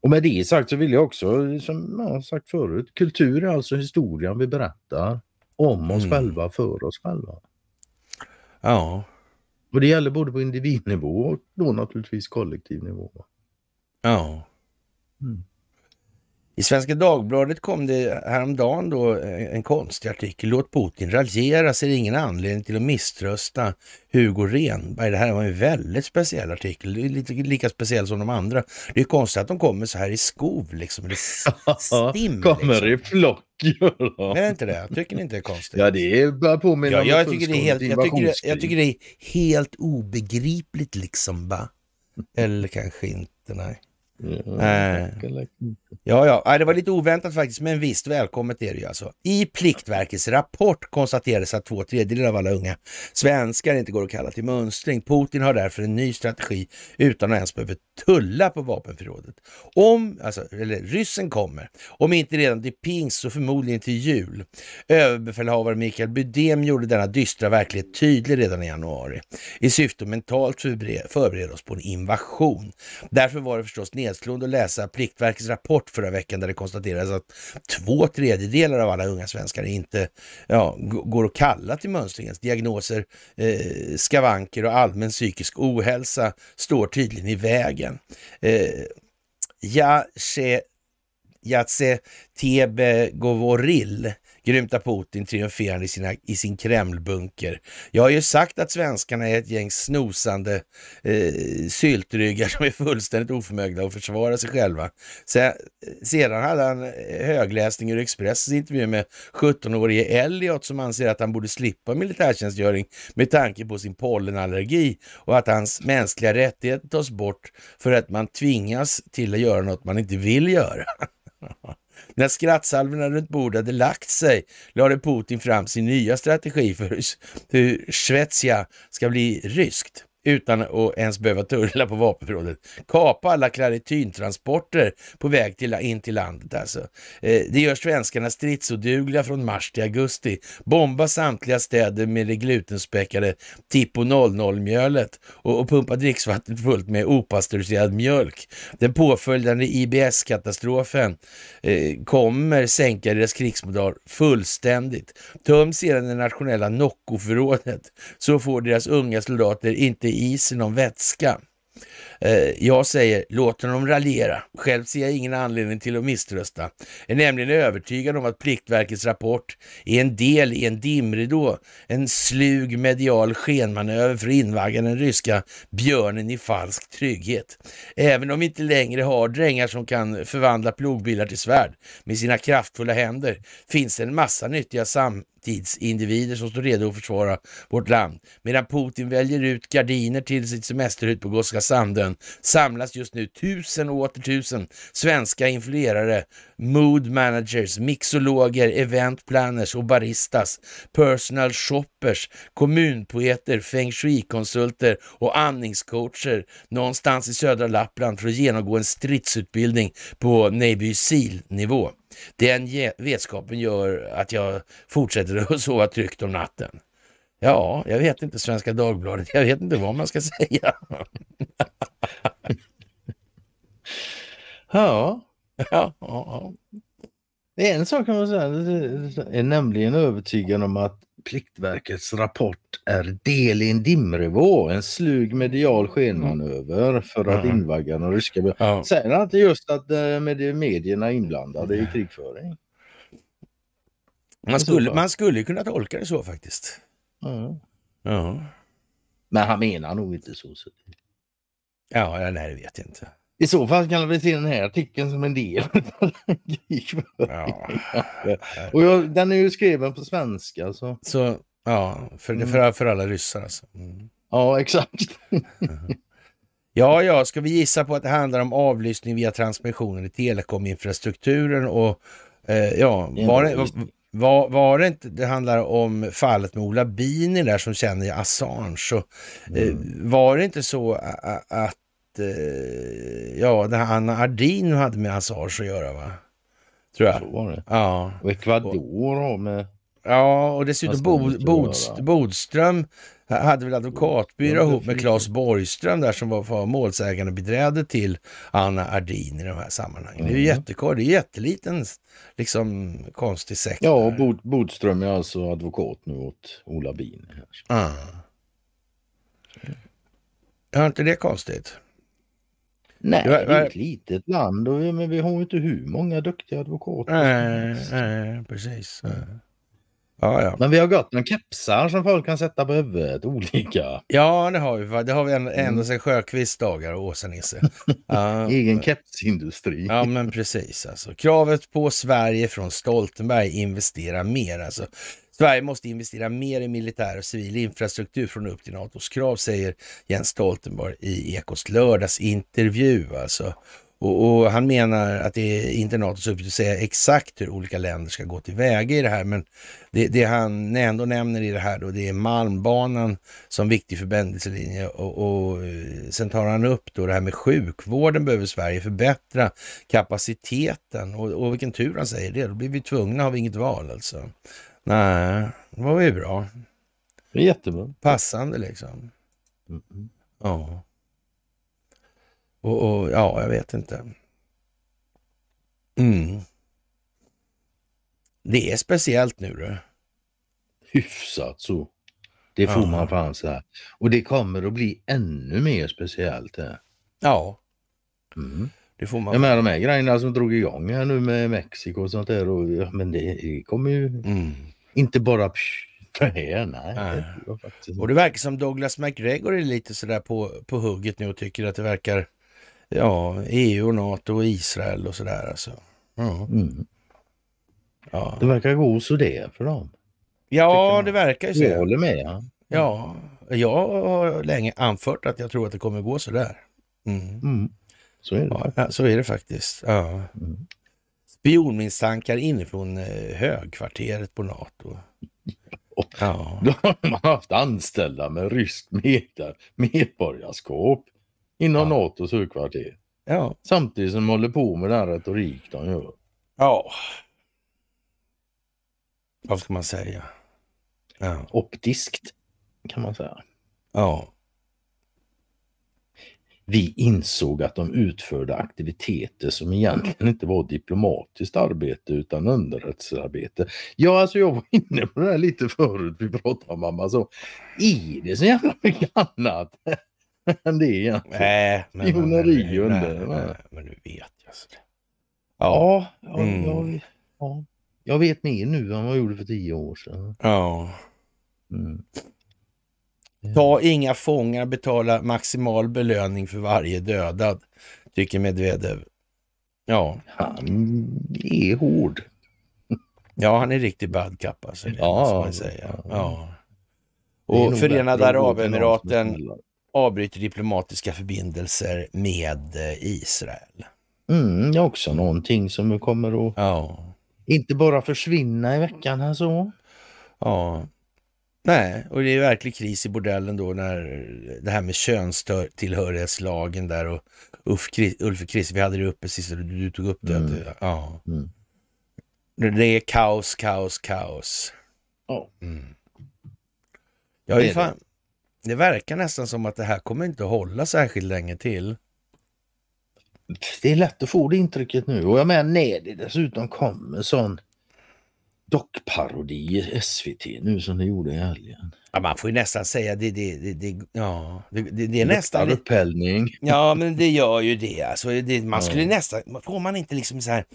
Och med det sagt så vill jag också, som jag har sagt förut, kultur är alltså historien vi berättar om oss mm. själva, för oss själva. Ja. Och det gäller både på individnivå och då naturligtvis kollektivnivå. Ja. Mm. I Svenska Dagbladet kom det häromdagen då eh, en konstig artikel. Låt Putin raljera, ser ingen anledning till att misströsta Hugo Renberg. Det här var en väldigt speciell artikel, lite lika speciell som de andra. Det är konstigt att de kommer så här i skov liksom. Det <laughs> stim, kommer liksom. i flock. Gör Men är inte det? Tycker ni inte det är konstigt? Ja, det börjar påminna ja, om jag tycker, det är helt, jag, tycker, det, jag tycker det är helt obegripligt liksom. Ba? <laughs> Eller kanske inte, nej. Ja, äh. Ja, ja, det var lite oväntat faktiskt, men visst, välkommet är det ju alltså. I Pliktverkets rapport konstaterades att två tredjedelar av alla unga svenskar inte går att kalla till mönstring. Putin har därför en ny strategi utan att ens behöva tulla på vapenförrådet. Om, alltså, eller ryssen kommer, om inte redan till pingst så förmodligen till jul. Överbefälhavare Mikael Bydem gjorde denna dystra verklighet tydlig redan i januari i syfte att mentalt förbereda oss på en invasion. Därför var det förstås nedslående att läsa Pliktverkets rapport rapport förra veckan där det konstaterades att två tredjedelar av alla unga svenskar inte ja, går att kalla till mönstringens diagnoser. Eh, skavanker och allmän psykisk ohälsa står tydligen i vägen. Eh, Yache, Yatse Tebe Govoril grymta Putin triumferande i, sina, i sin Kremlbunker. Jag har ju sagt att svenskarna är ett gäng snosande eh, syltryggar som är fullständigt oförmögna att försvara sig själva. Sen, sedan hade han eh, högläsning ur Expressens intervju med 17-årige Elliot som anser att han borde slippa militärtjänstgöring med tanke på sin pollenallergi och att hans mänskliga rättigheter tas bort för att man tvingas till att göra något man inte vill göra. <laughs> När skrattsalvorna runt bordet hade lagt sig lade Putin fram sin nya strategi för hur Schwezia ska bli ryskt utan att ens behöva turla på vapenförrådet. Kapa alla klaritintransporter på väg till, in till landet alltså. Eh, det gör svenskarna stridsodugliga från mars till augusti. Bomba samtliga städer med det glutenspäckade Tipo 00-mjölet och, och pumpa dricksvattnet fullt med opastöriserad mjölk. Den påföljande IBS-katastrofen eh, kommer sänka deras krigsmodal fullständigt. Töm sedan det nationella Nocco-förrådet så får deras unga soldater inte i sig någon vätska. Eh, jag säger, låt honom raljera. Själv ser jag ingen anledning till att misströsta. Jag är nämligen övertygad om att Pliktverkets rapport är en del i en dimridå, en slug medial skenmanöver för att invagga den ryska björnen i falsk trygghet. Även om vi inte längre har drängar som kan förvandla plogbilar till svärd med sina kraftfulla händer, finns det en massa nyttiga sam framtidsindivider som står redo att försvara vårt land. Medan Putin väljer ut gardiner till sitt semesterhus på Gotska Sandön samlas just nu tusen och åter tusen svenska influerare, mood managers, mixologer, event planners och baristas, personal shop pappers, kommunpoeter, feng shui-konsulter och andningscoacher någonstans i södra Lappland för att genomgå en stridsutbildning på Navy Seal-nivå. Den vetskapen gör att jag fortsätter att <laughs> sova tryggt om natten. Ja, jag vet inte Svenska Dagbladet. Jag vet inte vad man ska <laughs> säga. ja. ja. ja. Det är en sak kan man säga. Det är nämligen övertygad om att Pliktverkets rapport är del i en dimrivå, en slug medial skenmanöver för att mm. Mm. invagga den ryska... Ja. Säger han inte just att eh, medierna är inblandade i mm. krigföring? Man skulle, man skulle kunna tolka det så faktiskt. Mm. Ja. Men han menar nog inte så. så. Ja, nej det vet jag inte. I så fall kan vi se den här artikeln som en del av ja. Och jag, den är ju skriven på svenska. Så, så ja, för, mm. för, för alla ryssar alltså. Mm. Ja, exakt. <laughs> ja, ja, ska vi gissa på att det handlar om avlyssning via transmissionen i telekominfrastrukturen och eh, ja, var det, var, var, det inte det handlar om fallet med Ola Bini där som känner Assange? Så, eh, mm. eh, var det inte så att Eh, ja, det här Anna Ardin hade med Assange att göra va? Tror jag. Så var det. Ja. Och Ecuador har med... Ja, och dessutom Bod, Bodst, Bodström hade väl advokatbyrå ja, ihop med Claes Borgström där som var målsägande beträde till Anna Ardin i de här sammanhangen. Mm. Det är ju mm. jättekort, det är jätteliten liksom konstig sekt. Ja, och Bod, Bodström är alltså advokat nu åt Ola Bin. Ja. Ah. Är inte det konstigt? Nej, det är ett litet land och vi, men vi har ju inte hur många duktiga advokater Nej, nej precis. Ja, ja. Men vi har gott med kepsar som folk kan sätta på huvudet, olika. Ja, det har vi. Det har vi ända mm. sedan Sjöqvists dagar och Åsa-Nisse. uh, <laughs> Egen kepsindustri. Ja, men precis. Alltså. Kravet på Sverige från Stoltenberg investera mer. Alltså. Sverige måste investera mer i militär och civil infrastruktur från upp till NATOs krav, säger Jens Stoltenberg i Ekots lördagsintervju. Alltså. Och, och, han menar att det är inte Natos uppgift att säga exakt hur olika länder ska gå till väga i det här, men det, det han ändå nämner i det här då, det är Malmbanan som viktig förbindelselinje och, och eh, sen tar han upp då det här med sjukvården behöver Sverige förbättra kapaciteten och, och vilken tur han säger det, då blir vi tvungna, har vi inget val alltså. Nej, det var ju bra. Det är jättebra. Passande liksom. Mm. Ja. Och, och, ja, jag vet inte. Mm. Det är speciellt nu du. Hyfsat så. Det får ja. man fan säga. Och det kommer att bli ännu mer speciellt. Här. Ja. Mm. Det får man. Ja, med de här grejerna som drog igång här nu med Mexiko och sånt där. Och, men det kommer ju... Mm. Inte bara psh, nej, nej. nej. Och det verkar som Douglas McGregor är lite sådär på, på hugget nu och tycker att det verkar, ja, EU, och NATO och Israel och sådär alltså. Ja. Mm. ja. Det verkar gå så det för dem. Ja, det verkar ju så. Jag håller med. Ja. ja, jag har länge anfört att jag tror att det kommer gå sådär. Mm. mm. Så är det. Ja, så är det faktiskt. Ja. Mm spionmisstankar inifrån eh, högkvarteret på NATO. Ja. <laughs> De har haft anställda med ryskt med, medborgarskap inom ja. NATOs högkvarter. Ja. Samtidigt som de håller på med den retorik de gör. Ja. Vad ska man säga? Ja. Optiskt kan man säga. Ja vi insåg att de utförde aktiviteter som egentligen inte var diplomatiskt arbete utan underrättelsearbete. Ja, alltså jag var inne på det här lite förut, vi pratade om mamma så. Är det så jävla mycket annat <laughs> än det egentligen? Nej, men, Spioneri nej, under. Nej, men du vet jag. Så. Ja, ja, mm. jag, ja, jag vet mer nu än vad jag gjorde för tio år sedan. Ja. Mm. Mm. Ta inga fångar, betala maximal belöning för varje dödad, tycker Medvedev. Ja. Han är hård. Ja, han är riktigt badkapp alltså. Ja, man säga. ja. Och Förenade Arabemiraten avbryter diplomatiska förbindelser med eh, Israel. Mm, det är också någonting som kommer att ja. inte bara försvinna i veckan här så. Ja. Nej, och det är verklig kris i bordellen då när det här med könstillhörighetslagen där och Ulf, Ulf Chris, vi hade det uppe sist, och du tog upp det. Mm. Att, ja. Mm. Det är kaos, kaos, kaos. Ja. Mm. Ja, det, fan, det verkar nästan som att det här kommer inte att hålla särskilt länge till. Det är lätt att få det intrycket nu och jag menar när det dessutom kommer sån dockparodi i SVT nu som det gjorde i helgen. Ja, man får ju nästan säga det. Det, det, det, ja, det, det, det är nästan... upphällning. Ja, men det gör ju det. Alltså, det, man skulle ja. nästan... Får man inte liksom så här...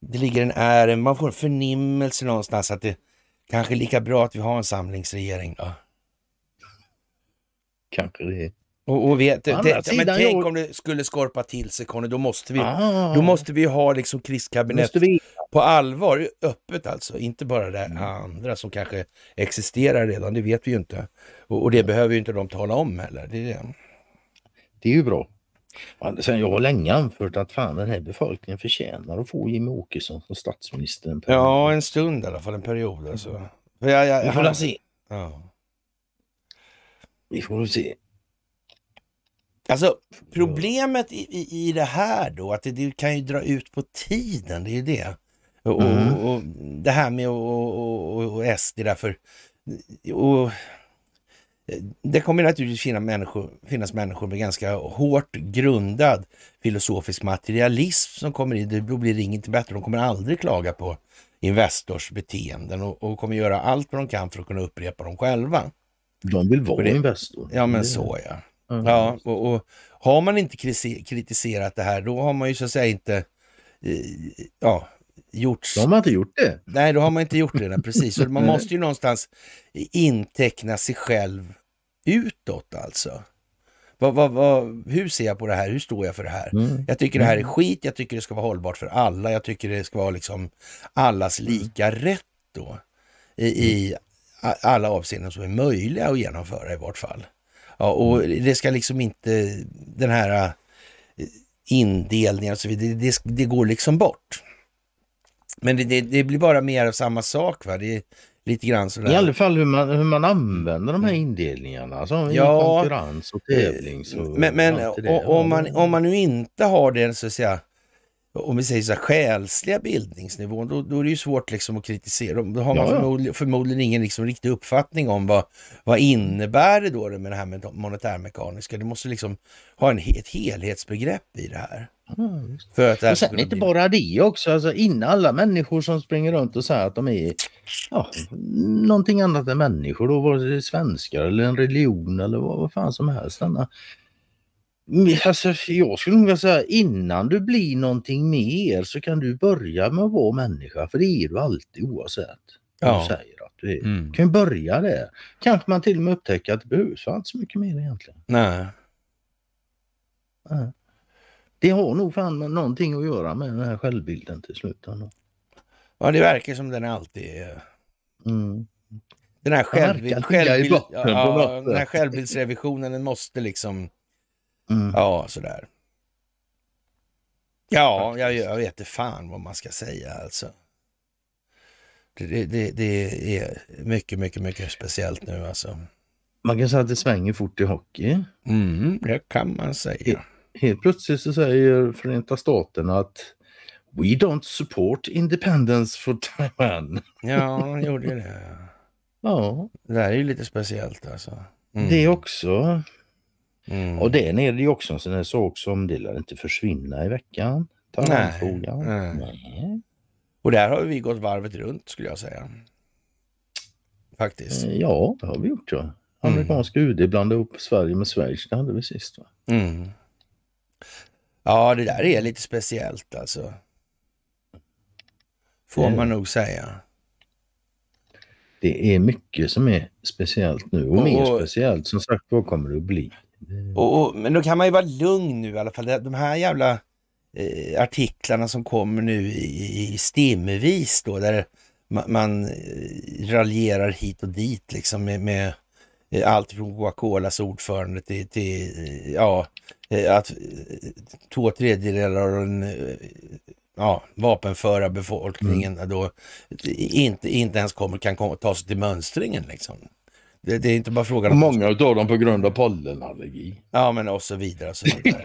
Det ligger en ära, man får en förnimmelse någonstans att det kanske är lika bra att vi har en samlingsregering då. Kanske det. Och, och vet, Annars, det, men tänk jag... om det skulle skorpa till sig Conny, då måste vi, ah. då måste vi ha liksom kristkabinett vi... på allvar, öppet alltså. Inte bara det mm. andra som kanske existerar redan, det vet vi ju inte. Och, och det mm. behöver ju inte de tala om heller. Det är, det. Det är ju bra. Sen jag har länge anfört att fan den här befolkningen förtjänar att få Jimmie Åkesson som statsminister. En ja, en stund i alla fall, en period alltså. Mm. Jag, jag, vi får han... se. Ja. Vi får se. Alltså problemet i, i, i det här då, att det, det, kan ju dra ut på tiden, det är ju det. Och, mm. och, och det här med och, och, och SD därför. Och, det kommer naturligtvis finnas människor, finnas människor med ganska hårt grundad filosofisk materialism som kommer in. Det blir inget bättre. De kommer aldrig klaga på Investors beteenden och, och kommer göra allt vad de kan för att kunna upprepa dem själva. De vill vara det, Investor. Ja, men så ja. Mm. Ja, och, och, har man inte kritiserat det här, då har man ju så att säga inte eh, ja, gjort... De har inte gjort det. Nej, då har man inte gjort det. Där, precis. Så <laughs> man måste ju någonstans inteckna sig själv utåt alltså. Vad, vad, vad, hur ser jag på det här? Hur står jag för det här? Mm. Jag tycker det här är mm. skit. Jag tycker det ska vara hållbart för alla. Jag tycker det ska vara liksom allas mm. lika rätt då. I, i mm. alla avseenden som är möjliga att genomföra i vart fall. Ja, och mm. det ska liksom inte den här eh, indelningen och så vidare, det, det, går liksom bort. Men det, det, det, blir bara mer av samma sak. Va? Det är lite grann sådär. I alla fall hur man, hur man använder de här mm. indelningarna. Alltså ja, konkurrens och tävling. men, men om, man, om man nu inte har det så att säga om vi säger så här, själsliga bildningsnivån, då, då är det ju svårt liksom att kritisera dem. Då har man ja. förmodligen, förmodligen, ingen liksom riktig uppfattning om vad, vad innebär det då med det här med monetärmekaniska. Du måste liksom ha en, ett helhetsbegrepp i det här. Mm. För att det här och sen inte bli... bara det också, alltså innan alla människor som springer runt och säger att de är ja, någonting annat än människor, då var det svenskar eller en religion eller vad, vad fan som helst. Denna Alltså, jag skulle vilja säga innan du blir någonting mer så kan du börja med att vara människa för det är du alltid oavsett ja. du säger att du är. Mm. kan börja där. Kanske man till och med upptäcker att det behövs inte så mycket mer egentligen. Nej. Nej. Det har nog fan någonting att göra med den här självbilden till slut. Ja det verkar som den alltid är... Mm. Den här, självbild, självbild, ja, den här självbildsrevisionen den måste liksom Mm. Ja, sådär. Ja, jag, jag vet inte fan vad man ska säga alltså. Det, det, det, är mycket, mycket, mycket speciellt nu alltså. Man kan säga att det svänger fort i hockey. Mm, det kan man säga. Helt plötsligt så säger Förenta Staterna att We don't support independence for Taiwan. Ja, de gjorde ju det. Ja. Det här är ju lite speciellt alltså. Mm. Det också. Mm. Och den är det ju också en sån här sak som det lär inte försvinna i veckan. Talangfrågan. Och där har vi gått varvet runt skulle jag säga. Faktiskt. Eh, ja, det har vi gjort ja. Amerikanska mm. UD blandade ihop Sverige med Schweiz, det hade vi sist va? Mm. Ja, det där är lite speciellt alltså. Får man nog säga. Det är mycket som är speciellt nu och, och mer speciellt som sagt vad kommer det att bli? Eh. Och, och, men då kan man ju vara lugn nu i alla fall. De här jävla eh, artiklarna som kommer nu i, i stimmevis då, där man, man eh, raljerar hit och dit liksom med, med eh, allt från Coca-Colas ordförande till, till, ja, att två tredjedelar av den ja, vapenföra befolkningen mm. då inte, inte ens kommer, kan komma, ta sig till mönstringen. Liksom. Det, det, är inte bara frågan om... Många av dem på grund av pollenallergi. Ja, men och så vidare. Och så vidare. <laughs>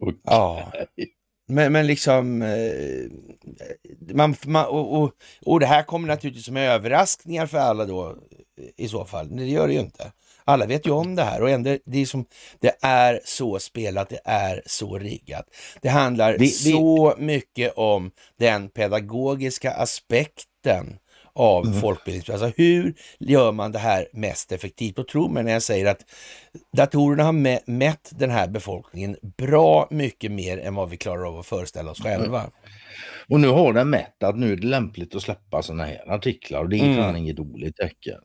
okay. Ja. Men, men liksom... Eh, man, man, och, och, och det här kommer naturligtvis som överraskningar för alla då i så fall. Men det gör det ju inte. Alla vet ju om det här och ändå, det är, som, det är så spelat, det är så riggat. Det handlar det, så mycket om den pedagogiska aspekten av mm. folkbildning. Alltså hur gör man det här mest effektivt? Och tro mig när jag säger att datorerna har mätt den här befolkningen bra mycket mer än vad vi klarar av att föreställa oss själva. Mm. Och nu har den mätt att nu är det lämpligt att släppa sådana här artiklar och det är mm. fan inget dåligt tecken.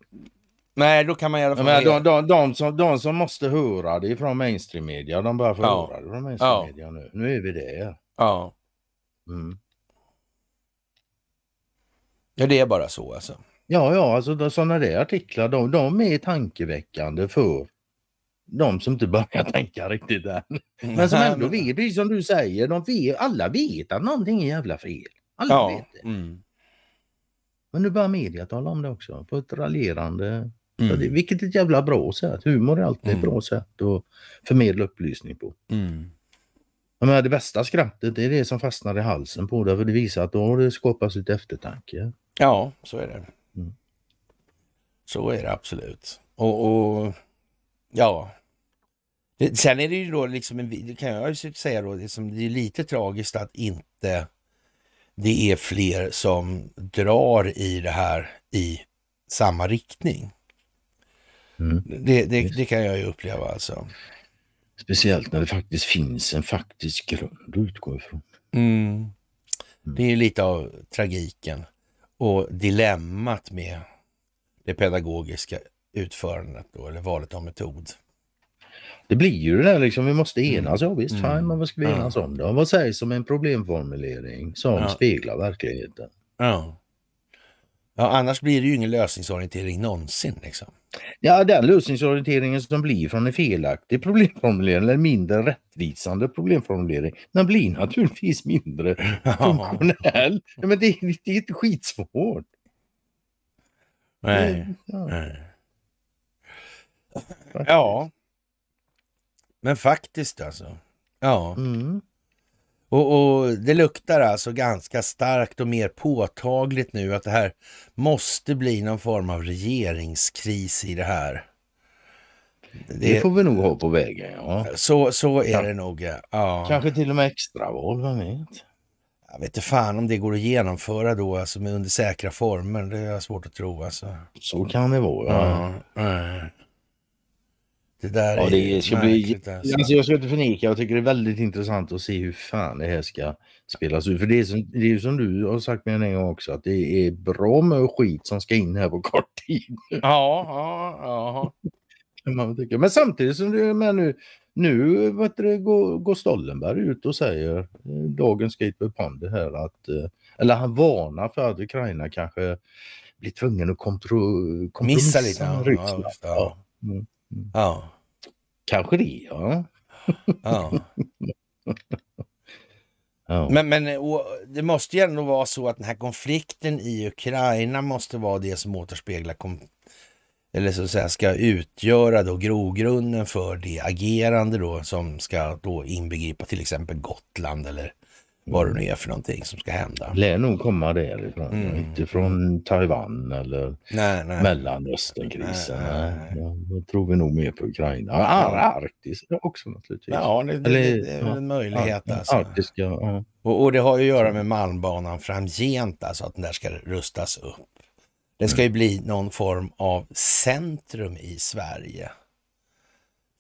Nej, då kan man i alla fall... de, de, de, som, de som måste höra det från mainstream media, de börjar få ja. höra det från mainstream media nu. Nu är vi där. Ja. Mm. Ja, det är bara så alltså? Ja, ja, alltså sådana där artiklar, de, de är tankeväckande för de som inte börjar <laughs> tänka riktigt än. Men som ändå vet, precis som du säger, de vet, alla vet att någonting är jävla fel. Alla ja, vet det. Mm. Men nu börjar media tala om det också på ett raljerande Mm. Det, vilket är ett jävla bra sätt. Humor är alltid ett mm. bra sätt att förmedla upplysning på. Mm. Jag det bästa skrattet är det som fastnar i halsen på dig för det visar att då har det skapats lite eftertanke. Ja, så är det. Mm. Så är det absolut. Och, och ja, sen är det ju då liksom, en, det kan jag ju säga då, liksom, det är lite tragiskt att inte det är fler som drar i det här i samma riktning. Mm. Det, det, det, kan jag ju uppleva alltså. Speciellt när det faktiskt finns en faktisk grund att utgå ifrån. Mm. mm. Det är lite av tragiken och dilemmat med det pedagogiska utförandet då, eller valet av metod. Det blir ju det där liksom, vi måste mm. enas. Mm. Ja visst, mm. fine, men vad ska vi enas ja. om då? Vad sägs om en problemformulering som ja. speglar verkligheten? Ja. Ja, annars blir det ju ingen lösningsorientering någonsin. Liksom. Ja, den lösningsorienteringen som blir från en felaktig problemformulering eller mindre rättvisande problemformulering, den blir naturligtvis mindre <laughs> funktionell. Ja. Men det, är, det är inte skitsvårt. Nej. Ja. ja. Men faktiskt alltså. Ja. Mm. Och, och, det luktar alltså ganska starkt och mer påtagligt nu att det här måste bli någon form av regeringskris i det här. Det, det får vi nog ha på vägen. Ja. Så, så är ja. det nog. Ja. Kanske till och med extraval, vem vet? Jag vet inte fan om det går att genomföra då, alltså med under säkra former. Det är svårt att tro. Alltså. Så kan det vara. Ja. Mm. Det där ja, det är ska bli, alltså. alltså. Jag ska inte förneka, jag tycker det är väldigt intressant att se hur fan det här ska spelas ut. För det är, som, det är som du har sagt med en gång också, att det är bra med skit som ska in här på kort tid. Ja, ja, ja. Men samtidigt som du är med nu, nu vet du, går, Stollenberg ut och säger, eh, dagens Gateway Ponder här, att, eh, eller han varnar för att Ukraina kanske blir tvungen att kompromissa lite med Ryssland. Ja, ja. Mm. mm. ja. Kanske det, ja. ja. Oh. <laughs> Men, men det måste ju ändå vara så att den här konflikten i Ukraina måste vara det som återspeglar, eller så att säga ska utgöra då grogrunden för det agerande då som ska då inbegripa till exempel Gotland eller vad det nu är för någonting som ska hända. Det Lär nog komma därifrån, liksom. mm. inte från Taiwan eller nej, nej. Mellanösternkrisen. Nej, nej. Då tror vi nog mer på Ukraina. Ar Arktis också naturligtvis. Ja, det, eller, det, är ja, en möjlighet. Ar alltså. Arktiska, ja. och, och, det har ju att göra med Malmbanan framgent, alltså att den där ska rustas upp. Det ska ju mm. bli någon form av centrum i Sverige.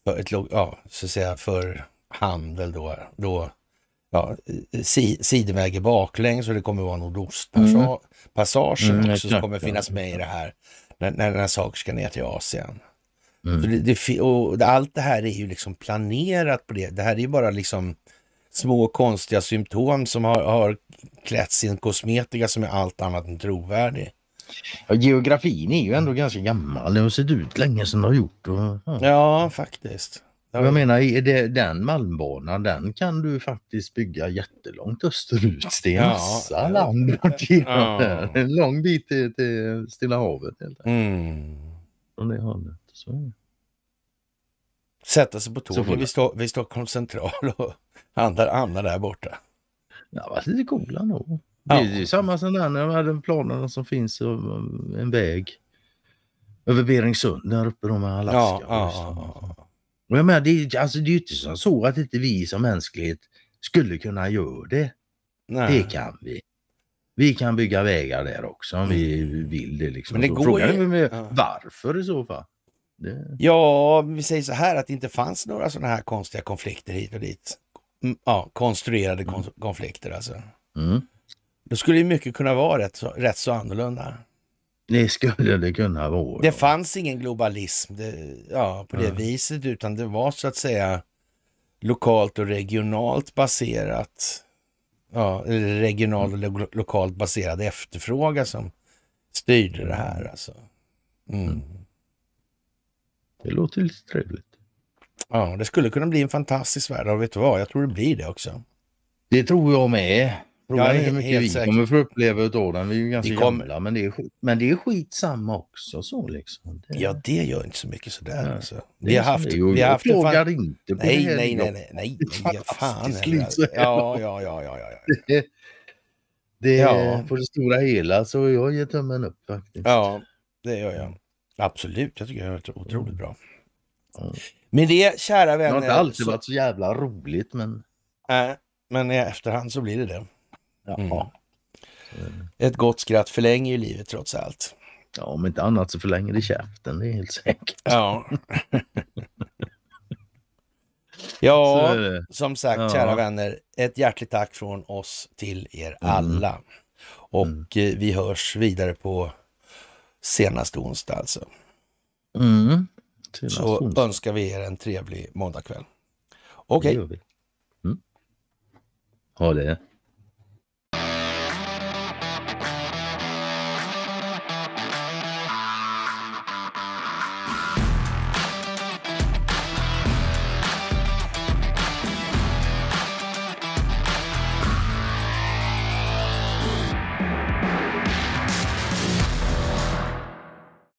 För, ett, ja, så att säga, för handel då, då ja, si, sidenväger baklänges och det kommer vara nordostpassagen mm. mm, också som kommer finnas med i det här när, när, när saker ska ner till Asien. Mm. Det, det, och allt det här är ju liksom planerat på det. Det här är ju bara liksom små konstiga symptom som har, har klätts i en kosmetika som är allt annat än trovärdig. Ja, geografin är ju ändå ganska gammal. Den har sett ut länge sedan den har gjort. Och, ja. ja. faktiskt. Jag menar, i det, den Malmbanan, den kan du faktiskt bygga jättelångt österut. Det är massa ja, land bort ja. Där. En lång bit till, till Stilla havet. Helt mm. Från det hållet. Så. Sätta sig på tåget vid, Sto vid Stockholms central och handla, hamna där borta. Ja, var lite coola nog. Det är ju samma som där när de hade planerna som finns mm, en väg över Beringsund där uppe med Alaska. Ja, och jag menar, det, alltså, det är ju inte så att inte vi som mänsklighet skulle kunna göra det. Nej. Det kan vi. Vi kan bygga vägar där också om vi mm. vill det. Liksom. Men det går Frågan är ja. varför i så fall. Det... Ja, vi säger så här att det inte fanns några sådana här konstiga konflikter hit och dit. Mm, ja, konstruerade mm. konflikter alltså. Mm. Då skulle ju mycket kunna vara rätt så, rätt så annorlunda. Det skulle det kunna vara. Det ja. fanns ingen globalism det, ja, på det mm. viset utan det var så att säga lokalt och regionalt baserat. Ja, eller regional och lo lokalt baserad efterfråga som styrde det här alltså. Mm. mm. Det låter lite trevligt. Ja, det skulle kunna bli en fantastisk värld och vet du vad, jag tror det blir det också. Det tror jag med. Frågan är hur mycket vi säkert. kommer få uppleva utav den. Vi är ju ganska vi gamla men det, är, skit, men det är skitsamma också. Så liksom. Det... Ja det gör inte så mycket sådär. Alltså. Vi har haft... Vi har jag haft klagar fan... inte på nej, det. Nej, nej, nej, nej. nej fan liksom. ja, ja, ja, ja, ja. Det, det, ja. På det stora hela så jag ger tummen upp faktiskt. Ja, det gör jag. Absolut, jag tycker det är otroligt bra. Mm. Men det, kära vänner... Det har inte alltid så... varit så jävla roligt men... Nej, äh, men i efterhand så blir det det. Jaha. Mm. Eh. Ett gott skratt förlänger ju livet trots allt. Ja, om inte annat så förlänger det käften, det är helt säkert. Ja, <laughs> ja som sagt, ja. kära vänner, ett hjärtligt tack från oss till er mm. alla. Och mm. Eh, vi hörs vidare på senaste onsdag alltså. Mm. så onsdag. önskar vi er en trevlig måndagkväll. Okej. Okay. mm. Ha det.